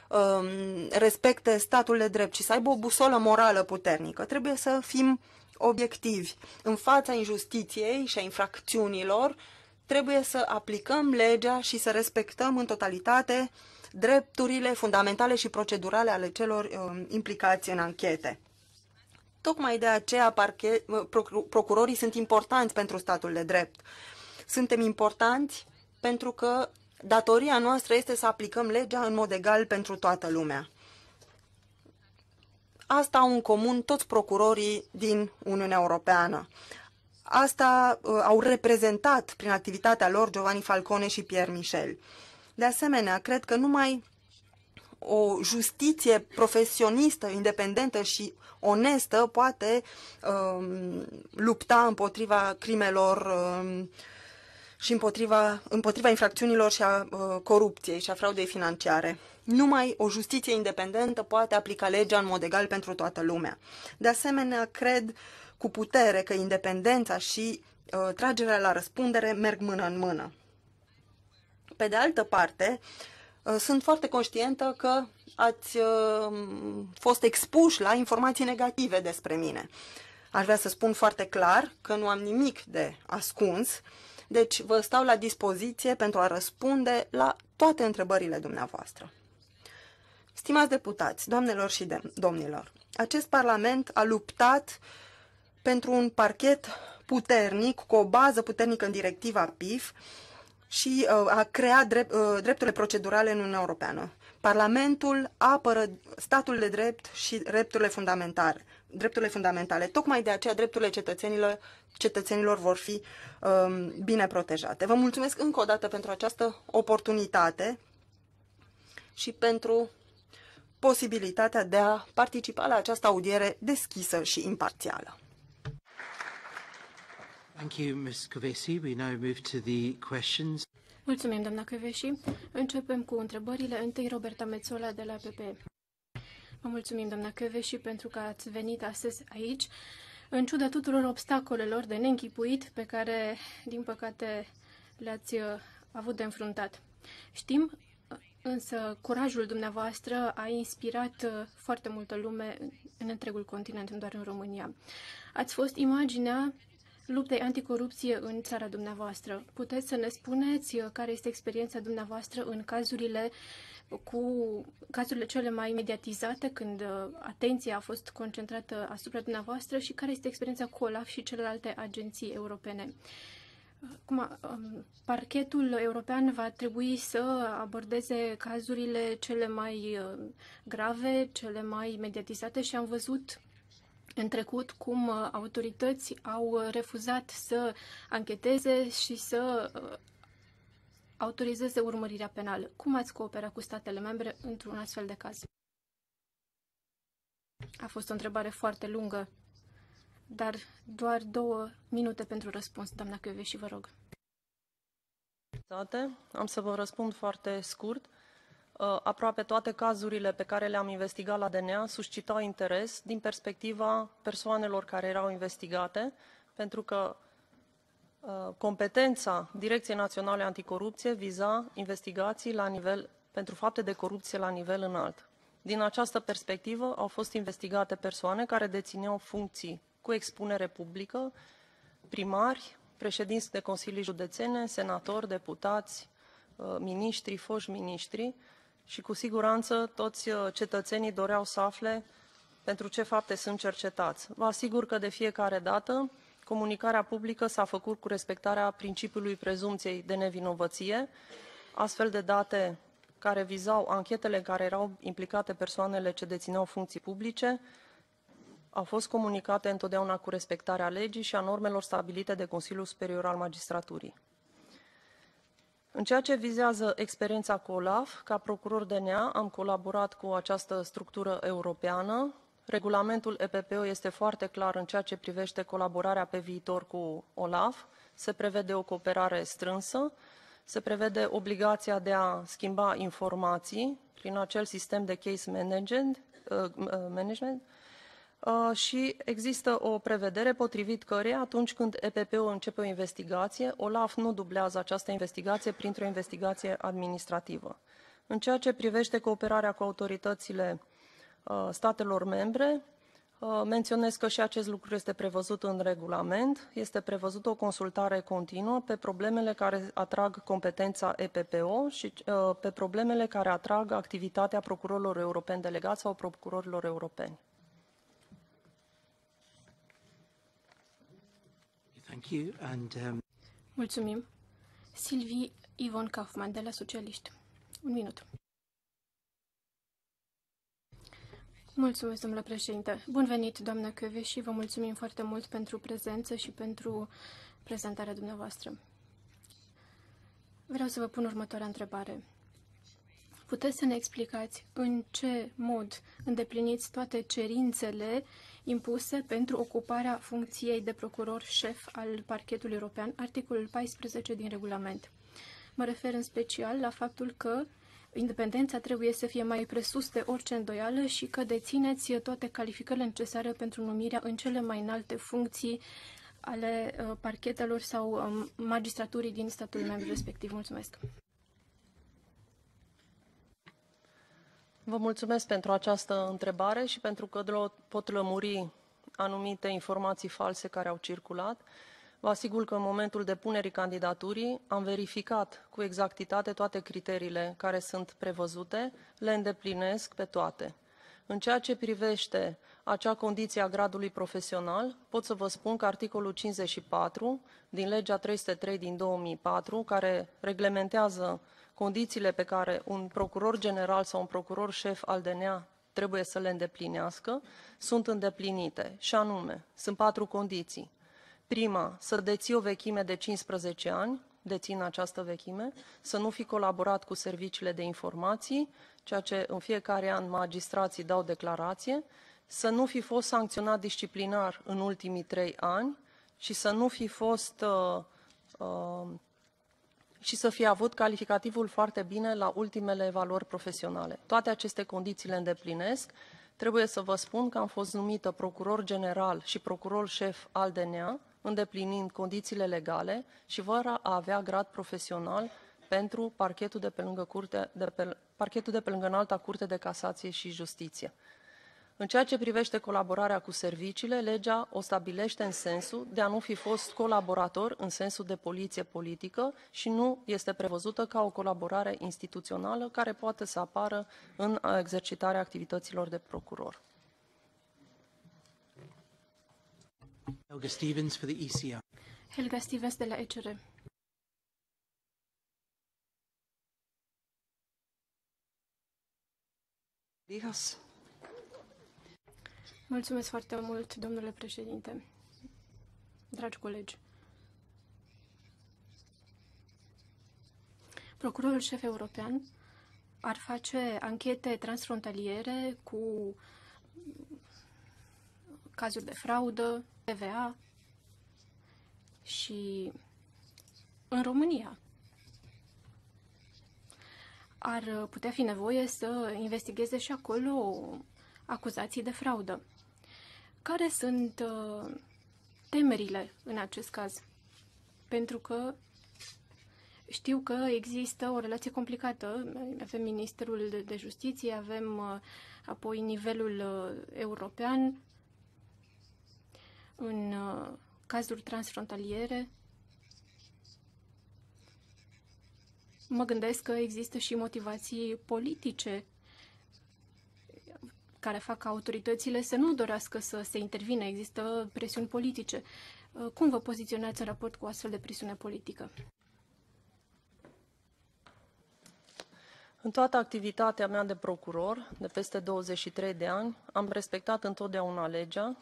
I: um, respecte statul de drept și să aibă o busolă morală puternică. Trebuie să fim obiectivi în fața injustiției și a infracțiunilor uh, trebuie să aplicăm legea și să respectăm în totalitate drepturile fundamentale și procedurale ale celor uh, implicați în anchete. Tocmai de aceea parche, uh, procurorii sunt importanți pentru statul de drept. Suntem importanți pentru că datoria noastră este să aplicăm legea în mod egal pentru toată lumea. Asta au în comun toți procurorii din Uniunea Europeană. Asta uh, au reprezentat prin activitatea lor Giovanni Falcone și Pierre Michel. De asemenea, cred că numai o justiție profesionistă, independentă și onestă poate uh, lupta împotriva crimelor uh, și împotriva, împotriva infracțiunilor și a uh, corupției și a fraudei financiare. Numai o justiție independentă poate aplica legea în mod egal pentru toată lumea. De asemenea, cred uh, cu putere că independența și uh, tragerea la răspundere merg mână în mână. Pe de altă parte, uh, sunt foarte conștientă că ați uh, fost expuși la informații negative despre mine. Aș vrea să spun foarte clar că nu am nimic de ascuns, deci vă stau la dispoziție pentru a răspunde la toate întrebările dumneavoastră. Stimați deputați, doamnelor și de- domnilor, acest Parlament a luptat uh, pentru un parchet puternic, cu o bază puternică în directiva PIF și uh, a crea drept, uh, drepturile procedurale în Uniunea Europeană. Parlamentul apără statul de drept și drepturile fundamentale. Drepturile fundamentale. Tocmai de aceea drepturile cetățenilor, cetățenilor vor fi um, bine protejate. Vă mulțumesc încă o dată pentru această oportunitate și pentru posibilitatea de a participa la această audiere deschisă și imparțială.
D: Thank you, Ms. Covesi. We now move to the questions.
J: Mulțumim, doamna Kovesi. Începem cu întrebările. Întâi, Roberta Mețola de la PP. Vă mulțumim, doamna Kovesi pentru că ați venit astăzi aici. În ciuda tuturor obstacolelor de neînchipuit pe care, din păcate, le-ați uh, avut de înfruntat. Știm, uh, însă, curajul dumneavoastră a inspirat uh, foarte multă lume în întregul continent, nu doar în România. Ați fost imaginea luptei anticorupție în țara dumneavoastră. Puteți să ne spuneți uh, care este experiența dumneavoastră în cazurile cu cazurile cele mai mediatizate, când uh, atenția a fost concentrată asupra dumneavoastră și care este experiența cu OLAF și celelalte agenții europene. Acum, um, parchetul european va trebui să abordeze cazurile cele mai uh, grave, cele mai mediatizate și am văzut în trecut cum uh, autorități au uh, refuzat să ancheteze și să uh, autorizeze urmărirea penală. Cum ați coopera cu statele membre într-un astfel de caz? A fost o întrebare foarte lungă, dar doar două minute pentru răspuns, doamna Căveși, vă rog.
L: Am să vă răspund foarte scurt. Ă, aproape toate cazurile pe care le-am investigat la DNA suscitau interes din perspectiva persoanelor care erau investigate, pentru că ă, competența Direcției Naționale Anticorupție viza investigații la nivel, pentru fapte de corupție la nivel înalt. Din această perspectivă au fost investigate persoane care dețineau funcții cu expunere publică, primari, președinți de consilii județene, senatori, deputați, ă, miniștri, foști miniștri, și cu siguranță toți uh, cetățenii doreau să afle pentru ce fapte sunt cercetați. Vă asigur că de fiecare dată comunicarea publică s-a făcut cu respectarea principiului prezumției de nevinovăție. Astfel de date care vizau anchetele în care erau implicate persoanele ce dețineau funcții publice au fost comunicate întotdeauna cu respectarea legii și a normelor stabilite de Consiliul Superior al Magistraturii. În ceea ce vizează experiența cu OLAF, ca procuror de NEA, am colaborat cu această structură europeană. Regulamentul EPPO este foarte clar în ceea ce privește colaborarea pe viitor cu OLAF. Se prevede o cooperare strânsă, se prevede obligația de a schimba informații prin acel sistem de case management, uh, uh, management Uh, și există o prevedere potrivit căreia atunci când EPP-ul începe o investigație, OLAF nu dublează această investigație printr-o investigație administrativă. În ceea ce privește cooperarea cu autoritățile uh, statelor membre, uh, Menționez că și acest lucru este prevăzut în regulament. Este prevăzut o consultare continuă pe problemele care atrag competența EPPO și pe problemele care atrag activitatea procurorilor europeni delegați sau procurorilor europeni.
D: Thank you and, um...
L: Mulțumim. Silvi
J: Ivon Kaufman de la Socialiști. Un minut. Mulțumesc, domnule președinte. Bun venit, doamnă Căve, și vă mulțumim foarte mult pentru prezență și pentru prezentarea dumneavoastră. Vreau să vă pun următoarea întrebare. Puteți să ne explicați în ce mod îndepliniți toate cerințele uh, impuse pentru ocuparea funcției de procuror șef al parchetului european, articolul 14 din regulament. Mă refer în special la faptul că independența trebuie să fie mai presus de orice îndoială și că dețineți toate calificările necesare pentru numirea în cele mai înalte funcții ale uh, parchetelor sau um, magistraturii din statul membru respectiv.
L: Mulțumesc! Vă mulțumesc pentru această întrebare și pentru că pot lămuri anumite informații false care au circulat. Vă asigur că în momentul depunerii candidaturii am verificat cu exactitate toate criteriile care sunt prevăzute, le îndeplinesc pe toate. În ceea ce privește acea condiție a gradului profesional, pot să vă spun că articolul 54 din legea 303 din 2004, care reglementează condițiile pe care un procuror general sau un procuror șef al DNA trebuie să le îndeplinească, sunt îndeplinite. Și anume, sunt patru condiții. Prima, să deții o vechime de 15 ani, dețin această vechime, să nu fi colaborat cu serviciile de informații, ceea ce în fiecare an magistrații dau declarație, să nu fi fost sancționat disciplinar în ultimii trei ani și să nu fi fost uh, uh, și să fie avut calificativul foarte bine la ultimele evaluări profesionale. Toate aceste condiții le îndeplinesc. Trebuie să vă spun că am fost numită procuror general și procuror șef al DNA, îndeplinind condițiile legale și a avea grad profesional pentru parchetul de pe lângă, curte, de pe, parchetul de pe lângă înalta curte de casație și justiție. În ceea ce privește colaborarea cu serviciile, legea o stabilește în sensul de a nu fi fost colaborator în sensul de poliție politică și nu este prevăzută ca o colaborare instituțională care poate să apară în exercitarea activităților de procuror.
D: Helga Stevens for the ECR.
L: Helga Stevens de la ECR.
J: Ligas. Mulțumesc foarte mult, domnule președinte. Dragi colegi, procurorul șef european ar face anchete transfrontaliere cu cazuri de fraudă, TVA și în România. Ar putea fi nevoie să investigheze și acolo acuzații de fraudă. Care sunt uh, temerile în acest caz? Pentru că știu că există o relație complicată. Avem Ministerul de, Justiție, avem uh, apoi nivelul uh, european în cazuri transfrontaliere. Mă gândesc că există și motivații politice care fac ca autoritățile să nu dorească să se intervină. Există presiuni politice. Uh, cum vă poziționați în raport cu astfel de presiune politică?
L: În toată activitatea mea de procuror, de peste 23 de ani, am respectat întotdeauna legea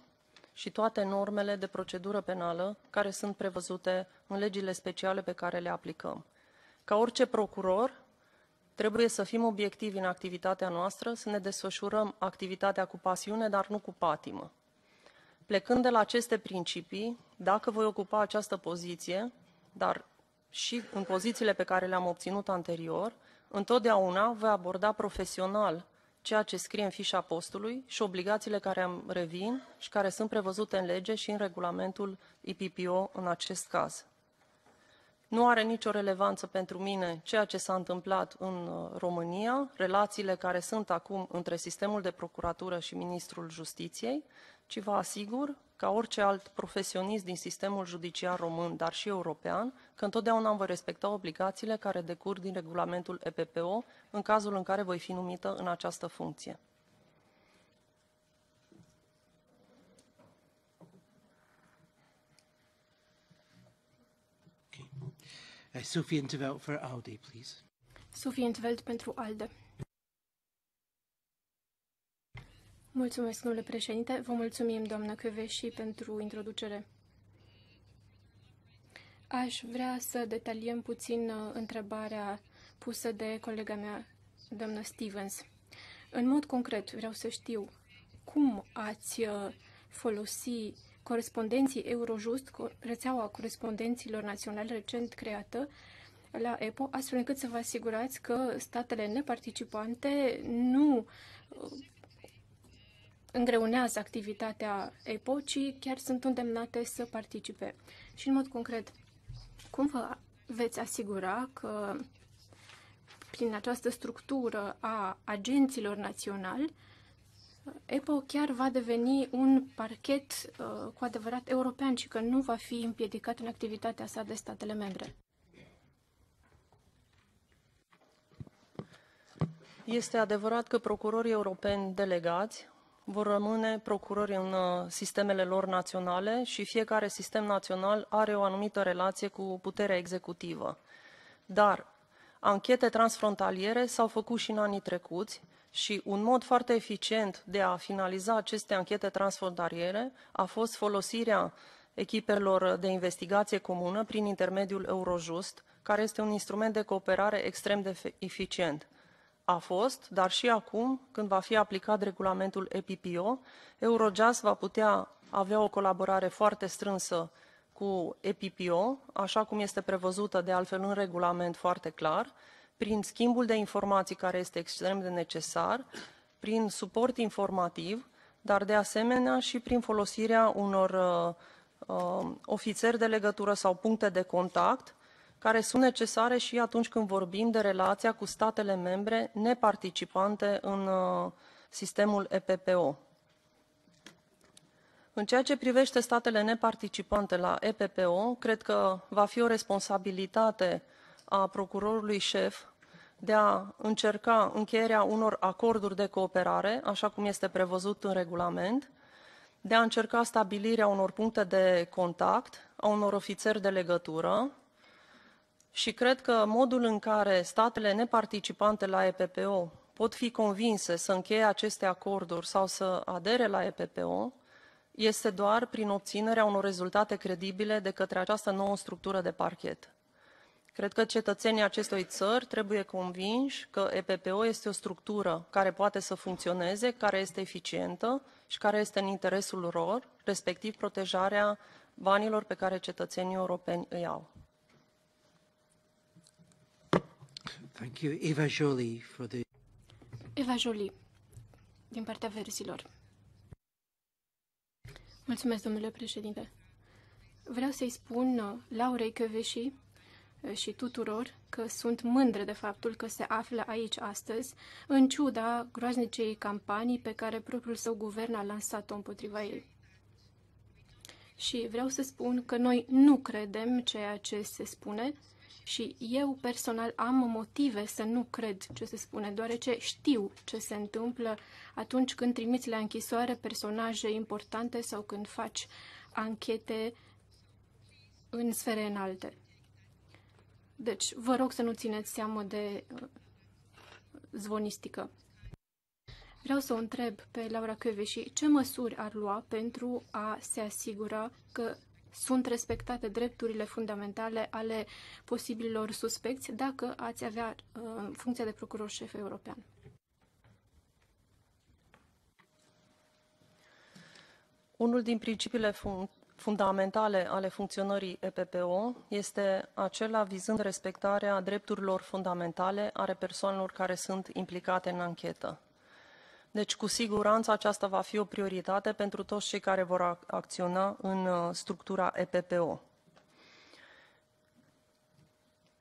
L: și toate normele de procedură penală care sunt prevăzute în legile speciale pe care le aplicăm. Ca orice procuror, Trebuie să fim obiectivi în activitatea noastră, să ne desfășurăm activitatea cu pasiune, dar nu cu patimă. Plecând de la aceste principii, dacă voi ocupa această poziție, dar și în pozițiile pe care le-am obținut anterior, întotdeauna voi aborda profesional ceea ce scrie în fișa postului și obligațiile care îmi revin și care sunt prevăzute în lege și în regulamentul IPPO în acest caz. Nu are nicio relevanță pentru mine ceea ce s-a întâmplat în uh, România, relațiile care sunt acum între sistemul de procuratură și Ministrul Justiției, ci vă asigur, ca orice alt profesionist din sistemul judiciar român, dar și european, că întotdeauna am voi respecta obligațiile care decurg din regulamentul EPPO în cazul în care voi fi numită în această funcție.
D: Uh, Sophie Intervelt for ALDE, please.
J: Sophie Intervelt pentru ALDE. Mulțumesc, domnule președinte. Vă mulțumim, doamnă și pentru introducere. Aș vrea să detaliem puțin uh, întrebarea pusă de colega mea, doamnă Stevens. În mod concret, vreau să știu cum ați uh, folosi corespondenții Eurojust, rețeaua corespondenților naționale recent creată la EPO, astfel încât să vă asigurați că statele neparticipante nu uh, îngreunează activitatea EPO, ci chiar sunt îndemnate să participe. Și în mod concret, cum vă veți asigura că prin această structură a agenților naționali, EPO chiar va deveni un parchet uh, cu adevărat european și că nu va fi împiedicat în activitatea sa de statele membre.
L: Este adevărat că procurorii europeni delegați vor rămâne procurori în uh, sistemele lor naționale și fiecare sistem național are o anumită relație cu puterea executivă. Dar anchete transfrontaliere s-au făcut și în anii trecuți și un mod foarte eficient de a finaliza aceste anchete transfrontaliere a fost folosirea echipelor de investigație comună prin intermediul Eurojust, care este un instrument de cooperare extrem de eficient. A fost, dar și acum, când va fi aplicat regulamentul EPPO, Eurojust va putea avea o colaborare foarte strânsă cu EPPO, așa cum este prevăzută de altfel în regulament foarte clar, prin schimbul de informații care este extrem de necesar, prin suport informativ, dar de asemenea și prin folosirea unor uh, uh, ofițeri de legătură sau puncte de contact, care sunt necesare și atunci când vorbim de relația cu statele membre neparticipante în uh, sistemul EPPO. În ceea ce privește statele neparticipante la EPPO, cred că va fi o responsabilitate a procurorului șef de a încerca încheierea unor acorduri de cooperare, așa cum este prevăzut în regulament, de a încerca stabilirea unor puncte de contact, a unor ofițeri de legătură și cred că modul în care statele neparticipante la EPPO pot fi convinse să încheie aceste acorduri sau să adere la EPPO este doar prin obținerea unor rezultate credibile de către această nouă structură de parchet. Cred că cetățenii acestei țări trebuie convinși că EPPO este o structură care poate să funcționeze, care este eficientă și care este în interesul lor, respectiv protejarea banilor pe care cetățenii europeni îi au.
D: Thank you. Eva Jolie for the...
L: Eva Jolie,
J: din partea versilor. Mulțumesc, domnule președinte. Vreau să-i spun uh, Laurei Căveșii Eh, și tuturor că sunt mândră de faptul că se află aici astăzi, în ciuda groaznicei campanii pe care propriul său guvern a lansat-o împotriva ei. Și vreau să spun că noi nu credem ceea ce se spune și eu personal am motive să nu cred ce se spune, deoarece știu ce se întâmplă atunci când trimiți la închisoare personaje importante sau când faci anchete în sfere înalte. Deci, vă rog să nu țineți seamă de uh, zvonistică. Vreau să o întreb pe Laura Căveși ce măsuri ar lua pentru a se asigura că sunt respectate drepturile fundamentale ale posibililor suspecți dacă ați avea uh, funcția de procuror șef european.
L: Unul din principiile fun fundamentale ale funcționării EPPO este acela vizând respectarea drepturilor fundamentale ale persoanelor care sunt implicate în anchetă. Deci, cu siguranță, aceasta va fi o prioritate pentru toți cei care vor acționa în uh, structura EPPO.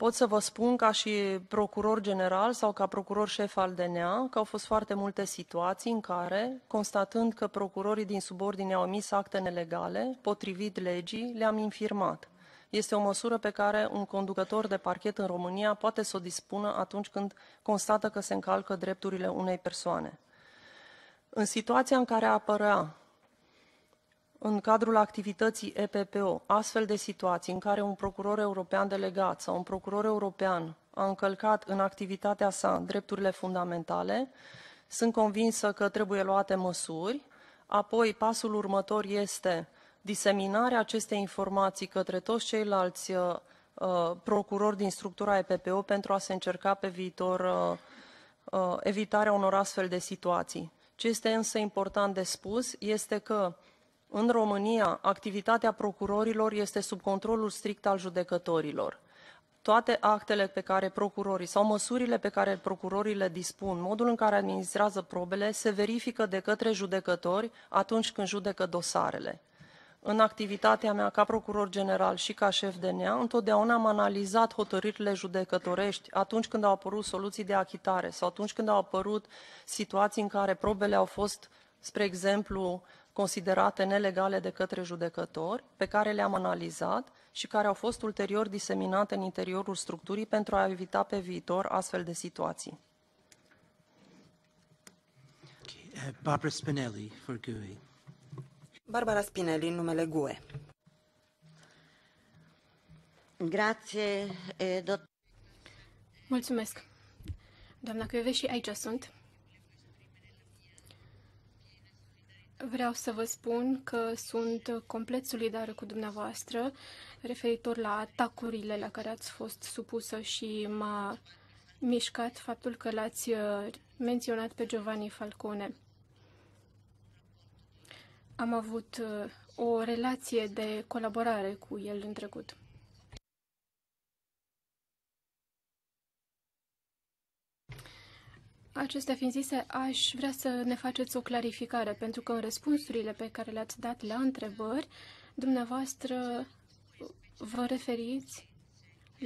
L: Pot să vă spun ca și procuror general sau ca procuror șef al DNA că au fost foarte multe situații în care, constatând că procurorii din subordine au omis acte nelegale, potrivit legii, le-am infirmat. Este o măsură pe care un conducător de parchet în România poate să o dispună atunci când constată că se încalcă drepturile unei persoane. În situația în care apărea în cadrul activității EPPO astfel de situații în care un procuror european delegat sau un procuror european a încălcat în activitatea sa drepturile fundamentale, sunt convinsă că trebuie luate măsuri. Apoi, pasul următor este diseminarea acestei informații către toți ceilalți uh, procurori din structura EPPO pentru a se încerca pe viitor uh, uh, evitarea unor astfel de situații. Ce este însă important de spus este că în România, activitatea procurorilor este sub controlul strict al judecătorilor. Toate actele pe care procurorii sau măsurile pe care procurorii le dispun, modul în care administrează probele, se verifică de către judecători atunci când judecă dosarele. În activitatea mea ca procuror general și ca șef de nea, întotdeauna am analizat hotărârile judecătorești atunci când au apărut soluții de achitare sau atunci când au apărut situații în care probele au fost, spre exemplu, considerate nelegale de către judecători, pe care le-am analizat și care au fost ulterior diseminate în interiorul structurii pentru a evita pe viitor astfel de situații.
D: Uh, Barbara Spinelli for GUE.
I: Barbara Spinelli în numele GUE. Grazie, eh,
J: Mulțumesc. Doamna Cuiove și aici sunt. Vreau să vă spun că sunt complet solidară cu dumneavoastră referitor la atacurile la care ați fost supusă și m-a mișcat faptul că l-ați uh, menționat pe Giovanni Falcone. Am avut uh, o relație de colaborare cu el în trecut. Acestea fiind zise, aș vrea să ne faceți o clarificare, pentru că în răspunsurile pe care le-ați dat la întrebări, dumneavoastră vă referiți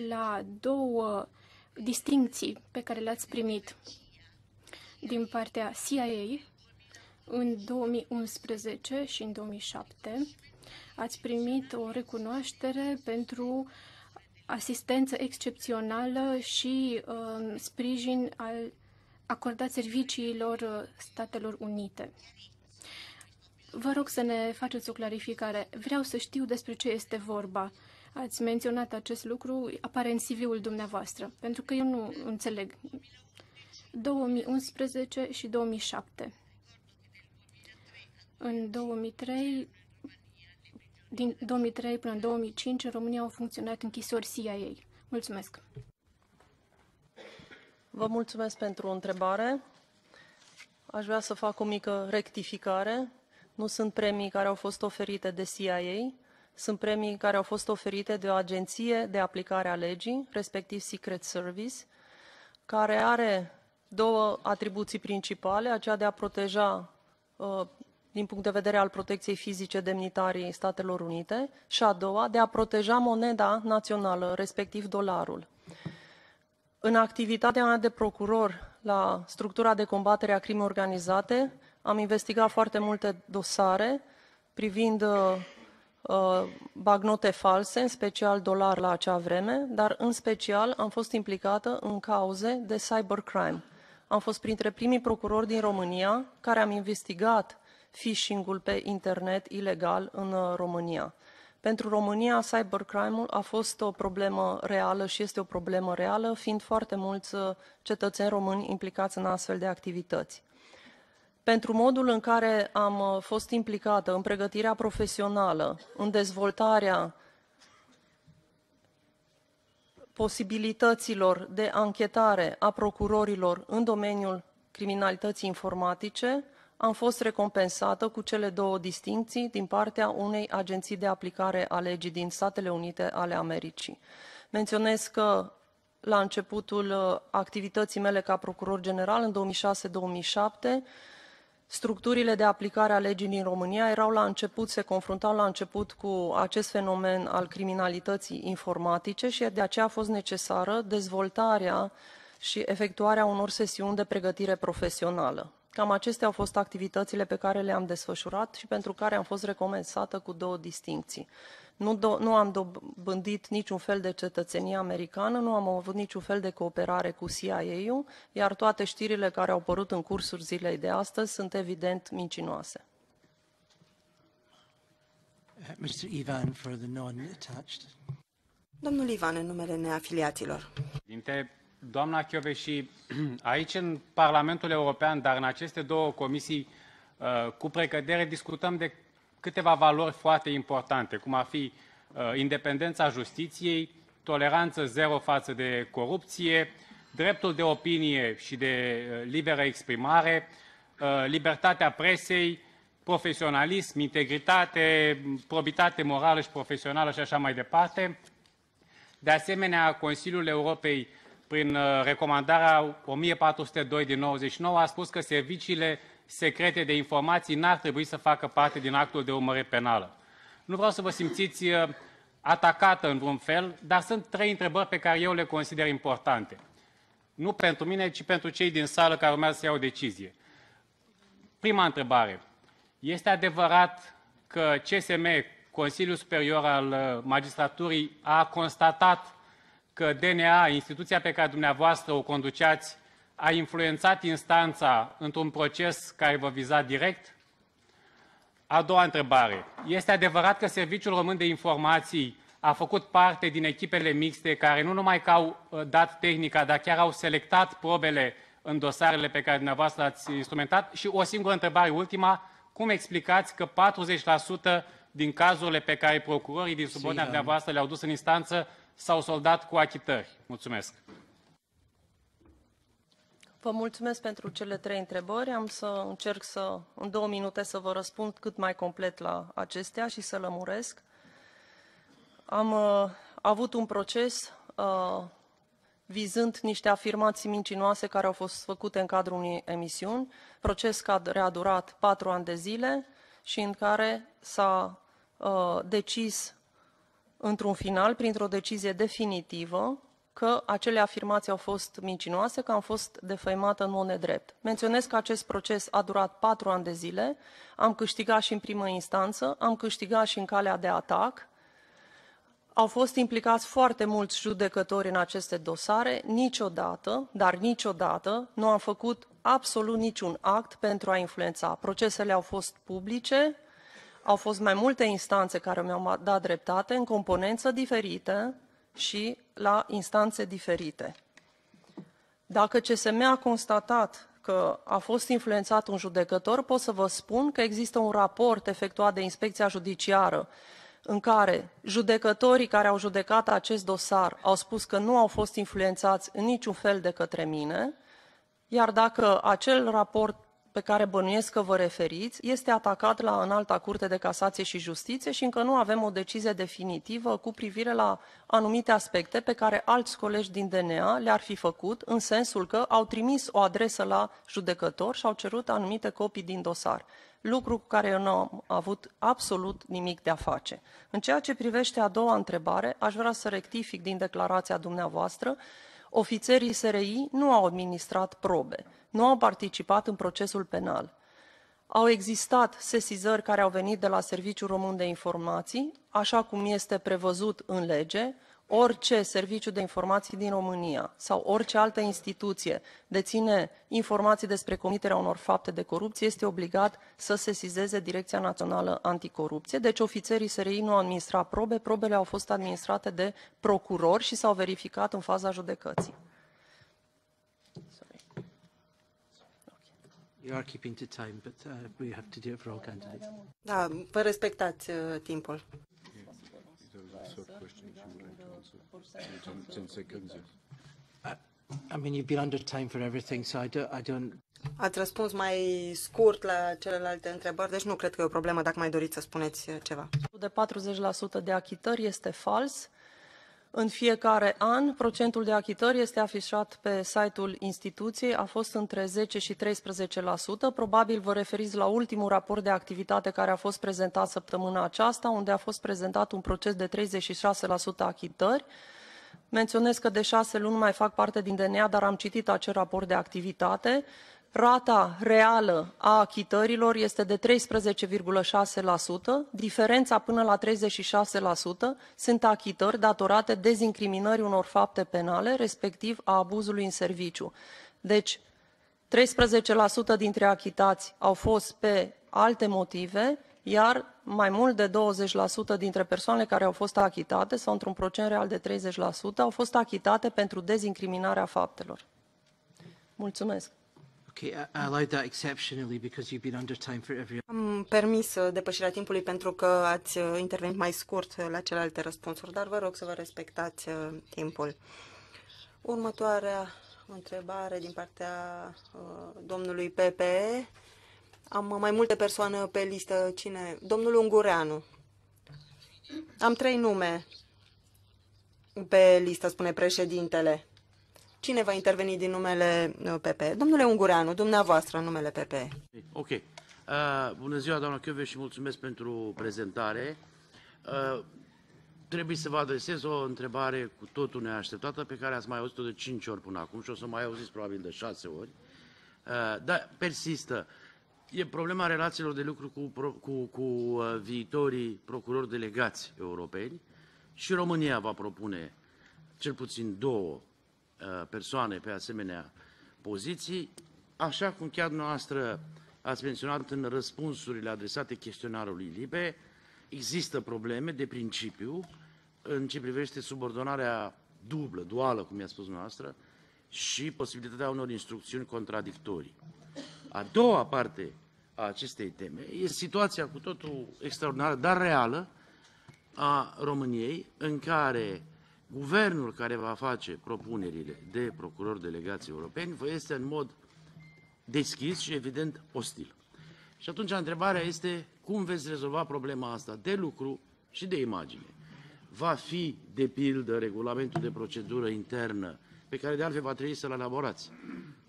J: la două distincții pe care le-ați primit din partea CIA în 2011 și în 2007. Ați primit o recunoaștere pentru asistență excepțională și uh, sprijin al acordat serviciilor uh, Statelor Unite. Vă rog să ne faceți o clarificare. Vreau să știu despre ce este vorba. Ați menționat acest lucru, apare în CV-ul dumneavoastră, pentru că eu nu înțeleg. 2011 și 2007. În 2003, din 2003 până în 2005, în România au funcționat închisori CIA. Mulțumesc!
L: Vă mulțumesc pentru întrebare. Aș vrea să fac o mică rectificare. Nu sunt premii care au fost oferite de CIA, sunt premii care au fost oferite de o agenție de aplicare a legii, respectiv Secret Service, care are două atribuții principale, aceea de a proteja uh, din punct de vedere al protecției fizice demnitarii Statelor Unite și a doua, de a proteja moneda națională, respectiv dolarul. În activitatea mea de procuror la structura de combatere a crimei organizate, am investigat foarte multe dosare privind uh, uh, bagnote false, în special dolar la acea vreme, dar în special am fost implicată în cauze de cybercrime. Am fost printre primii procurori din România care am investigat phishing-ul pe internet ilegal în uh, România. Pentru România, cybercrime-ul a fost o problemă reală și este o problemă reală, fiind foarte mulți uh, cetățeni români implicați în astfel de activități. Pentru modul în care am uh, fost implicată în pregătirea profesională, în dezvoltarea posibilităților de anchetare a procurorilor în domeniul criminalității informatice, am fost recompensată cu cele două distincții din partea unei agenții de aplicare a legii din Statele Unite ale Americii. Menționez că la începutul uh, activității mele ca procuror general în 2006-2007, structurile de aplicare a legii din România erau la început, se confruntau la început cu acest fenomen al criminalității informatice și de aceea a fost necesară dezvoltarea și efectuarea unor sesiuni de pregătire profesională. Cam acestea au fost activitățile pe care le-am desfășurat și pentru care am fost recompensată cu două distincții. Nu, do- nu am dobândit niciun fel de cetățenie americană, nu am avut niciun fel de cooperare cu CIA-ul, iar toate știrile care au apărut în cursul zilei de astăzi sunt evident mincinoase.
D: Mr. Ivan, for
F: the non
I: Domnul Ivan, în numele neafiliaților.
F: Dinte, Doamna și aici în Parlamentul European, dar în aceste două comisii, uh, cu precădere discutăm de câteva valori foarte importante, cum ar fi uh, independența justiției, toleranță zero față de corupție, dreptul de opinie și de uh, liberă exprimare, libertatea presei, profesionalism, integritate, probitate morală și profesională și așa mai departe. De asemenea, Consiliul Europei prin uh, recomandarea 1402 din 99, a spus că serviciile secrete de informații n-ar trebui să facă parte din actul de urmărire penală. Nu vreau să vă simțiți uh, atacată în vreun fel, dar sunt trei întrebări pe care eu le consider importante. Nu pentru mine, ci pentru cei din sală care urmează să iau o decizie. Prima întrebare. Este adevărat că CSM, Consiliul Superior al uh, Magistraturii, a constatat că DNA, instituția pe care dumneavoastră o conduceați, a influențat instanța într-un proces care vă viza direct? A doua întrebare. Este adevărat că Serviciul Român de Informații a făcut parte din echipele mixte care nu numai că au uh, dat tehnica, dar chiar au selectat probele în dosarele pe care dumneavoastră ați instrumentat? Și o singură întrebare, ultima, cum explicați că 40% din cazurile pe care procurorii din subordinea dumneavoastră le-au dus în instanță sau soldat cu achitări? Mulțumesc!
L: Vă mulțumesc pentru cele trei întrebări. Am să încerc să, în două minute să vă răspund cât mai complet la acestea și să lămuresc. Am uh, avut un proces uh, vizând niște afirmații mincinoase care au fost făcute în cadrul unei emisiuni, proces care a durat patru ani de zile și în care s-a uh, decis într-un final, printr-o decizie definitivă, că acele afirmații au fost mincinoase, că am fost defăimată în mod nedrept. Menționez că acest proces a durat patru ani de zile, am câștigat și în primă instanță, am câștigat și în calea de atac, au fost implicați foarte mulți judecători în aceste dosare, niciodată, dar niciodată, nu am făcut absolut niciun act pentru a influența. Procesele au fost publice, au fost mai multe instanțe care mi-au dat dreptate în componență diferite și la instanțe diferite. Dacă CSM a constatat că a fost influențat un judecător, pot să vă spun că există un raport efectuat de Inspecția Judiciară în care judecătorii care au judecat acest dosar au spus că nu au fost influențați în niciun fel de către mine, iar dacă acel raport pe care bănuiesc că vă referiți este atacat la Înalta Curte de Casație și Justiție și încă nu avem o decizie definitivă cu privire la anumite aspecte pe care alți colegi din DNA le-ar fi făcut, în sensul că au trimis o adresă la judecător și au cerut anumite copii din dosar lucru cu care eu nu am avut absolut nimic de a face. În ceea ce privește a doua întrebare, aș vrea să rectific din declarația dumneavoastră ofițerii SRI nu au administrat probe, nu au participat în procesul penal. Au existat sesizări care au venit de la Serviciul Român de Informații, așa cum este prevăzut în lege, orice serviciu de informații din România sau orice altă instituție deține informații despre comiterea unor fapte de corupție, este obligat să sesizeze Direcția Națională Anticorupție. Deci ofițerii SRI nu au administrat probe, probele au fost administrate de procurori și s-au verificat în faza judecății.
D: You are keeping to time, but uh, we have to do it for all candidates.
I: Da, vă respectați uh, timpul.
D: Yeah. I mean, you've been under time for everything, so I don't, I don't...
I: Ați răspuns mai scurt la celelalte întrebări, deci nu cred că e o problemă dacă mai doriți să spuneți ceva.
L: De 40% de achitări este fals în fiecare an, procentul de achitări este afișat pe site-ul instituției, a fost între 10 și 13%. Probabil vă referiți la ultimul raport de activitate care a fost prezentat săptămâna aceasta, unde a fost prezentat un proces de 36% achitări. Menționez că de șase luni mai fac parte din DNA, dar am citit acel raport de activitate rata reală a achitărilor este de 13,6%, diferența până la 36% sunt achitări datorate dezincriminării unor fapte penale, respectiv a abuzului în serviciu. Deci, 13% dintre achitați au fost pe alte motive, iar mai mult de 20% dintre persoanele care au fost achitate sau într-un procent real de 30% au fost achitate pentru dezincriminarea faptelor. Mulțumesc!
I: Am permis uh, depășirea timpului pentru că ați uh, intervenit mai scurt uh, la celelalte răspunsuri, dar vă rog să vă respectați timpul. Următoarea întrebare din partea domnului PPE. Am mai multe persoane pe listă. Cine? Domnul Ungureanu. Am trei nume pe listă, spune președintele. Cine va interveni din numele PP? Uh, Domnule Ungureanu, dumneavoastră în numele PP.
M: Ok. Uh, bună ziua, doamna Chiove, și mulțumesc pentru prezentare. Uh, trebuie să vă adresez o întrebare cu totul neașteptată pe care ați mai auzit-o de 5 ori până acum și o să mai auziți probabil de 6 ori. Uh, dar persistă. E problema relațiilor de lucru cu, cu, cu uh, viitorii procurori delegați europeni și România va propune cel puțin două Uh, persoane pe asemenea poziții, așa cum chiar noastră ați menționat în răspunsurile adresate chestionarului LIBE, există probleme de principiu în ce privește subordonarea dublă, duală, cum i-a spus noastră, și posibilitatea unor instrucțiuni contradictorii. A doua parte a acestei teme e situația cu totul extraordinară, dar reală, a României, în care Guvernul care va face propunerile de procurori delegații europeni vă este în mod deschis și evident ostil. Și atunci întrebarea este cum veți rezolva problema asta de lucru și de imagine. Va fi, de pildă, regulamentul de procedură internă, pe care de altfel va trebui să-l elaborați,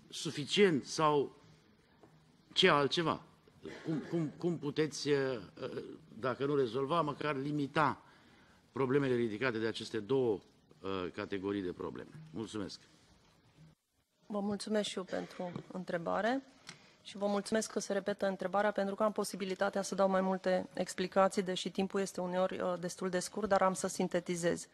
M: suficient sau ce altceva? Cum, cum, cum puteți, eh, eh, dacă nu rezolva, măcar limita problemele ridicate de aceste două uh, categorii de probleme. Mulțumesc!
L: Vă mulțumesc și eu pentru întrebare și vă mulțumesc că se repetă întrebarea pentru că am posibilitatea să dau mai multe explicații, deși timpul este uneori uh, destul de scurt, dar am să sintetizez.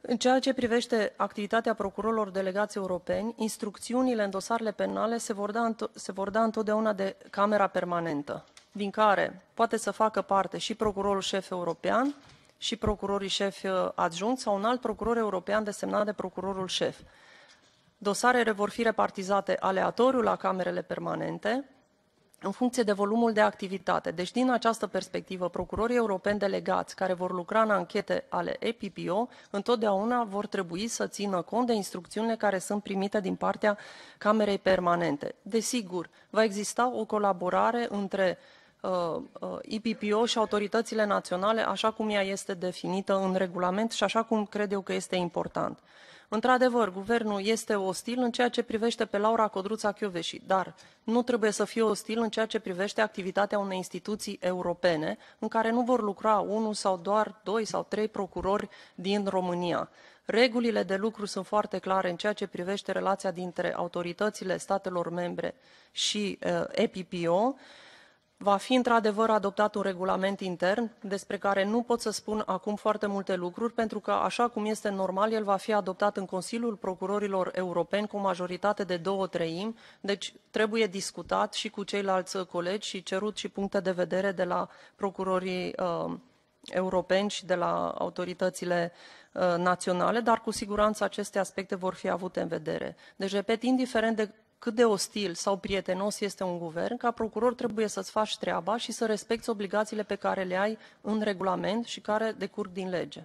L: În ceea ce privește activitatea procurorilor delegați europeni, instrucțiunile în dosarele penale se vor, da, se vor da întotdeauna de camera permanentă, din care poate să facă parte și procurorul șef european, și procurorii șefi uh, adjunct sau un alt procuror european desemnat de procurorul șef. Dosarele vor fi repartizate aleatoriu la camerele permanente, în funcție de volumul de activitate. Deci, din această perspectivă, procurorii europeni delegați care vor lucra în anchete ale EPPO întotdeauna vor trebui să țină cont de instrucțiunile care sunt primite din partea Camerei Permanente. Desigur, va exista o colaborare între Uh, uh, IPPO și autoritățile naționale, așa cum ea este definită în regulament și așa cum cred eu că este important. Într-adevăr, guvernul este ostil în ceea ce privește pe Laura Codruța Chioveși, dar nu trebuie să fie ostil în ceea ce privește activitatea unei instituții europene în care nu vor lucra unul sau doar doi sau trei procurori din România. Regulile de lucru sunt foarte clare în ceea ce privește relația dintre autoritățile statelor membre și uh, EPPO. Va fi într-adevăr adoptat un regulament intern despre care nu pot să spun acum foarte multe lucruri, pentru că, așa cum este normal, el va fi adoptat în Consiliul Procurorilor Europeni cu o majoritate de două treimi, deci trebuie discutat și cu ceilalți colegi și cerut și puncte de vedere de la procurorii uh, europeni și de la autoritățile uh, naționale, dar cu siguranță aceste aspecte vor fi avute în vedere. Deci, repet, indiferent de cât de ostil sau prietenos este un guvern, ca procuror trebuie să-ți faci treaba și să respecti obligațiile pe care le ai în regulament și care decurg din lege.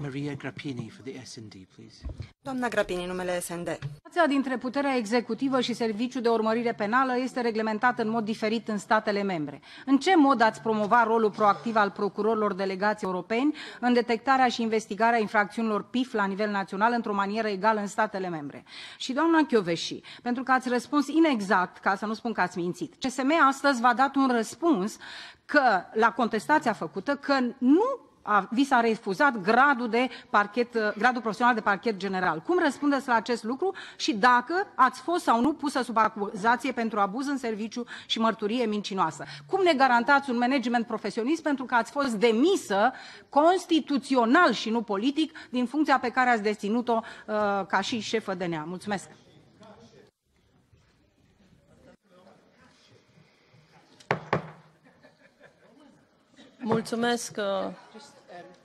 D: Maria Grappini for the SND, please.
I: Doamna Grappini, numele SND. Relația dintre puterea executivă și
A: serviciul de urmărire penală este reglementată în mod diferit în statele membre. În ce mod ați promova rolul proactiv al procurorilor delegați europeni în detectarea și investigarea infracțiunilor PIF la nivel național într-o manieră egală în statele membre? Și doamna Chioveși, pentru că ați răspuns inexact, ca să nu spun că ați mințit, CSM astăzi v-a dat un răspuns că la contestația făcută că nu a, vi s-a refuzat gradul, de parchet, uh, gradul profesional de parchet general. Cum răspundeți la acest lucru și dacă ați fost sau nu pusă sub acuzație pentru abuz în serviciu și mărturie mincinoasă? Cum ne garantați un management profesionist pentru că ați fost demisă constituțional și nu politic din funcția pe care ați deținut-o uh, ca și șefă de nea? Mulțumesc!
D: Mulțumesc uh,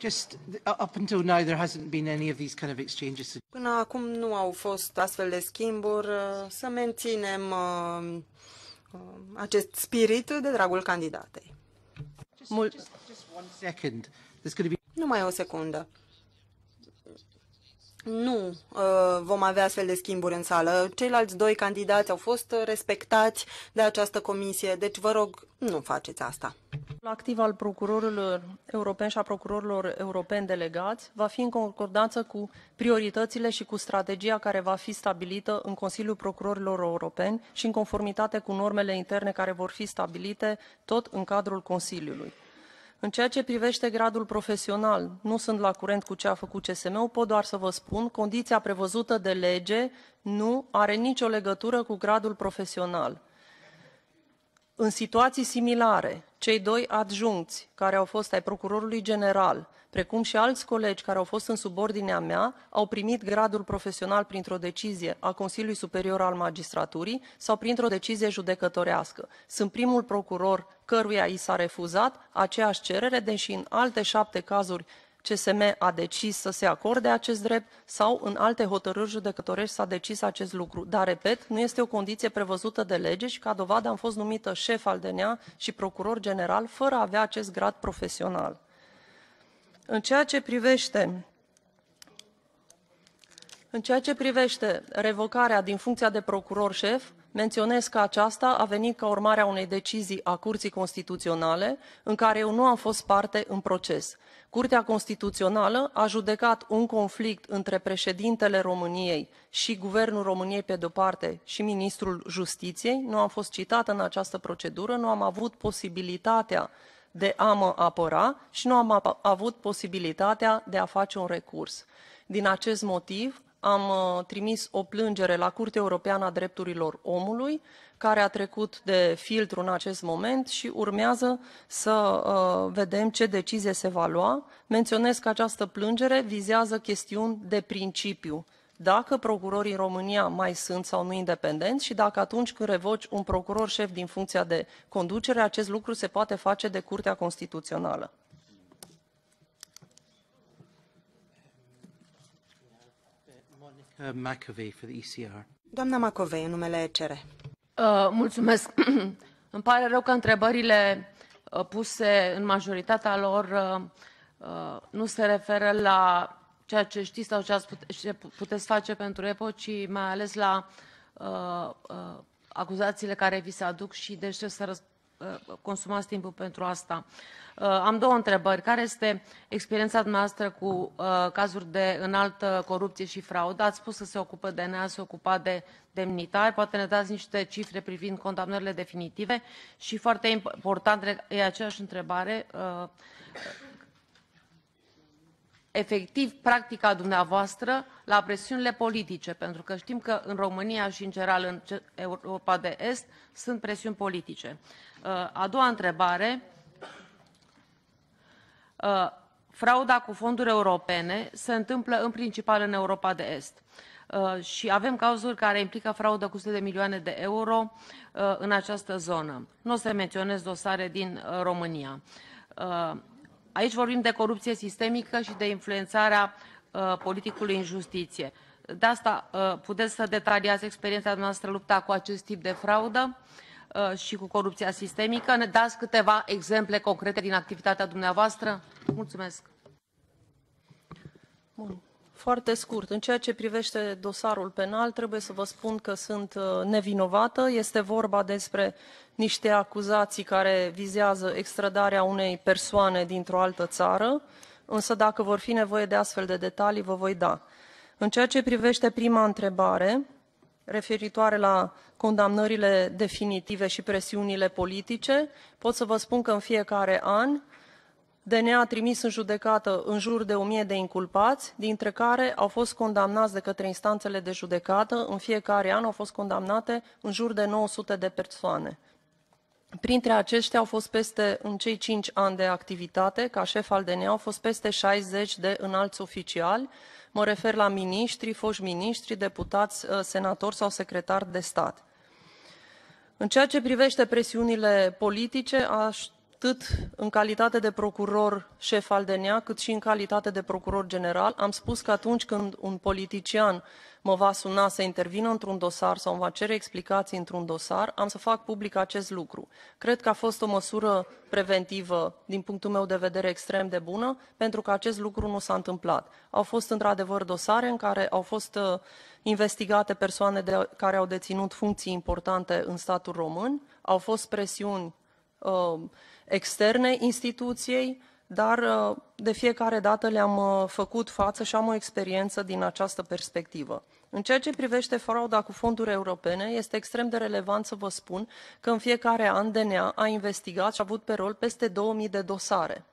D: Just up until now there hasn't been any of these kind of exchanges.
I: Până acum nu au fost astfel de schimburi. Uh, să menținem uh, uh, acest spirit de dragul candidatei. Mul- Numai o secundă nu uh, vom avea astfel de schimburi în sală. Ceilalți doi candidați au fost uh, respectați de această comisie, deci vă rog, nu faceți asta.
L: Activ al procurorilor europeni și a procurorilor europeni delegați va fi în concordanță cu prioritățile și cu strategia care va fi stabilită în Consiliul Procurorilor Europeni și în conformitate cu normele interne care vor fi stabilite tot în cadrul Consiliului. În ceea ce privește gradul profesional, nu sunt la curent cu ce a făcut CSM-ul, pot doar să vă spun, condiția prevăzută de lege nu are nicio legătură cu gradul profesional. În situații similare, cei doi adjuncți care au fost ai procurorului general, precum și alți colegi care au fost în subordinea mea, au primit gradul profesional printr-o decizie a Consiliului Superior al Magistraturii sau printr-o decizie judecătorească. Sunt primul procuror căruia i s-a refuzat aceeași cerere, deși în alte șapte cazuri CSM a decis să se acorde acest drept sau în alte hotărâri judecătorești s-a decis acest lucru. Dar, repet, nu este o condiție prevăzută de lege și ca dovadă am fost numită șef al DNA și procuror general fără a avea acest grad profesional. În ceea ce privește în ceea ce privește revocarea din funcția de procuror șef, menționez că aceasta a venit ca urmare a unei decizii a Curții Constituționale, în care eu nu am fost parte în proces. Curtea Constituțională a judecat un conflict între președintele României și Guvernul României pe de-o parte și Ministrul Justiției. Nu am fost citată în această procedură, nu am avut posibilitatea de a mă apăra și nu am avut posibilitatea de a face un recurs. Din acest motiv am uh, trimis o plângere la Curtea Europeană a Drepturilor Omului care a trecut de filtru în acest moment și urmează să uh, vedem ce decizie se va lua. Menționez că această plângere vizează chestiuni de principiu. Dacă procurorii în România mai sunt sau nu independenți și dacă atunci când revoci un procuror șef din funcția de conducere, acest lucru se poate face de Curtea Constituțională.
I: Doamna Macovei, în numele ECR.
C: Uh, mulțumesc. Îmi pare rău că întrebările uh, puse în majoritatea lor uh, nu se referă la ceea ce știți sau ce puteți face pentru EPO, ci mai ales la uh, acuzațiile care vi se aduc și deci trebuie să răspundeți Uh, consumați timpul pentru asta. Uh, am două întrebări. Care este experiența noastră cu uh, cazuri de înaltă corupție și fraudă? Ați spus că se ocupă de NEA, se ocupa de demnitari. Poate ne dați niște cifre privind condamnările definitive și foarte important, e aceeași întrebare, efectiv practica dumneavoastră la presiunile politice, pentru că știm că în România și în general în Europa de Est sunt presiuni politice. Uh, a doua întrebare. Uh, frauda cu fonduri europene se întâmplă în principal în Europa de Est uh, și avem cazuri care implică fraudă cu sute de milioane de euro în această zonă. Nu o să menționez dosare din România. Aici vorbim de corupție sistemică și de influențarea politicului în justiție. De asta puteți să detaliați experiența noastră lupta cu acest tip de fraudă. Uh, Uh, și cu corupția sistemică. Ne dați câteva exemple concrete
L: din activitatea dumneavoastră?
C: Mulțumesc. Bun.
L: Foarte scurt. În ceea ce privește dosarul penal, trebuie să vă spun că sunt uh, nevinovată. Este vorba despre niște acuzații care vizează extradarea unei persoane dintr-o altă țară, însă dacă vor fi nevoie de astfel de detalii, vă voi da. În ceea ce privește prima întrebare, referitoare la condamnările definitive și presiunile politice, pot să vă spun că în fiecare an DNA a trimis în judecată în jur de 1000 de inculpați, dintre care au fost condamnați de către instanțele de judecată, în fiecare an au fost condamnate în jur de 900 de persoane. Printre aceștia au fost peste, în cei 5 ani de activitate, ca șef al DNA, au fost peste 60 de înalți oficiali, Mă refer la miniștri, foști miniștri, deputați, uh, senatori sau secretari de stat. În ceea ce privește presiunile politice, aș atât în calitate de procuror șef al DNA, cât și în calitate de procuror general, am spus că atunci când un politician mă va suna să intervină într-un dosar sau îmi va cere explicații într-un dosar, am să fac public acest lucru. Cred că a fost o măsură preventivă, din punctul meu de vedere, extrem de bună, pentru că acest lucru nu s-a întâmplat. Au fost într-adevăr dosare în care au fost uh, investigate persoane de, care au deținut funcții importante în statul român, au fost presiuni uh, externe instituției, dar uh, de fiecare dată le-am uh, făcut față și am o experiență din această perspectivă. În ceea ce privește frauda cu fonduri europene, este extrem de relevant să vă spun că în fiecare an DNA a investigat și a avut pe rol peste 2000 de dosare.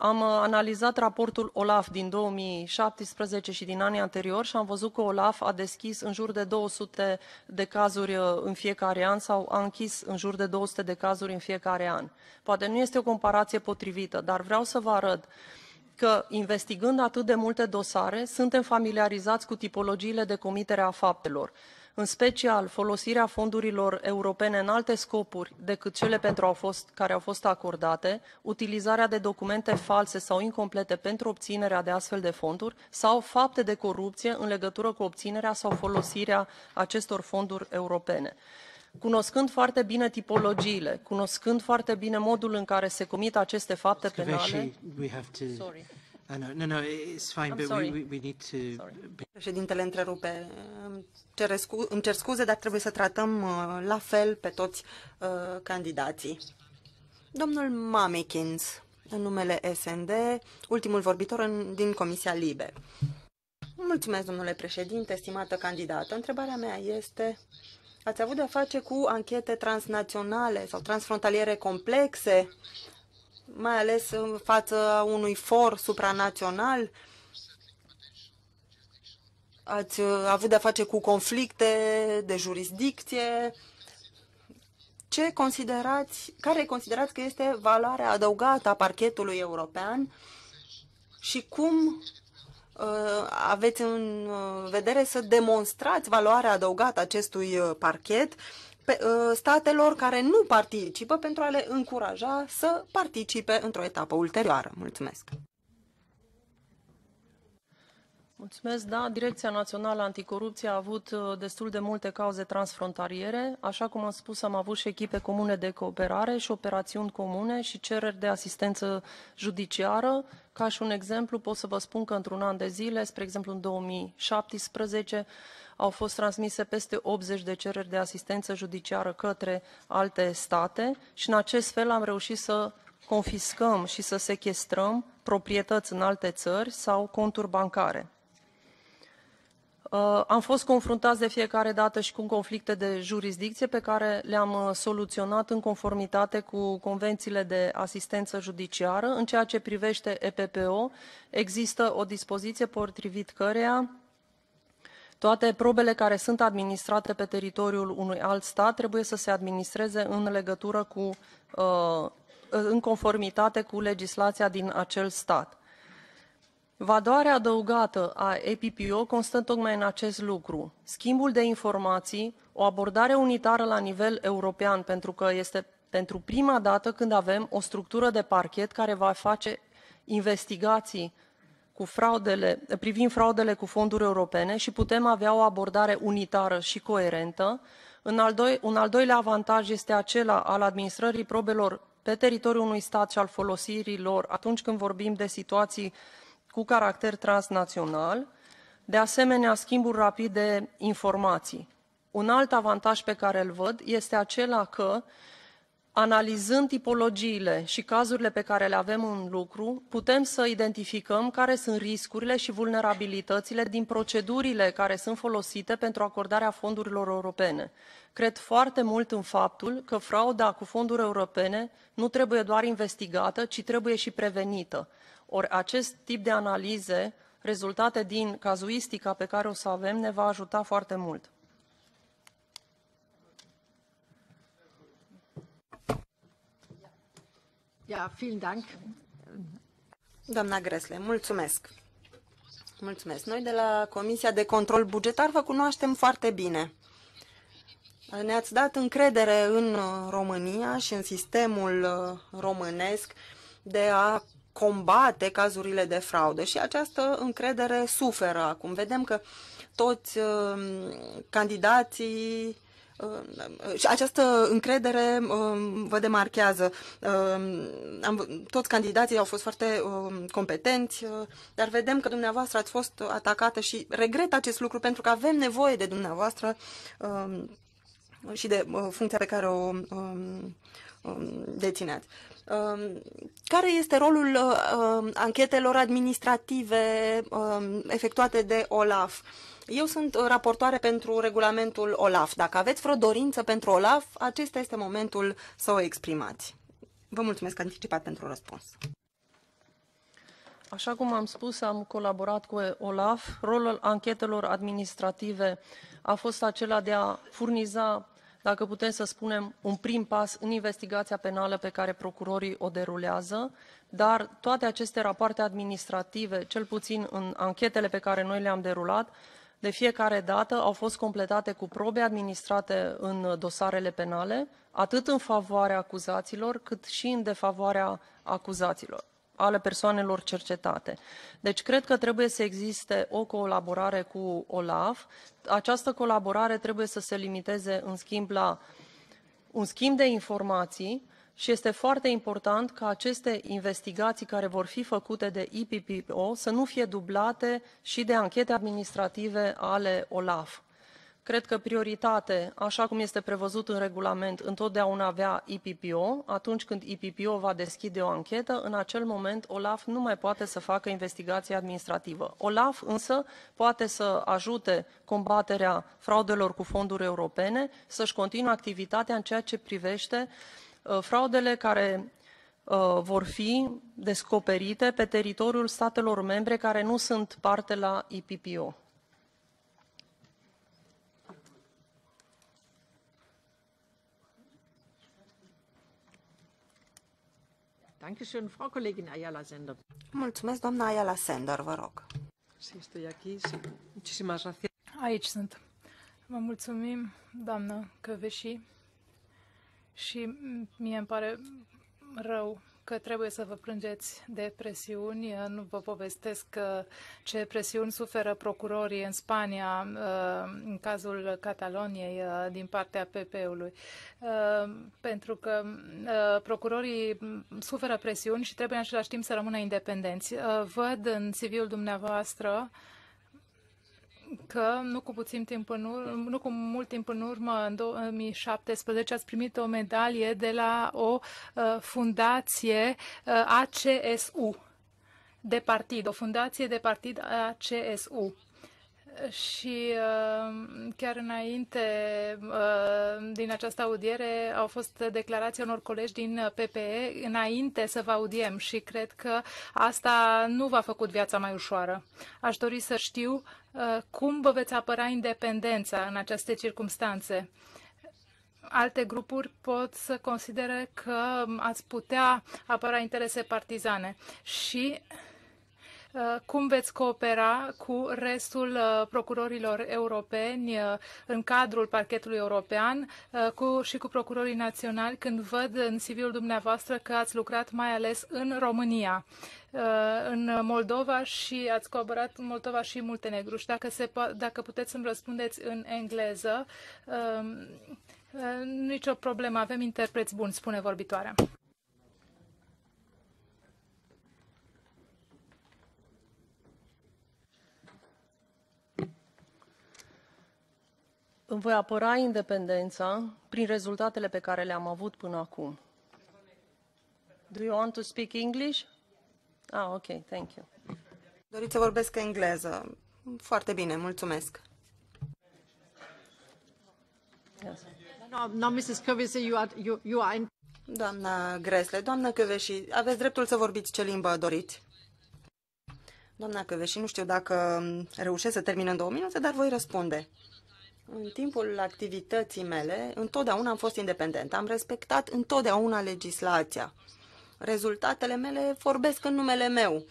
L: Am uh, analizat raportul OLAF din 2017 și din anii anterior și am văzut că OLAF a deschis în jur de 200 de cazuri uh, în fiecare an sau a închis în jur de 200 de cazuri în fiecare an. Poate nu este o comparație potrivită, dar vreau să vă arăt că investigând atât de multe dosare, suntem familiarizați cu tipologiile de comitere a faptelor în special folosirea fondurilor europene în alte scopuri decât cele pentru au fost, care au fost acordate, utilizarea de documente false sau incomplete pentru obținerea de astfel de fonduri sau fapte de corupție în legătură cu obținerea sau folosirea acestor fonduri europene cunoscând foarte bine tipologiile, cunoscând foarte bine modul în care se comit aceste fapte penale.
D: Sorry.
I: Președintele întrerupe. Îmi cer, scuze, dar trebuie să tratăm uh, la fel pe toți uh, candidații. Domnul Mamekins, în numele SND, ultimul vorbitor din Comisia Libe. Mulțumesc, domnule președinte, estimată candidată. Întrebarea mea este, ați avut de-a face cu anchete transnaționale sau transfrontaliere complexe mai ales în fața unui for supranațional. Ați uh, avut de-a face cu conflicte de jurisdicție. Ce considerați, care considerați că este valoarea adăugată a parchetului european și cum uh, aveți în uh, vedere să demonstrați valoarea adăugată acestui parchet pe, uh, statelor care nu participă pentru a le încuraja să participe într-o etapă ulterioară. Mulțumesc!
L: Mulțumesc, da. Direcția Națională Anticorupție a avut uh, destul de multe cauze transfrontaliere. Așa cum am spus, am avut și echipe comune de cooperare și operațiuni comune și cereri de asistență judiciară. Ca și un exemplu, pot să vă spun că într-un an de zile, spre exemplu în 2017, au fost transmise peste 80 de cereri de asistență judiciară către alte state și în acest fel am reușit să confiscăm și să sequestrăm proprietăți în alte țări sau conturi bancare. Uh, am fost confruntați de fiecare dată și cu conflicte de jurisdicție pe care le-am uh, soluționat în conformitate cu convențiile de asistență judiciară. În ceea ce privește EPPO, există o dispoziție potrivit căreia toate probele care sunt administrate pe teritoriul unui alt stat trebuie să se administreze în legătură cu, uh, în conformitate cu legislația din acel stat. Vadoarea adăugată a EPPO constă tocmai în acest lucru. Schimbul de informații, o abordare unitară la nivel european, pentru că este pentru prima dată când avem o structură de parchet care va face investigații cu fraudele, privind fraudele cu fonduri europene și putem avea o abordare unitară și coerentă. În al doi, un al doilea avantaj este acela al administrării probelor pe teritoriul unui stat și al folosirii lor atunci când vorbim de situații cu caracter transnațional, de asemenea schimbul rapid de informații. Un alt avantaj pe care îl văd este acela că analizând tipologiile și cazurile pe care le avem în lucru, putem să identificăm care sunt riscurile și vulnerabilitățile din procedurile care sunt folosite pentru acordarea fondurilor europene. Cred foarte mult în faptul că frauda cu fonduri europene nu trebuie doar investigată, ci trebuie și prevenită. Ori acest tip de analize, rezultate din cazuistica pe care o să avem, ne va ajuta foarte mult.
G: Ja, vielen Dank.
I: Doamna Gresle, mulțumesc. Mulțumesc. Noi de la Comisia de Control Bugetar vă cunoaștem foarte bine. Ne-ați dat încredere în România și în sistemul uh, românesc de a combate cazurile de fraudă și această încredere suferă acum. Vedem că toți uh, candidații Ehm, și această încredere ehm, vă demarchează. Ehm, am, toți candidații au fost foarte competenți, dar vedem că dumneavoastră ați fost atacată și regret acest lucru pentru că avem nevoie de dumneavoastră și de funcția pe care o dețineați. Care este rolul anchetelor administrative efectuate de OLAF? Eu sunt uh, raportoare pentru regulamentul OLAF. Dacă aveți vreo dorință pentru OLAF, acesta este momentul să o exprimați. Vă mulțumesc anticipat pentru răspuns.
L: Așa cum am spus, am colaborat cu OLAF. Rolul anchetelor administrative a fost acela de a furniza, dacă putem să spunem, un prim pas în investigația penală pe care procurorii o derulează, dar toate aceste rapoarte administrative, cel puțin în anchetele pe care noi le-am derulat, de fiecare dată au fost completate cu probe administrate în dosarele penale, atât în favoarea acuzaților, cât și în defavoarea acuzaților ale persoanelor cercetate. Deci cred că trebuie să existe o colaborare cu OLAF. Această colaborare trebuie să se limiteze în schimb la un schimb de informații, și este foarte important ca aceste investigații care vor fi făcute de IPPO să nu fie dublate și de anchete administrative ale OLAF. Cred că prioritate, așa cum este prevăzut în regulament, întotdeauna avea IPPO. Atunci când IPPO va deschide o anchetă, în acel moment OLAF nu mai poate să facă investigație administrativă. OLAF însă poate să ajute combaterea fraudelor cu fonduri europene, să-și continue activitatea în ceea ce privește uh, Uh, fraudele care uh, vor fi descoperite pe teritoriul statelor membre care nu sunt parte la IPPO.
I: Mulțumesc, doamna Ayala Sender, vă rog.
H: Aici sunt. Vă mulțumim, doamnă Căveșii. Și mie îmi pare rău că trebuie să vă plângeți de presiuni. Nu vă povestesc ce presiuni suferă procurorii în Spania uh, în cazul Cataloniei uh, din partea PP-ului. Uh, pentru că procurorii suferă presiuni și trebuie în același timp să rămână independenți. Văd în CV-ul dumneavoastră că nu cu puțin timp în urmă, nu cu mult timp în urmă, în 2017, ați primit o medalie de la o uh, fundație uh, ACSU de partid, o fundație de partid ACSU și uh, chiar înainte uh, din această audiere au fost declarații unor colegi din PPE înainte să vă audiem și cred că asta nu v-a făcut viața mai ușoară. Aș dori să știu uh, cum vă veți apăra independența în aceste circunstanțe alte grupuri pot să considere că ați putea apăra interese partizane. Și Uh, cum veți coopera cu restul uh, procurorilor europeni uh, în cadrul parchetului european cu, și cu procurorii naționali când văd în CV-ul dumneavoastră că ați lucrat mai ales în România, în Moldova și ați cooperat în Moldova și Muntenegru. Și dacă, se, dacă puteți să-mi răspundeți în engleză, um, nicio problemă, avem interpreți buni, spune vorbitoarea.
L: Îmi voi apăra independența prin rezultatele pe care le-am avut până acum. Do you want to speak English? Ah, ok, thank you. Doriți să vorbesc engleză. Foarte
I: bine, mulțumesc. Yes. No, no, Mrs. Covese, you are, you, you are in... Doamna Gresle, doamna Căveși, aveți dreptul să vorbiți ce limbă doriți. Doamna Căveși, nu știu dacă reușesc să termin în două minute, dar voi răspunde. În timpul activității mele, întotdeauna am fost independent. Am respectat întotdeauna legislația. Rezultatele mele vorbesc în numele meu.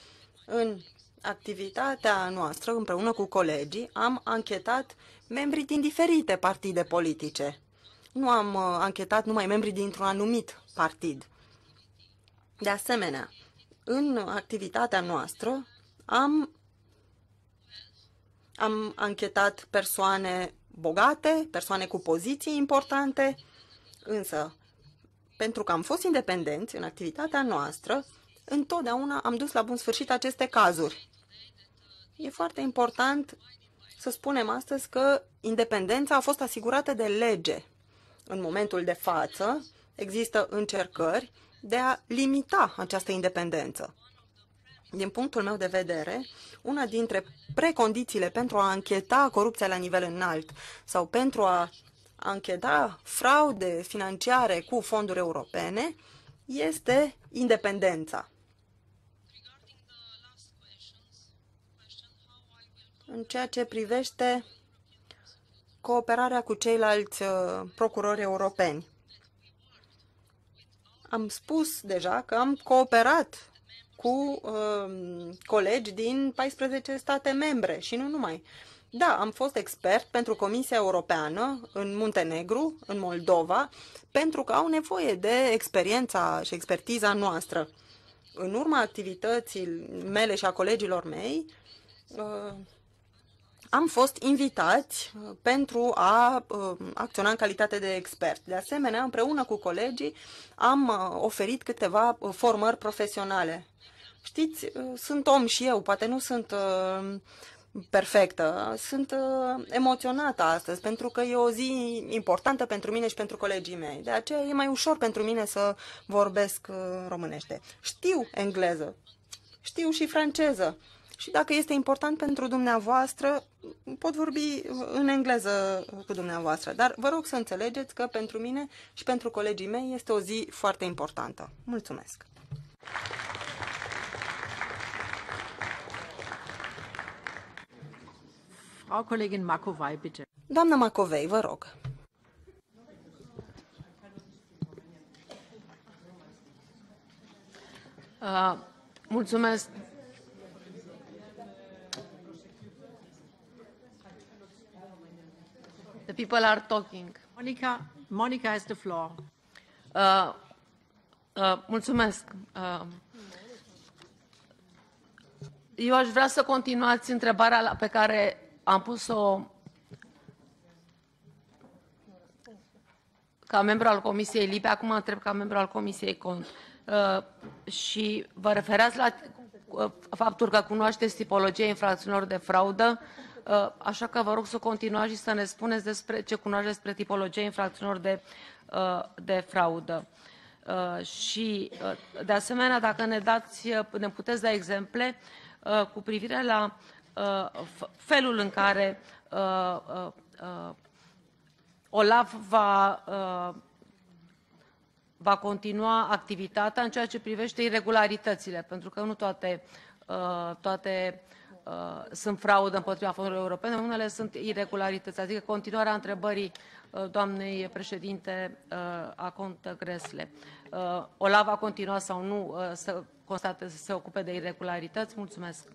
I: În activitatea noastră, împreună cu colegii, am anchetat membrii din diferite partide politice. Nu am uh, anchetat numai membrii dintr-un anumit partid. De asemenea, în activitatea noastră am, am anchetat persoane bogate, persoane cu poziții importante, însă pentru că am fost independenți în activitatea noastră, întotdeauna am dus la bun sfârșit aceste cazuri. E foarte important să spunem astăzi că independența a fost asigurată de lege. În momentul de față există încercări de a limita această independență. Din punctul meu de vedere, una dintre precondițiile pentru a încheta corupția la nivel înalt sau pentru a încheta fraude financiare cu fonduri europene este independența. În ceea ce privește cooperarea cu ceilalți uh, procurori europeni. Am spus deja că am cooperat cu uh, colegi din 14 state membre și nu numai. Da, am fost expert pentru Comisia Europeană în Muntenegru, în Moldova, pentru că au nevoie de experiența și expertiza noastră. În urma activității mele și a colegilor mei, uh, am fost invitați uh, pentru a uh, acționa în calitate de expert. De asemenea, împreună cu colegii, am uh, oferit câteva formări profesionale. Știți, sunt om și eu, poate nu sunt perfectă. Sunt emoționată astăzi pentru că e o zi importantă pentru mine și pentru colegii mei. De aceea e mai ușor pentru mine să vorbesc românește. Știu engleză, știu și franceză și dacă este important pentru dumneavoastră, pot vorbi în engleză cu dumneavoastră, dar vă rog să înțelegeți că pentru mine și pentru colegii mei este o zi foarte importantă. Mulțumesc!
L: Frau Kollegin Makovei, bitte.
I: Doamna Macovei, vă rog. Uh,
C: mulțumesc The people are talking. Monica, Monica has the floor. Uh, uh, mulțumesc. Uh, eu aș vrea să continuați întrebarea pe care am pus-o ca membru al Comisiei Libe, acum întreb ca membru al Comisiei Cont. Uh, și vă referați la uh, faptul că cunoașteți tipologia infracțiunilor de fraudă, uh, Uh, așa că vă rog să continuați și să ne spuneți despre ce cunoașteți despre tipologia infracțiunilor de, uh, de fraudă. Uh, și, de asemenea, dacă ne, dați, ne puteți da exemple cu privire la felul în care OLAF va, va continua activitatea în ceea ce privește irregularitățile, pentru că nu toate, toate Uh, sunt fraudă împotriva fondurilor europene, unele sunt irregularități, adică continuarea întrebării uh, doamnei președinte uh, a cont Gresle. Uh, OLAV continua sau nu să constate,
L: să se ocupe de irregularități? Mulțumesc!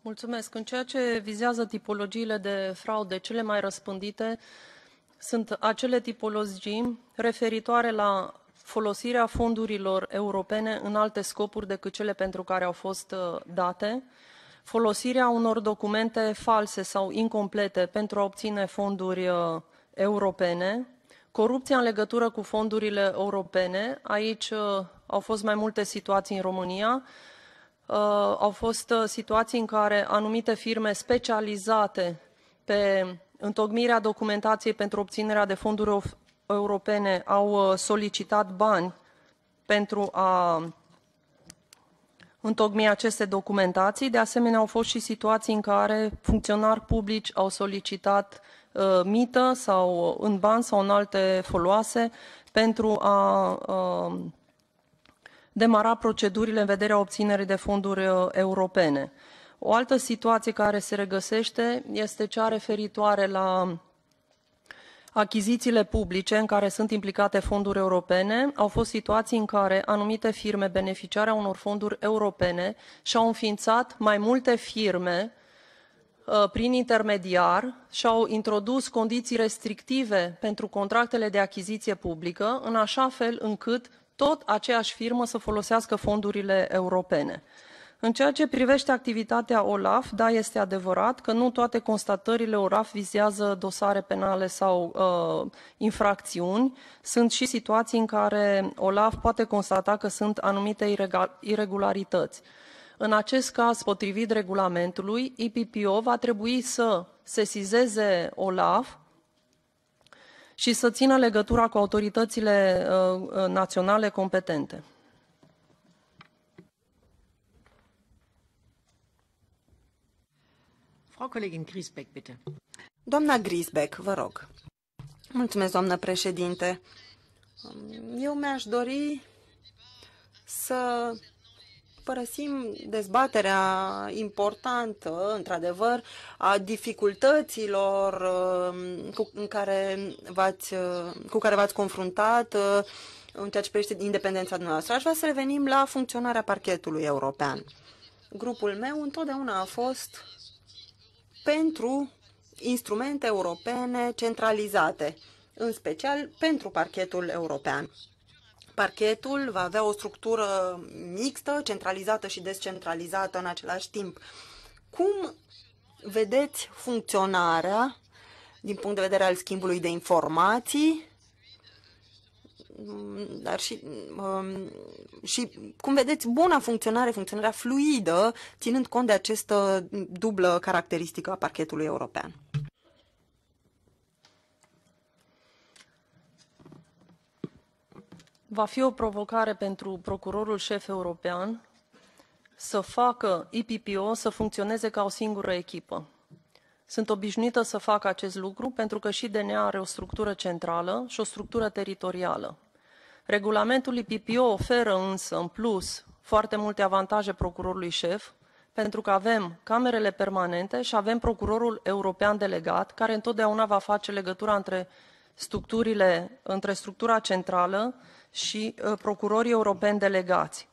L: Mulțumesc. În ceea ce vizează tipologiile de fraude cele mai răspândite, sunt acele tipologii referitoare la folosirea fondurilor europene în alte scopuri decât cele pentru care au fost uh, date, folosirea unor documente false sau incomplete pentru a obține fonduri uh, europene, corupția în legătură cu fondurile europene. Aici uh, au fost mai multe situații în România. Au fost situații în care anumite firme specializate pe întocmirea documentației pentru obținerea de fonduri Europene au uh, solicitat bani pentru a întocmi aceste documentații. De asemenea, au fost și situații în care funcționari publici au solicitat uh, mită sau uh, în bani sau în alte foloase pentru a uh, demara procedurile în vederea obținerii de fonduri uh, europene. O altă situație care se regăsește este cea referitoare la achizițiile publice în care sunt implicate fonduri europene au fost situații în care anumite firme beneficiare a unor fonduri europene și-au înființat mai multe firme uh, prin intermediar și au introdus condiții restrictive pentru contractele de achiziție publică, în așa fel încât tot aceeași firmă să folosească fondurile europene. În ceea ce privește activitatea OLAF, da, este adevărat că nu toate constatările OLAF vizează dosare penale sau uh, infracțiuni. Sunt și situații în care OLAF poate constata că sunt anumite irregularități. În acest caz, potrivit regulamentului, IPPO va trebui să sesizeze OLAF și să țină legătura cu autoritățile uh, uh naționale competente.
C: Frau Kollegin Griesbeck, bitte.
I: Doamna Griesbeck, vă rog. Mulțumesc, doamnă președinte. Eu mi-aș dori să părăsim dezbaterea importantă, într-adevăr, a dificultăților um, cu, care v-ați, uh, cu care v-ați confruntat uh, în ceea ce privește independența noastră. Aș vrea să revenim la funcționarea parchetului european. Grupul meu întotdeauna a fost pentru instrumente europene centralizate, în special pentru parchetul european. Parchetul va avea o structură mixtă, centralizată și descentralizată în același timp. Cum vedeți funcționarea din punct de vedere al schimbului de informații Mm, dar și, um, și, cum vedeți, buna funcționare, funcționarea fluidă, ținând cont de această dublă caracteristică a parchetului european.
L: Va fi o provocare pentru procurorul șef european să facă IPPO să funcționeze ca o singură echipă. Sunt obișnuită să fac acest lucru pentru că și DNA are o structură centrală și o structură teritorială. Regulamentul IPPO oferă însă, în plus, foarte multe avantaje procurorului șef, pentru că avem camerele permanente și avem procurorul european delegat, care întotdeauna va face legătura între structurile, între structura centrală și uh, procurorii europeni delegați.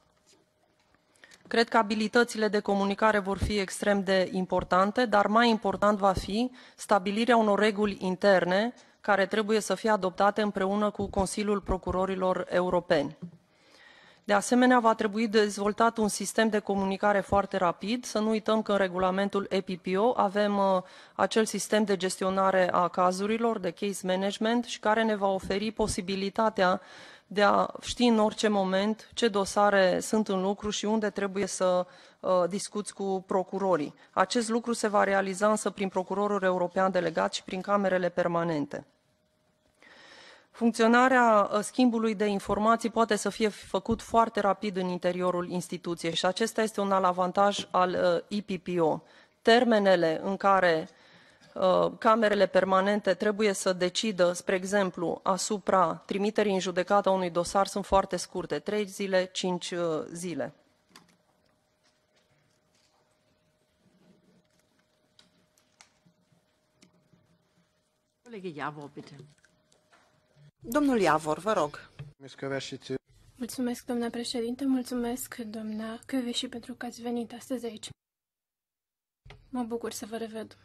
L: Cred că abilitățile de comunicare vor fi extrem de importante, dar mai important va fi stabilirea unor reguli interne care trebuie să fie adoptate împreună cu Consiliul Procurorilor Europeni. De asemenea, va trebui dezvoltat un sistem de comunicare foarte rapid. Să nu uităm că în regulamentul EPPO avem uh, acel sistem de gestionare a cazurilor, de case management, și care ne va oferi posibilitatea de a ști în orice moment ce dosare sunt în lucru și unde trebuie să uh, discuți cu procurorii. Acest lucru se va realiza însă prin procurorul european delegat și prin camerele permanente. Funcționarea uh, schimbului de informații poate să fie făcut foarte rapid în interiorul instituției și acesta este un alavantaj al uh, IPPO. Termenele în care Uh, camerele permanente trebuie să decidă, spre exemplu, asupra trimiterii în judecată a unui dosar sunt foarte scurte, 3 zile, 5 uh, zile.
I: Colegii Domnul Iavor, vă rog.
J: Mulțumesc, domnule președinte, mulțumesc, domnule Căveși, pentru că ați venit astăzi aici. Mă bucur să vă revăd.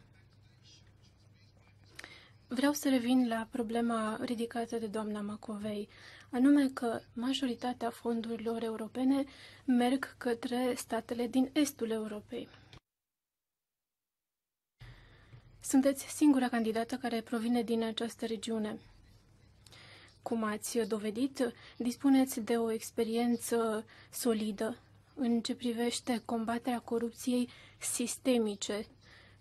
J: Vreau să revin la problema ridicată de doamna Macovei, anume că majoritatea fondurilor europene merg către statele din estul Europei. Sunteți singura candidată care provine din această regiune. Cum ați dovedit, dispuneți de o experiență solidă în ce privește combaterea corupției sistemice,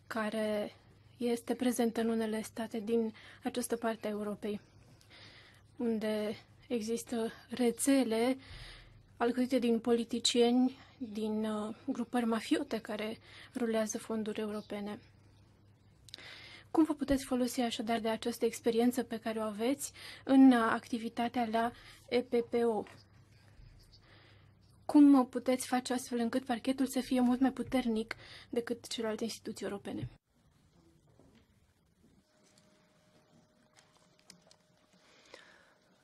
J: care este prezentă în unele state din această parte a Europei, unde există rețele alcătuite din politicieni, din uh, grupări mafiote care rulează fonduri europene. Cum vă puteți folosi așadar de această experiență pe care o aveți în uh, activitatea la EPPO? Cum puteți face astfel încât parchetul să fie mult mai puternic
L: decât celelalte instituții europene?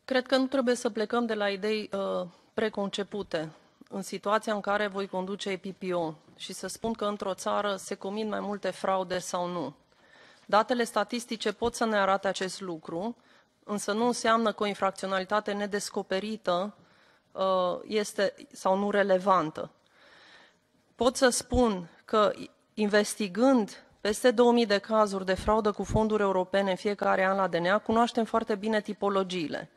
L: Cred că nu trebuie să plecăm de la idei uh, preconcepute în situația în care voi conduce EPPO și să spun că într-o țară se comit mai multe fraude sau nu. Datele statistice pot să ne arate acest lucru, însă nu înseamnă că o infracționalitate nedescoperită uh, este sau nu relevantă. Pot să spun că investigând peste 2000 de cazuri de fraudă cu fonduri europene în fiecare an la DNA, cunoaștem foarte bine tipologiile.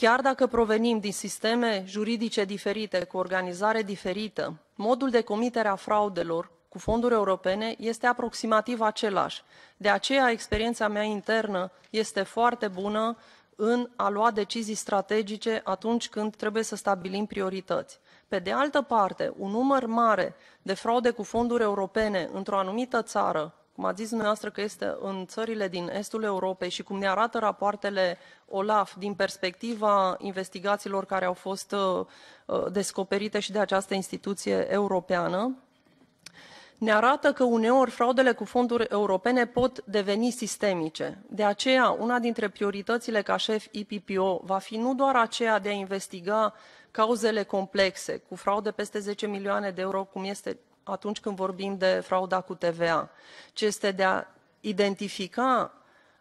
L: Chiar dacă provenim din sisteme juridice diferite, cu organizare diferită, modul de comitere a fraudelor cu fonduri europene este aproximativ același. De aceea, experiența mea internă este foarte bună în a lua decizii strategice atunci când trebuie să stabilim priorități. Pe de altă parte, un număr mare de fraude cu fonduri europene într-o anumită țară cum ați zis dumneavoastră că este în țările din estul Europei și cum ne arată rapoartele OLAF din perspectiva investigațiilor care au fost uh, uh, descoperite și de această instituție europeană, ne arată că uneori fraudele cu fonduri europene pot deveni sistemice. De aceea, una dintre prioritățile ca șef IPPO va fi nu doar aceea de a investiga cauzele complexe, cu fraude peste 10 milioane de euro, cum este atunci când vorbim de frauda cu TVA, ci este de a identifica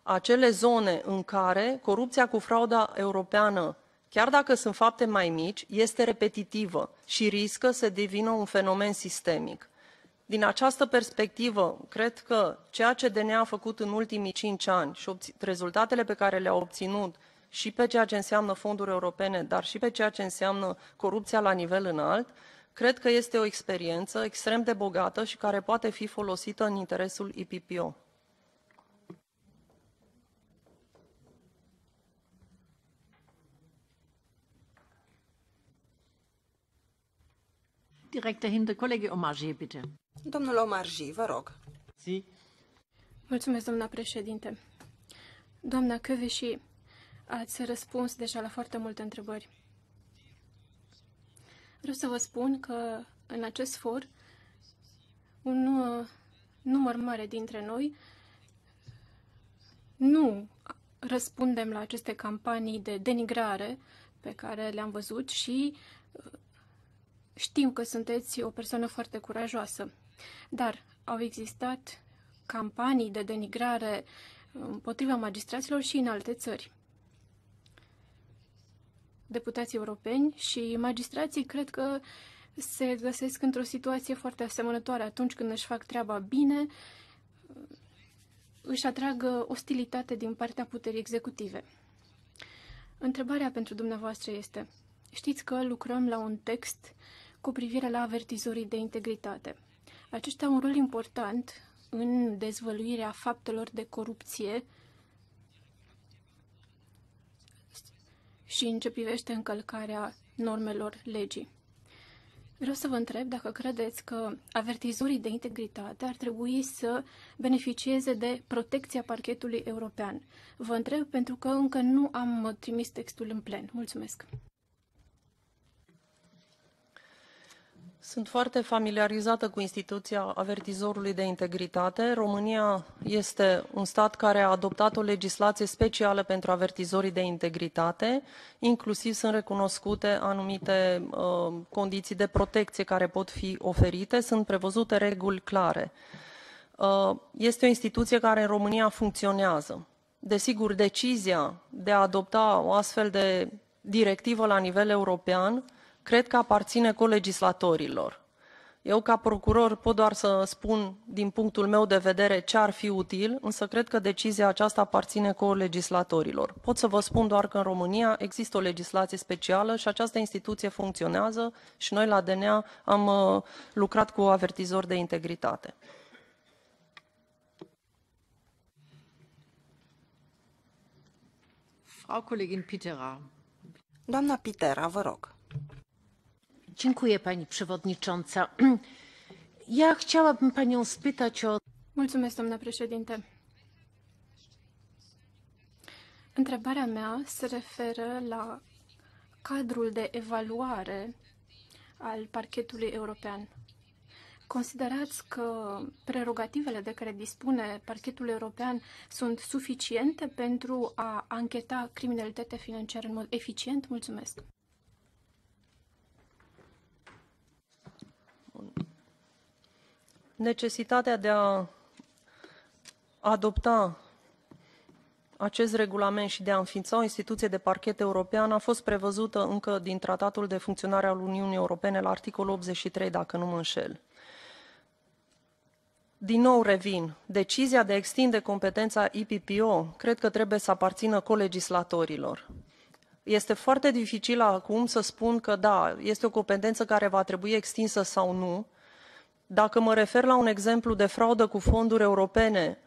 L: acele zone în care corupția cu frauda europeană, chiar dacă sunt fapte mai mici, este repetitivă și riscă să devină un fenomen sistemic. Din această perspectivă, cred că ceea ce DNA a făcut în ultimii cinci ani și rezultatele pe care le-a obținut și pe ceea ce înseamnă fonduri europene, dar și pe ceea ce înseamnă corupția la nivel înalt, Cred că este o experiență extrem de bogată și care poate fi folosită în interesul IPPO.
I: Direct dahinter, colegi Omarjee, bitte. Domnul Omarjee, vă rog. Si.
J: Mulțumesc, doamna președinte. Doamna Căveși, ați răspuns deja la foarte multe întrebări. Vreau să vă spun că în acest for un uh, număr mare dintre noi nu răspundem la aceste campanii de denigrare pe care le-am văzut și uh, știm că sunteți o persoană foarte curajoasă. Dar au existat campanii de denigrare împotriva magistraților și în alte țări deputații europeni și magistrații cred că se găsesc într-o situație foarte asemănătoare atunci când își fac treaba bine, își atrag ostilitate din partea puterii executive. Întrebarea pentru dumneavoastră este, știți că lucrăm la un text cu privire la avertizorii de integritate. Aceștia au un rol important în dezvăluirea faptelor de corupție și în ce privește încălcarea normelor legii. Vreau să vă întreb dacă credeți că avertizorii de integritate ar trebui să beneficieze de protecția parchetului european. Vă întreb pentru că încă nu am trimis textul în plen. Mulțumesc!
L: Sunt foarte familiarizată cu instituția avertizorului de integritate. România este un stat care a adoptat o legislație specială pentru avertizorii de integritate, inclusiv sunt recunoscute anumite uh, condiții de protecție care pot fi oferite, sunt prevăzute reguli clare. Uh, este o instituție care în România funcționează. Desigur, decizia de a adopta o astfel de directivă la nivel european cred că aparține colegislatorilor. Eu, ca procuror, pot doar să spun, din punctul meu de vedere, ce ar fi util, însă cred că decizia aceasta aparține colegislatorilor. Pot să vă spun doar că în România există o legislație specială și această instituție funcționează și noi la DNA am uh, lucrat cu avertizori de integritate.
I: Frau Kollegin Pitera. Doamna Pitera, vă rog.
A: Dziękuję pani przewodnicząca. Ja chciałabym
C: panią spytać o... Mulțumesc, domnule președinte.
J: Întrebarea mea se referă la cadrul de evaluare al parchetului european. Considerați că prerogativele de care dispune parchetul european sunt suficiente pentru a ancheta criminalitatea financiară în mod eficient? Mulțumesc!
L: necesitatea de a adopta acest regulament și de a înființa o instituție de parchet european a fost prevăzută încă din Tratatul de Funcționare al Uniunii Europene la articolul 83, dacă nu mă înșel. Din nou revin, decizia de a extinde competența IPPO cred că trebuie să aparțină colegislatorilor. Este foarte dificil acum să spun că da, este o competență care va trebui extinsă sau nu, dacă mă refer la un exemplu de fraudă cu fonduri europene,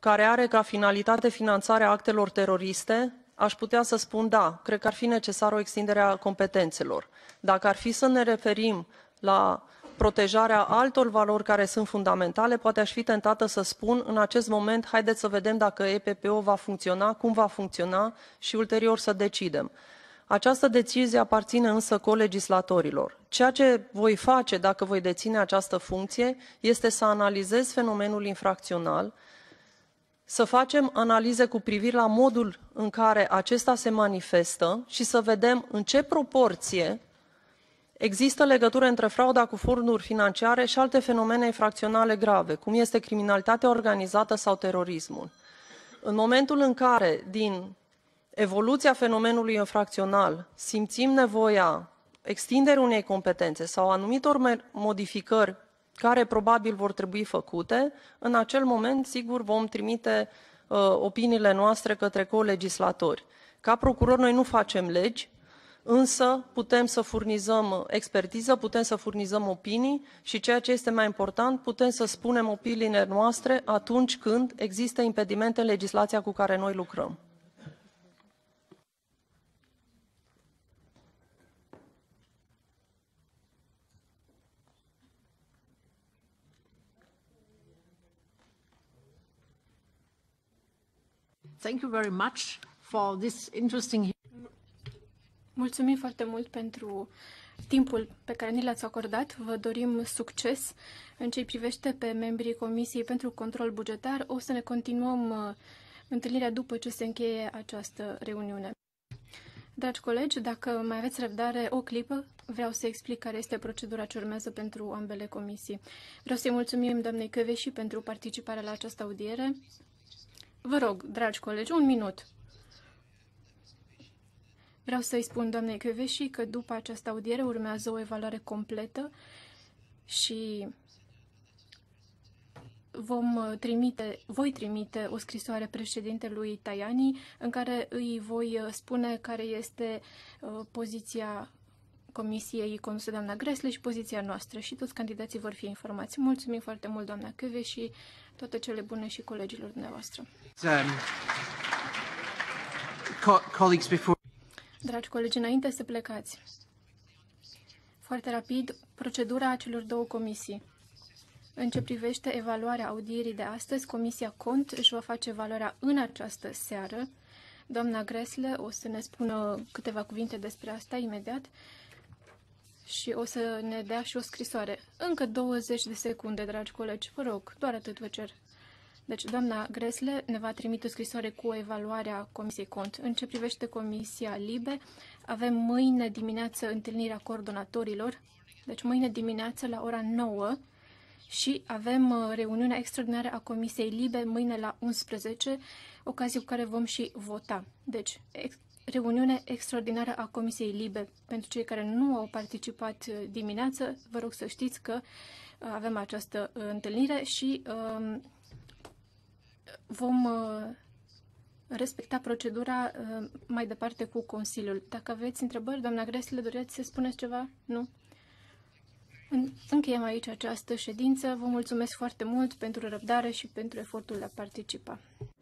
L: care are ca finalitate finanțarea actelor teroriste, aș putea să spun da, cred că ar fi necesară o extindere a competențelor. Dacă ar fi să ne referim la protejarea altor valori care sunt fundamentale, poate aș fi tentată să spun în acest moment, haideți să vedem dacă EPPO va funcționa, cum va funcționa și ulterior să decidem. Această decizie aparține însă colegislatorilor. Ceea ce voi face dacă voi deține această funcție este să analizez fenomenul infracțional, să facem analize cu privire la modul în care acesta se manifestă și să vedem în ce proporție există legătură între frauda cu furnuri financiare și alte fenomene infracționale grave, cum este criminalitatea organizată sau terorismul. În momentul în care din evoluția fenomenului infracțional simțim nevoia extindere unei competențe sau anumitor modificări care probabil vor trebui făcute, în acel moment, sigur, vom trimite uh, opiniile noastre către colegislatori. Ca procuror, noi nu facem legi, însă putem să furnizăm expertiză, putem să furnizăm opinii și ceea ce este mai important, putem să spunem opiniile noastre atunci când există impedimente în legislația cu care noi lucrăm.
G: Thank you
J: very much for this interesting Mulțumim foarte mult pentru timpul pe care ni l-ați acordat. Vă dorim succes în ce privește pe membrii Comisiei pentru Control Bugetar. O să ne continuăm uh, întâlnirea după ce se încheie această reuniune. Dragi colegi, dacă mai aveți răbdare o clipă, vreau să explic care este procedura ce urmează pentru ambele comisii. Vreau să-i mulțumim doamnei Căveși pentru participarea la această audiere. Vă rog, dragi colegi, un minut. Vreau să-i spun doamnei Căveșii că după această audiere urmează o evaluare completă și vom trimite, voi trimite o scrisoare președintelui Tajani în care îi voi spune care este uh, poziția comisiei condusă doamna Gresle și poziția noastră și toți candidații vor fi informați. Mulțumim foarte mult, doamna Căveșii toate cele bune și colegilor dumneavoastră. Um, Dragi colegi, înainte să plecați, foarte rapid, procedura acelor două comisii. În ce privește evaluarea audierii de astăzi, Comisia Cont își va face evaluarea în această seară. Doamna Gresle o să ne spună câteva cuvinte despre asta imediat și o să ne dea și o scrisoare. Încă 20 de secunde, dragi colegi, vă rog, doar atât vă cer. Deci, doamna Gresle ne va trimite o scrisoare cu evaluarea Comisiei Cont. În ce privește Comisia Libe, avem mâine dimineață întâlnirea coordonatorilor, deci mâine dimineață la ora 9 și avem uh, reuniunea extraordinară a Comisiei Libe mâine la 11, ocazie cu care vom și vota. Deci, reuniune extraordinară a Comisiei Libe. Pentru cei care nu au participat uh, dimineață, vă rog să știți că uh, avem această uh, întâlnire și um, vom respecta procedura mai departe cu Consiliul. Dacă aveți întrebări, doamna Gresle, doreți să spuneți ceva? Nu? Încheiem aici această ședință. Vă mulțumesc foarte mult pentru răbdare și pentru efortul de a participa.